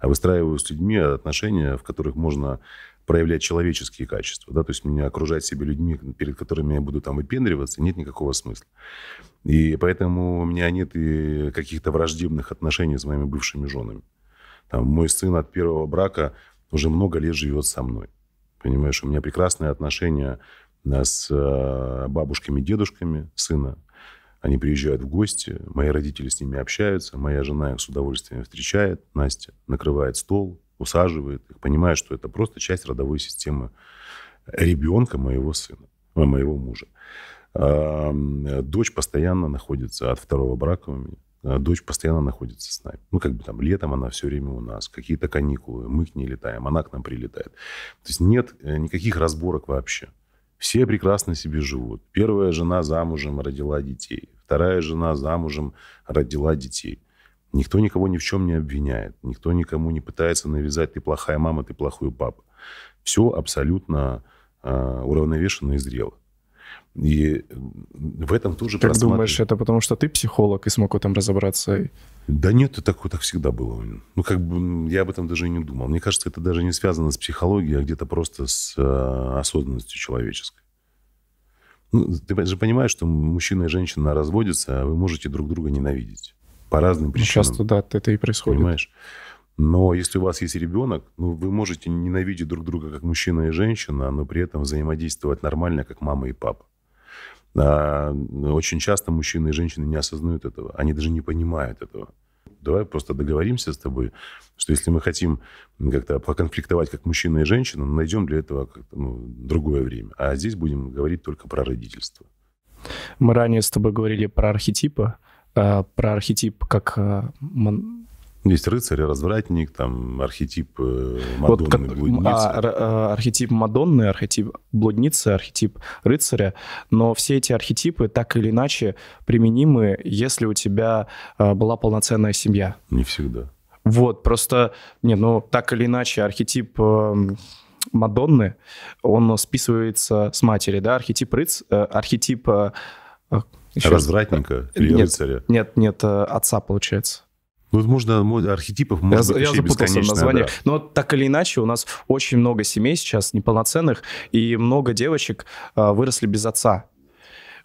а выстраиваю с людьми а отношения, в которых можно проявлять человеческие качества, да, то есть меня окружать себе людьми, перед которыми я буду там выпендриваться, нет никакого смысла. И поэтому у меня нет и каких-то враждебных отношений с моими бывшими женами. Там, мой сын от первого брака уже много лет живет со мной. Понимаешь, у меня прекрасные отношения с э, бабушками, дедушками сына. Они приезжают в гости, мои родители с ними общаются, моя жена их с удовольствием встречает, Настя накрывает стол, усаживает их, понимая, что это просто часть родовой системы ребенка моего сына, э, моего мужа. Э, дочь постоянно находится от второго брака у меня. Дочь постоянно находится с нами. Ну, как бы там летом она все время у нас. Какие-то каникулы. Мы к ней летаем, она к нам прилетает. То есть нет никаких разборок вообще. Все прекрасно себе живут. Первая жена замужем родила детей. Вторая жена замужем родила детей. Никто никого ни в чем не обвиняет. Никто никому не пытается навязать «ты плохая мама, ты плохой папа». Все абсолютно э, а, уравновешенно и зрело. И в этом тоже Как думаешь, это потому что ты психолог и смог в этом разобраться? Да нет, это так, так всегда было. Ну, как бы я об этом даже и не думал. Мне кажется, это даже не связано с психологией, а где-то просто с э, осознанностью человеческой. Ну, ты же понимаешь, что мужчина и женщина разводятся, а вы можете друг друга ненавидеть. По разным ну, причинам. Часто, да, это и происходит. Понимаешь? Но если у вас есть ребенок, ну, вы можете ненавидеть друг друга как мужчина и женщина, но при этом взаимодействовать нормально, как мама и папа. А очень часто мужчины и женщины не осознают этого, они даже не понимают этого. Давай просто договоримся с тобой, что если мы хотим как-то поконфликтовать как мужчина и женщина, найдем для этого ну, другое время. А здесь будем говорить только про родительство. Мы ранее с тобой говорили про архетипы, а, про архетип как а, есть рыцарь, развратник, там архетип э, Мадонны, вот блудницы. А, э, архетип Мадонны, архетип блудницы, архетип рыцаря. Но все эти архетипы так или иначе применимы, если у тебя э, была полноценная семья. Не всегда. Вот, просто, не, ну, так или иначе, архетип Мадонны, он списывается с матери, да, архетип рыц, э, архетип... Развратника или нет, рыцаря? Нет, нет, отца, получается. Ну, вот можно архетипов можно Я, я запутался в названиях. Да. Но так или иначе, у нас очень много семей сейчас неполноценных, и много девочек э, выросли без отца.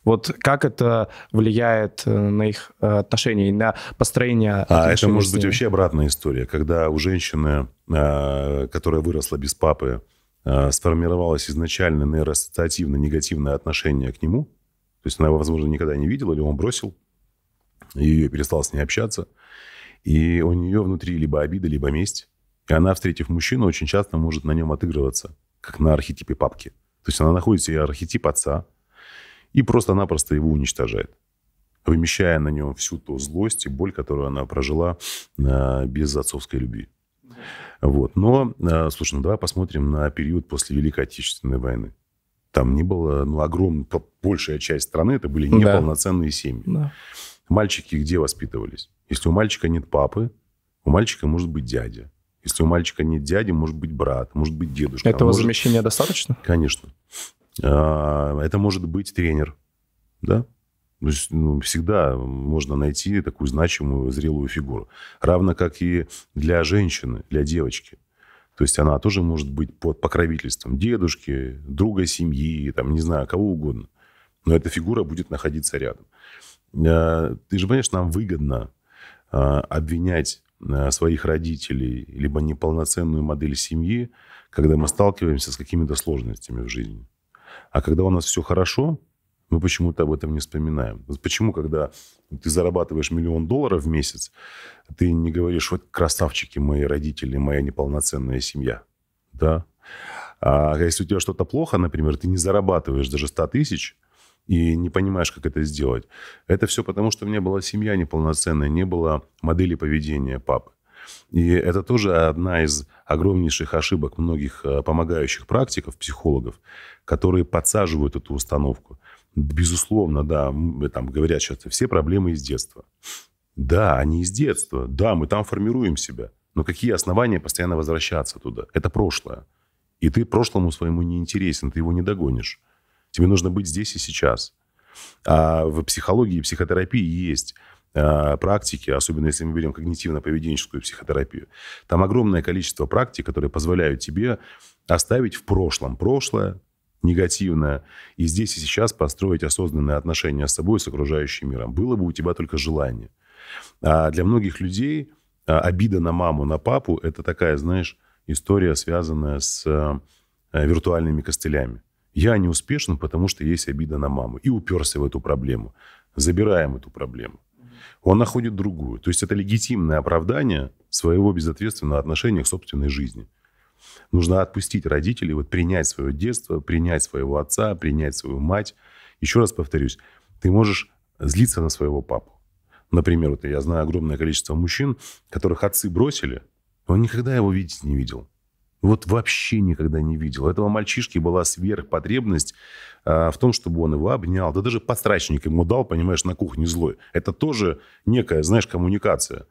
Вот как это влияет э, на их э, отношения, на построение А это может быть вообще обратная история, когда у женщины, а, которая выросла без папы, а, сформировалось изначально нейроассоциативно негативное отношение к нему, то есть она его, возможно, никогда не видела, или он бросил, и ее перестал с ней общаться, и у нее внутри либо обида, либо месть. И она, встретив мужчину, очень часто может на нем отыгрываться, как на архетипе папки. То есть она находит себе архетип отца и просто-напросто его уничтожает, вымещая на нем всю ту злость и боль, которую она прожила э, без отцовской любви. Вот. Но, э, слушай, ну давай посмотрим на период после Великой Отечественной войны. Там не было, ну, огромная, большая часть страны, это были неполноценные да. семьи. Да. Мальчики где воспитывались? Если у мальчика нет папы, у мальчика может быть дядя. Если у мальчика нет дяди, может быть брат, может быть дедушка. Этого а может... замещения достаточно? Конечно. А, это может быть тренер, да? То есть ну, всегда можно найти такую значимую, зрелую фигуру. Равно как и для женщины, для девочки. То есть она тоже может быть под покровительством дедушки, друга семьи, там, не знаю, кого угодно. Но эта фигура будет находиться рядом. Э, ты же понимаешь, нам выгодно э, обвинять э, своих родителей, либо неполноценную модель семьи, когда мы сталкиваемся с какими-то сложностями в жизни. А когда у нас все хорошо, мы почему-то об этом не вспоминаем. Почему, когда ты зарабатываешь миллион долларов в месяц, ты не говоришь, вот красавчики мои родители, моя неполноценная семья, да? А если у тебя что-то плохо, например, ты не зарабатываешь даже 100 тысяч, и не понимаешь, как это сделать. Это все потому, что у меня была семья неполноценная, не было модели поведения папы. И это тоже одна из огромнейших ошибок многих э, помогающих практиков, психологов, которые подсаживают эту установку. Безусловно, да, э, там говорят сейчас, все проблемы из детства. Да, они из детства. Да, мы там формируем себя. Но какие основания постоянно возвращаться туда? Это прошлое. И ты прошлому своему не интересен, ты его не догонишь. Тебе нужно быть здесь и сейчас. А в психологии и психотерапии есть а, практики, особенно если мы берем когнитивно-поведенческую психотерапию. Там огромное количество практик, которые позволяют тебе оставить в прошлом прошлое, негативное, и здесь и сейчас построить осознанные отношения с собой, с окружающим миром. Было бы у тебя только желание. А для многих людей а, обида на маму, на папу – это такая, знаешь, история, связанная с а, виртуальными костылями. Я не успешен, потому что есть обида на маму. И уперся в эту проблему. Забираем эту проблему. Он находит другую. То есть это легитимное оправдание своего безответственного отношения к собственной жизни. Нужно отпустить родителей, вот принять свое детство, принять своего отца, принять свою мать. Еще раз повторюсь, ты можешь злиться на своего папу. Например, вот я знаю огромное количество мужчин, которых отцы бросили, но он никогда его видеть не видел. Вот вообще никогда не видел. У этого мальчишки была сверхпотребность а, в том, чтобы он его обнял. Да даже подстрачник ему дал, понимаешь, на кухне злой. Это тоже некая, знаешь, коммуникация.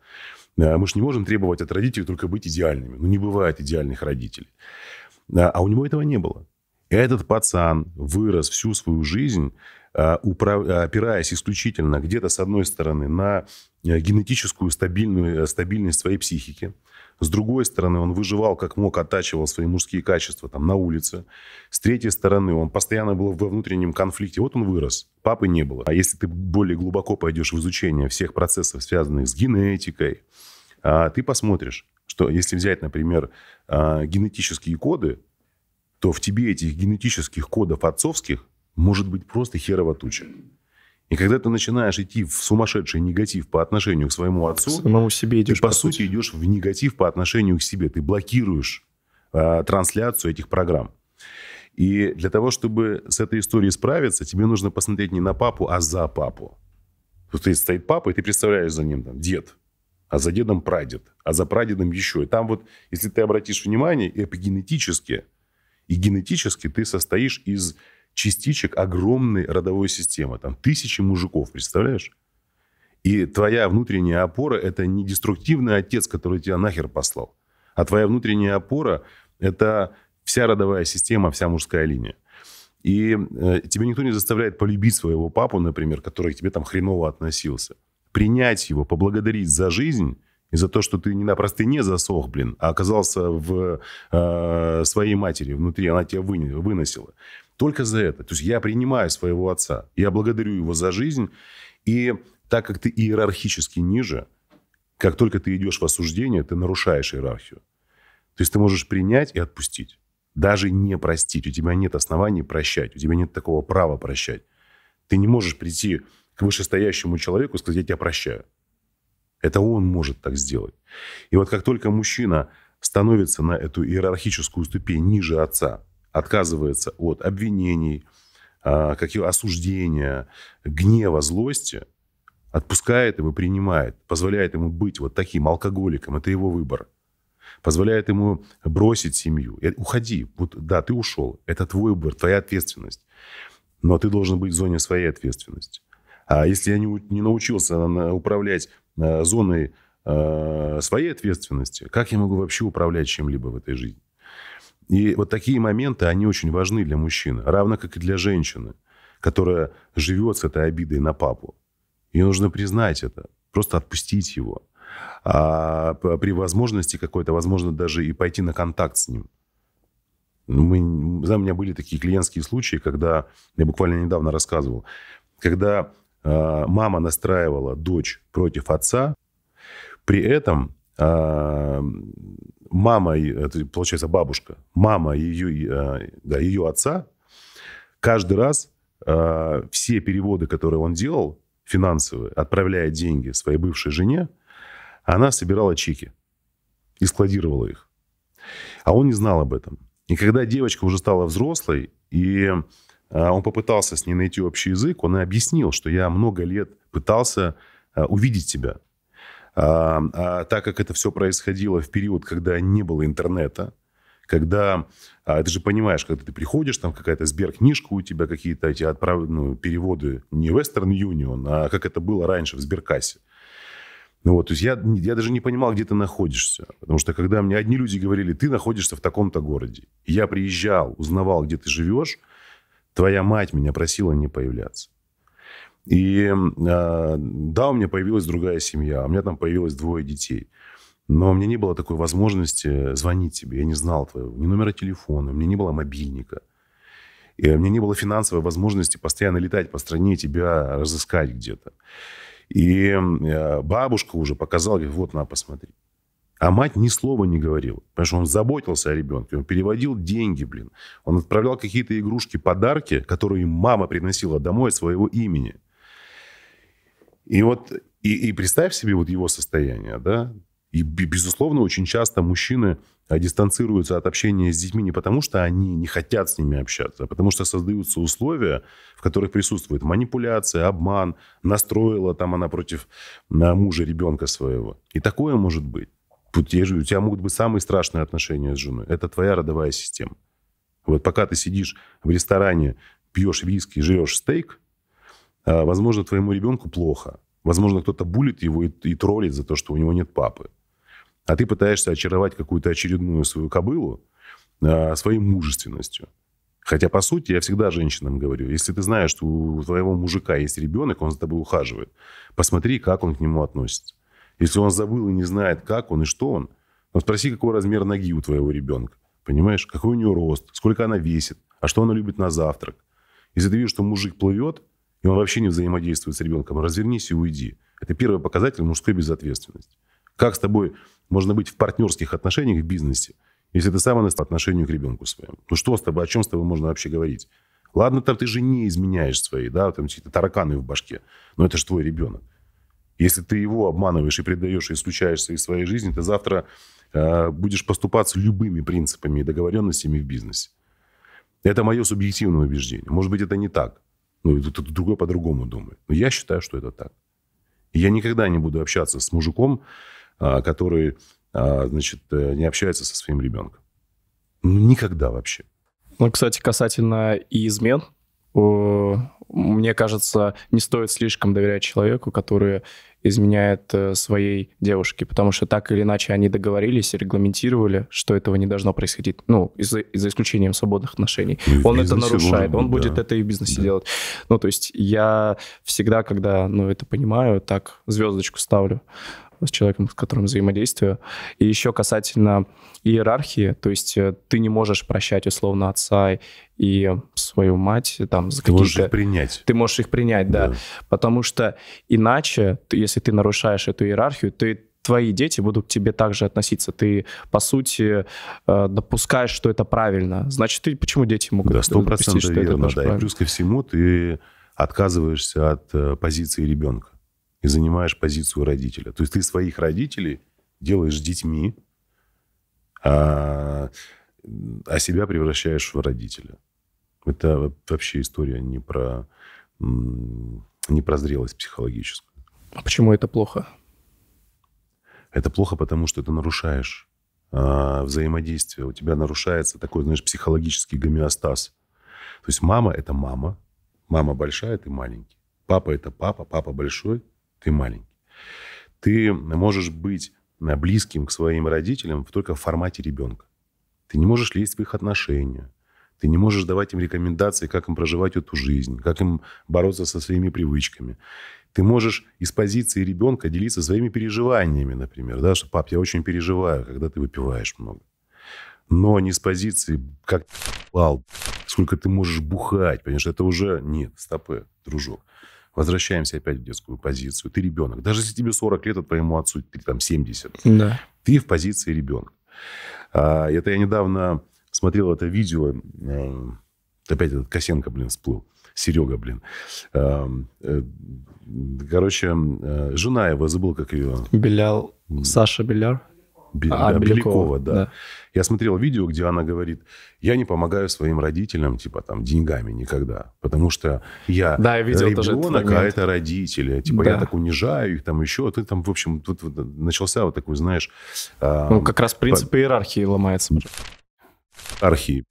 А, мы же не можем требовать от родителей только быть идеальными. Ну, не бывает идеальных родителей. А, а у него этого не было. И этот пацан вырос всю свою жизнь, а, а, опираясь исключительно где-то, с одной стороны, на э, генетическую стабильную, э, стабильность своей психики – с другой стороны, он выживал как мог, оттачивал свои мужские качества там на улице. С третьей стороны, он постоянно был во внутреннем конфликте. Вот он вырос, папы не было. А если ты более глубоко пойдешь в изучение всех процессов, связанных с генетикой, а, ты посмотришь, что если взять, например, а, генетические коды, то в тебе этих генетических кодов отцовских может быть просто херова туча. И когда ты начинаешь идти в сумасшедший негатив по отношению к своему отцу, к самому себе идешь, ты, по, по сути, сути, идешь в негатив по отношению к себе. Ты блокируешь э, трансляцию этих программ. И для того, чтобы с этой историей справиться, тебе нужно посмотреть не на папу, а за папу. Тут ты стоит папа, и ты представляешь за ним там, дед, а за дедом прадед, а за прадедом еще. И там вот, если ты обратишь внимание, эпигенетически, и генетически ты состоишь из частичек огромной родовой системы. Там тысячи мужиков, представляешь? И твоя внутренняя опора – это не деструктивный отец, который тебя нахер послал, а твоя внутренняя опора – это вся родовая система, вся мужская линия. И э, тебя никто не заставляет полюбить своего папу, например, который к тебе там хреново относился. Принять его, поблагодарить за жизнь и за то, что ты не на простыне засох, блин, а оказался в э, своей матери внутри, она тебя вы, выносила. Только за это. То есть я принимаю своего отца. Я благодарю его за жизнь. И так как ты иерархически ниже, как только ты идешь в осуждение, ты нарушаешь иерархию. То есть ты можешь принять и отпустить. Даже не простить. У тебя нет оснований прощать. У тебя нет такого права прощать. Ты не можешь прийти к вышестоящему человеку и сказать, я тебя прощаю. Это он может так сделать. И вот как только мужчина становится на эту иерархическую ступень ниже отца, отказывается от обвинений, а, каких осуждения, гнева, злости, отпускает его, принимает, позволяет ему быть вот таким алкоголиком, это его выбор. Позволяет ему бросить семью. Э, уходи. Вот, да, ты ушел. Это твой выбор, твоя ответственность. Но ты должен быть в зоне своей ответственности. А если я не, не научился управлять э, зоной э, своей ответственности, как я могу вообще управлять чем-либо в этой жизни? И вот такие моменты, они очень важны для мужчины, равно как и для женщины, которая живет с этой обидой на папу. Ее нужно признать это, просто отпустить его. А при возможности какой-то, возможно, даже и пойти на контакт с ним. Ну, мы, у меня были такие клиентские случаи, когда, я буквально недавно рассказывал, когда э, мама настраивала дочь против отца, при этом а, мама, получается, бабушка, мама ее, а, да, ее отца, каждый раз а, все переводы, которые он делал, финансовые, отправляя деньги своей бывшей жене, она собирала чеки и складировала их. А он не знал об этом. И когда девочка уже стала взрослой, и он попытался с ней найти общий язык, он и объяснил, что я много лет пытался увидеть тебя, а, а так как это все происходило в период, когда не было интернета, когда а, ты же понимаешь, когда ты приходишь, там какая-то сберкнижка у тебя, какие-то эти отправ... ну, переводы не Western Union, а как это было раньше в сберкассе. Ну вот, то есть я, я даже не понимал, где ты находишься. Потому что когда мне одни люди говорили, ты находишься в таком-то городе. Я приезжал, узнавал, где ты живешь, твоя мать меня просила не появляться. И а, да, у меня появилась другая семья, у меня там появилось двое детей. Но мне не было такой возможности звонить тебе. Я не знал твоего ни номера телефона, у меня не было мобильника. И у меня не было финансовой возможности постоянно летать по стране, и тебя разыскать где-то. И а, бабушка уже показала, говорит, вот, на, посмотри. А мать ни слова не говорила, потому что он заботился о ребенке, он переводил деньги, блин. Он отправлял какие-то игрушки, подарки, которые мама приносила домой от своего имени – и вот, и, и представь себе вот его состояние, да, и, безусловно, очень часто мужчины а, дистанцируются от общения с детьми не потому, что они не хотят с ними общаться, а потому что создаются условия, в которых присутствует манипуляция, обман, настроила там она против а, мужа ребенка своего. И такое может быть. у тебя могут быть самые страшные отношения с женой. Это твоя родовая система. Вот пока ты сидишь в ресторане, пьешь виски, жрешь стейк, Э, возможно, твоему ребенку плохо. Возможно, кто-то булит его и, и троллит за то, что у него нет папы. А ты пытаешься очаровать какую-то очередную свою кобылу э, своей мужественностью. Хотя, по сути, я всегда женщинам говорю, если ты знаешь, что у твоего мужика есть ребенок, он за тобой ухаживает, посмотри, как он к нему относится. Если он забыл и не знает, как он и что он, ну, спроси, какой размер ноги у твоего ребенка. Понимаешь? Какой у нее рост, сколько она весит, а что она любит на завтрак. Если ты видишь, что мужик плывет, и он вообще не взаимодействует с ребенком, развернись и уйди. Это первый показатель мужской безответственности. Как с тобой можно быть в партнерских отношениях в бизнесе, если ты сам по отношению к ребенку своему? Ну что с тобой, о чем с тобой можно вообще говорить? Ладно, там ты же не изменяешь свои, да, там какие-то тараканы в башке, но это же твой ребенок. Если ты его обманываешь и предаешь, и исключаешься из своей жизни, ты завтра э, будешь поступаться любыми принципами и договоренностями в бизнесе. Это мое субъективное убеждение. Может быть, это не так. Ну, другой по-другому думает. Но я считаю, что это так. я никогда не буду общаться с мужиком, а, который, а, значит, э, не общается со своим ребенком. Ну, никогда вообще. Ну, кстати, касательно и измен, Э, мне кажется, не стоит слишком доверять человеку, который изменяет э, своей девушке, потому что так или иначе они договорились и регламентировали, что этого не должно происходить, ну, из-за, за исключением свободных отношений. Ну, и он это нарушает, быть, он да. будет это и в бизнесе да. делать. Ну, то есть я всегда, когда, ну, это понимаю, так звездочку ставлю с человеком, с которым взаимодействую. И еще касательно иерархии, то есть э, ты не можешь прощать условно отца и свою мать, э, там, за ты можешь их принять. Ты можешь их принять, да. да. Потому что иначе, если ты нарушаешь эту иерархию, то твои дети будут к тебе также относиться. Ты, по сути, э, допускаешь, что это правильно. Значит, ты почему дети могут да, 100 допустить, верно, это да. Правильно? И плюс ко всему ты отказываешься от э, позиции ребенка и занимаешь позицию родителя. То есть ты своих родителей делаешь детьми, а, а себя превращаешь в родителя. Это вообще история не про, не про зрелость психологическую. А почему это плохо? Это плохо, потому что ты нарушаешь э, взаимодействие. У тебя нарушается такой, знаешь, психологический гомеостаз. То есть мама – это мама. Мама большая, ты маленький. Папа – это папа. Папа большой, ты маленький. Ты можешь быть а, близким к своим родителям только в формате ребенка. Ты не можешь лезть в их отношения. Ты не можешь давать им рекомендации, как им проживать эту жизнь, как им бороться со своими привычками. Ты можешь из позиции ребенка делиться своими переживаниями, например, да, что пап, я очень переживаю, когда ты выпиваешь много. Но не с позиции, как пал, сколько ты можешь бухать, понимаешь, это уже нет, стопы, дружок. Возвращаемся опять в детскую позицию. Ты ребенок. Даже если тебе 40 лет, а твоему отцу ты, там 70. Да. Ты в позиции ребенка. А, это я недавно смотрел это видео, э, опять этот Косенко, блин, всплыл. Серега, блин. Эм, э, короче, э, жена его, забыл, как ее... Белял, Саша Беляр. Бе... А, да, Белякова, Белякова да. да. Я смотрел видео, где она говорит, я не помогаю своим родителям, типа, там, деньгами никогда, потому что я да, я видел ребенок, а это родители. Типа, да. я так унижаю их, там, еще. Ты там, в общем, тут вот начался вот такой, знаешь... Ну, эм, как раз принцип по... иерархии ломается архи.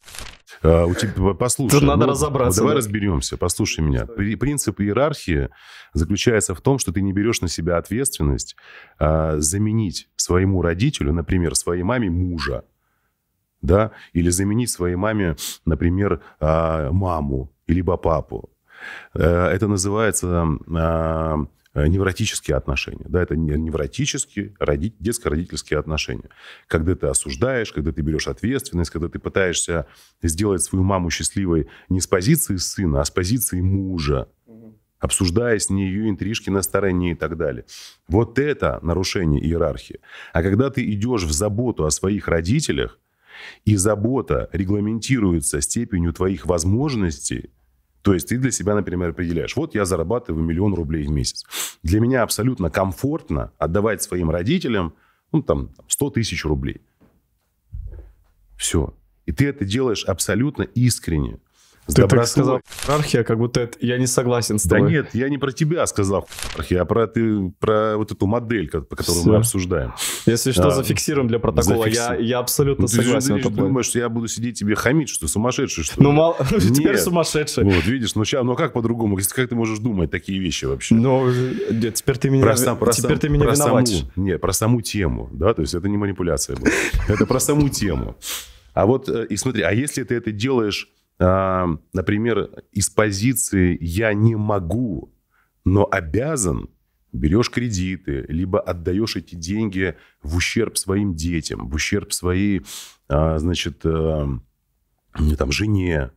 А, у тебя, послушай. надо ну, разобраться. Давай да? разберемся. Послушай меня. Принцип иерархии заключается в том, что ты не берешь на себя ответственность а, заменить своему родителю, например, своей маме мужа, да, или заменить своей маме, например, а, маму, либо папу. Э, это называется а, Э, невротические отношения. Да, это невротические роди, детско-родительские отношения. Когда ты осуждаешь, когда ты берешь ответственность, когда ты пытаешься сделать свою маму счастливой не с позиции сына, а с позиции мужа, обсуждая с ней ее интрижки на стороне и так далее. Вот это нарушение иерархии. А когда ты идешь в заботу о своих родителях, и забота регламентируется степенью твоих возможностей – то есть ты для себя, например, определяешь, вот я зарабатываю миллион рублей в месяц. Для меня абсолютно комфортно отдавать своим родителям, ну, там, 100 тысяч рублей. Все. И ты это делаешь абсолютно искренне. Ты так сказал Архия, как будто это... я не согласен с тобой. Да нет, я не про тебя сказал Архия а про, ты, про вот эту модель, которую Все. мы обсуждаем. Если что, а, зафиксируем для протокола. Зафикси... Я, я абсолютно ну, согласен. Же, ты думаешь, что я буду сидеть тебе хамить, что сумасшедший, что Ну, мало... теперь сумасшедший. Вот, видишь, ну, сейчас, ну как по-другому? Как ты можешь думать такие вещи вообще? Ну, нет, теперь ты меня, про сам, про теперь сам, ты меня про виноватишь. Саму, нет, про саму тему, да, то есть это не манипуляция была. Это про саму тему. А вот, э, и смотри, а если ты это делаешь например, из позиции «я не могу, но обязан», берешь кредиты, либо отдаешь эти деньги в ущерб своим детям, в ущерб своей, а, значит, там, жене,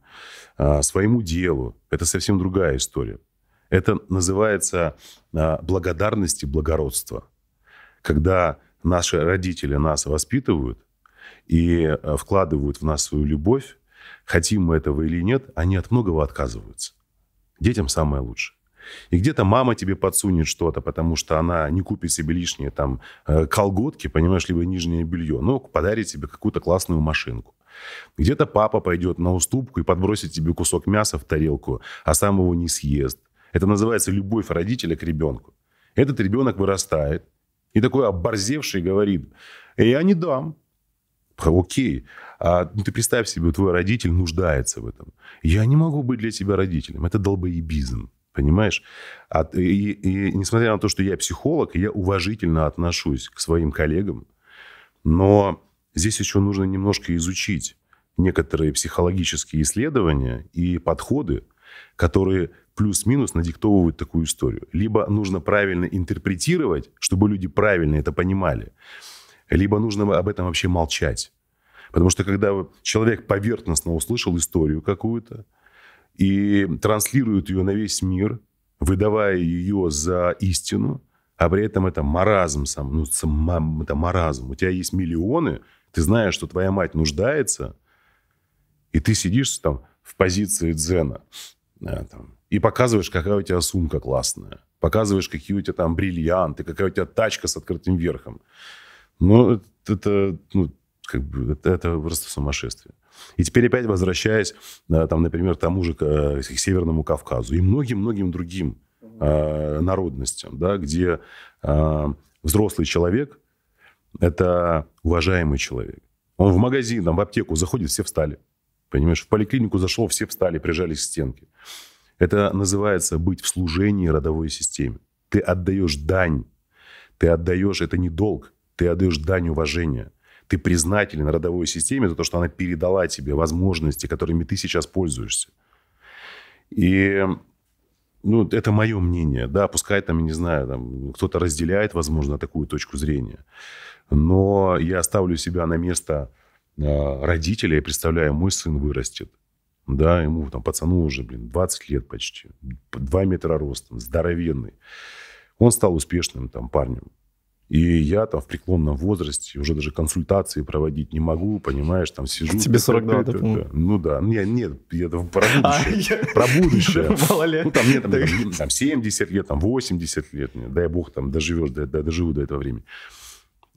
а, своему делу. Это совсем другая история. Это называется а, благодарность и благородство. Когда наши родители нас воспитывают и вкладывают в нас свою любовь, хотим мы этого или нет, они от многого отказываются. Детям самое лучшее. И где-то мама тебе подсунет что-то, потому что она не купит себе лишние там э, колготки, понимаешь, либо нижнее белье, но ну, подарит тебе какую-то классную машинку. Где-то папа пойдет на уступку и подбросит тебе кусок мяса в тарелку, а сам его не съест. Это называется любовь родителя к ребенку. Этот ребенок вырастает и такой оборзевший говорит, «Э, я не дам, Окей. А ну, ты представь себе, твой родитель нуждается в этом. Я не могу быть для тебя родителем. Это долбоебизм. Понимаешь? От, а и, и несмотря на то, что я психолог, я уважительно отношусь к своим коллегам, но здесь еще нужно немножко изучить некоторые психологические исследования и подходы, которые плюс-минус надиктовывают такую историю. Либо нужно правильно интерпретировать, чтобы люди правильно это понимали либо нужно об этом вообще молчать. Потому что когда человек поверхностно услышал историю какую-то и транслирует ее на весь мир, выдавая ее за истину, а при этом это маразм сам, ну, сам, это маразм. У тебя есть миллионы, ты знаешь, что твоя мать нуждается, и ты сидишь там в позиции дзена да, там, и показываешь, какая у тебя сумка классная, показываешь, какие у тебя там бриллианты, какая у тебя тачка с открытым верхом. Ну, это, ну, как бы, это, это просто сумасшествие. И теперь опять возвращаясь, э, там, например, к тому же к, э, к Северному Кавказу и многим-многим другим э, народностям, да, где э, взрослый человек – это уважаемый человек. Он в магазин, там, в аптеку заходит, все встали. Понимаешь, в поликлинику зашло, все встали, прижались к стенке. Это называется быть в служении родовой системе. Ты отдаешь дань, ты отдаешь, это не долг, ты отдаешь дань уважения. Ты признателен родовой системе за то, что она передала тебе возможности, которыми ты сейчас пользуешься. И ну, это мое мнение, да, пускай там, не знаю, там, кто-то разделяет, возможно, такую точку зрения, но я ставлю себя на место а, родителя и представляю, мой сын вырастет, да, ему там пацану уже, блин, 20 лет почти, 2 метра ростом, здоровенный. Он стал успешным там парнем. И я там в преклонном возрасте уже даже консультации проводить не могу, понимаешь, там сижу. Тебе 42, это, да. Ну да, нет, ну, нет, а, я про будущее. Про ну, будущее. Ну там нет, там, там, 70 лет, там 80 лет, мне, дай бог там доживешь, да, доживу до этого времени.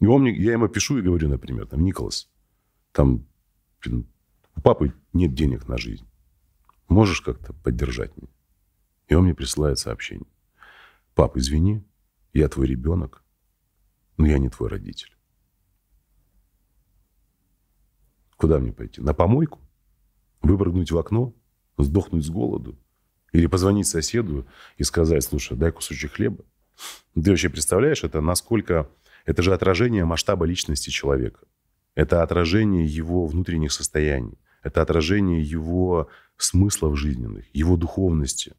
И он мне, я ему пишу и говорю, например, там, Николас, там, у папы нет денег на жизнь. Можешь как-то поддержать меня? И он мне присылает сообщение. Пап, извини, я твой ребенок, но я не твой родитель. Куда мне пойти? На помойку? Выпрыгнуть в окно? Сдохнуть с голоду? Или позвонить соседу и сказать, слушай, дай кусочек хлеба? Ты вообще представляешь, это насколько... Это же отражение масштаба личности человека. Это отражение его внутренних состояний. Это отражение его смыслов жизненных, его духовности.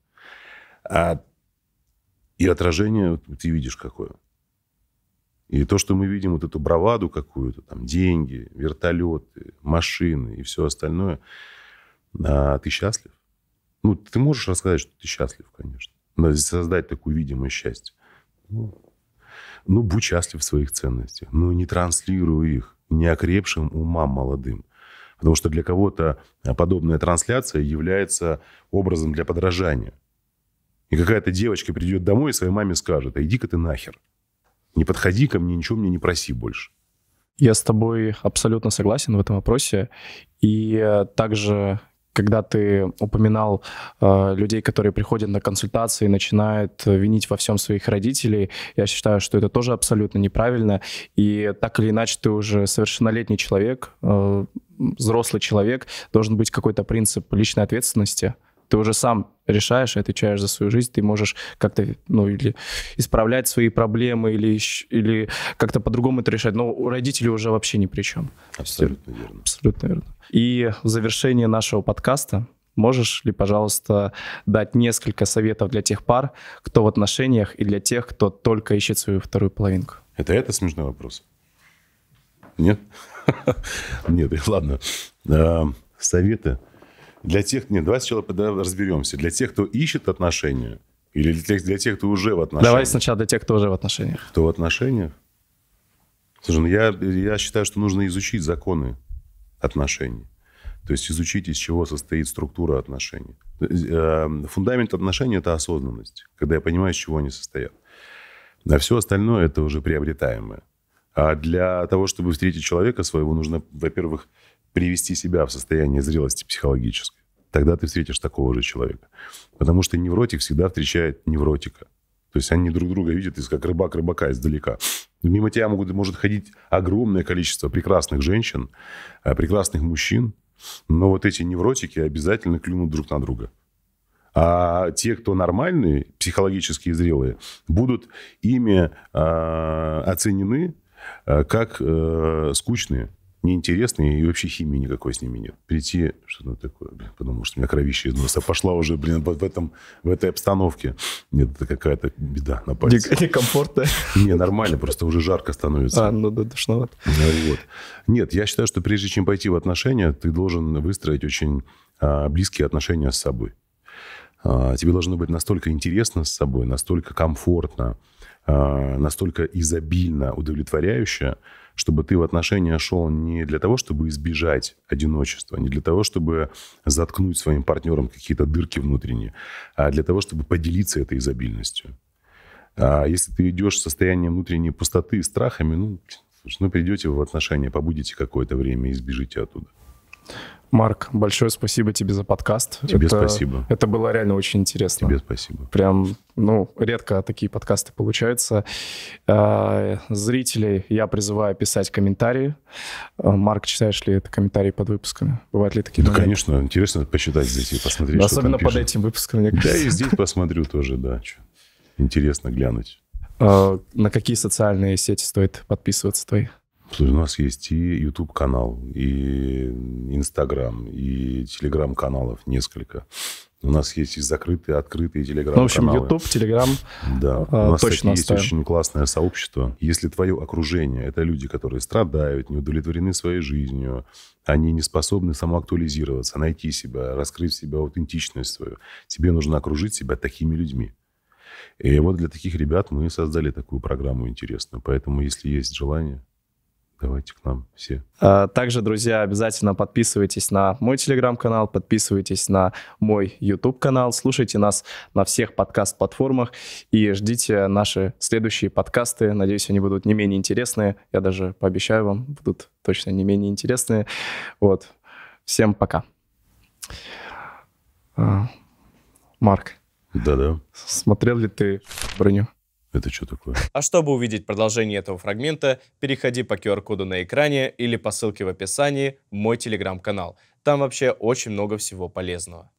А... И отражение ты видишь какое. И то, что мы видим, вот эту браваду какую-то, там деньги, вертолеты, машины и все остальное, а ты счастлив? Ну, ты можешь рассказать, что ты счастлив, конечно. Но создать такую видимость счастья. Ну, ну, будь счастлив в своих ценностях, но ну, не транслируй их неокрепшим умам молодым. Потому что для кого-то а, подобная трансляция является образом для подражания. И какая-то девочка придет домой и своей маме скажет, а иди-ка ты нахер. Не подходи ко мне, ничего мне не проси больше. Я с тобой абсолютно согласен в этом вопросе. И э, также когда ты упоминал э, людей, которые приходят на консультации и начинают э, винить во всем своих родителей, я считаю, что это тоже абсолютно неправильно. И так или иначе ты уже совершеннолетний человек, э, взрослый человек, должен быть какой-то принцип личной ответственности – ты уже сам решаешь и отвечаешь за свою жизнь, ты можешь как-то, ну, или исправлять свои проблемы, или, или как-то по-другому это решать. Но у родителей уже вообще ни при чем. Абсолютно верно. Абсолютно верно. И в завершение нашего подкаста можешь ли, пожалуйста, дать несколько советов для тех пар, кто в отношениях, и для тех, кто только ищет свою вторую половинку? Это это смешной вопрос. Нет? Нет, ладно. Эм, советы. Для тех... Нет, давай сначала разберемся. Для тех, кто ищет отношения, или для тех, для тех, кто уже в отношениях? Давай сначала для тех, кто уже в отношениях. Кто в отношениях? Слушай, ну я, я считаю, что нужно изучить законы отношений. То есть изучить, из чего состоит структура отношений. Э, фундамент отношений – это осознанность, когда я понимаю, из чего они состоят. А все остальное – это уже приобретаемое. А для того, чтобы встретить человека своего, нужно, во-первых, привести себя в состояние зрелости психологической, тогда ты встретишь такого же человека. Потому что невротик всегда встречает невротика. То есть они друг друга видят, как рыбак рыбака издалека. Мимо тебя могут, может ходить огромное количество прекрасных женщин, э, прекрасных мужчин, но вот эти невротики обязательно клюнут друг на друга. А те, кто нормальные, психологически зрелые, будут ими э, оценены э, как э, скучные неинтересные, и вообще химии никакой с ними нет. Прийти, что-то такое, блин, потому что у меня кровище из носа пошла уже, блин, в, этом, в этой обстановке. Нет, это какая-то беда на пальце. Некомфортно. Не, нормально, просто уже жарко становится. А, ну да, душновато. Ну вот. Нет, я считаю, что прежде чем пойти в отношения, ты должен выстроить очень а, близкие отношения с собой. А, тебе должно быть настолько интересно с собой, настолько комфортно, а, настолько изобильно удовлетворяющая, чтобы ты в отношения шел не для того, чтобы избежать одиночества, не для того, чтобы заткнуть своим партнером какие-то дырки внутренние, а для того, чтобы поделиться этой изобильностью. А если ты идешь в состояние внутренней пустоты и страхами, ну, ну придете вы в отношения, побудете какое-то время и избежите оттуда. Марк, большое спасибо тебе за подкаст. Тебе это, спасибо. Это было реально очень интересно. Тебе спасибо. Прям, ну, редко такие подкасты получаются. А, Зрителей я призываю писать комментарии. А, Марк, читаешь ли это комментарии под выпусками? Бывают ли такие? Да, моменты? конечно, интересно посчитать здесь и посмотреть. Особенно под этим выпуском, мне кажется. Да, и здесь посмотрю тоже, да. Интересно глянуть. А, на какие социальные сети стоит подписываться твои? Слушай, у нас есть и YouTube-канал, и Instagram, и Telegram-каналов несколько. У нас есть и закрытые, и открытые телеграм-каналы. Ну, в общем, YouTube, Telegram. Да, а, у нас точно есть очень классное сообщество. Если твое окружение это люди, которые страдают, не удовлетворены своей жизнью, они не способны самоактуализироваться, найти себя, раскрыть себя аутентичность свою, тебе нужно окружить себя такими людьми. И вот для таких ребят мы создали такую программу интересную. Поэтому, если есть желание, давайте к нам все. А, также, друзья, обязательно подписывайтесь на мой телеграм-канал, подписывайтесь на мой YouTube-канал, слушайте нас на всех подкаст-платформах и ждите наши следующие подкасты. Надеюсь, они будут не менее интересные. Я даже пообещаю вам, будут точно не менее интересные. Вот. Всем пока. А, Марк. Да-да. Смотрел ли ты броню? Это что такое? А чтобы увидеть продолжение этого фрагмента, переходи по QR-коду на экране или по ссылке в описании мой телеграм-канал. Там вообще очень много всего полезного.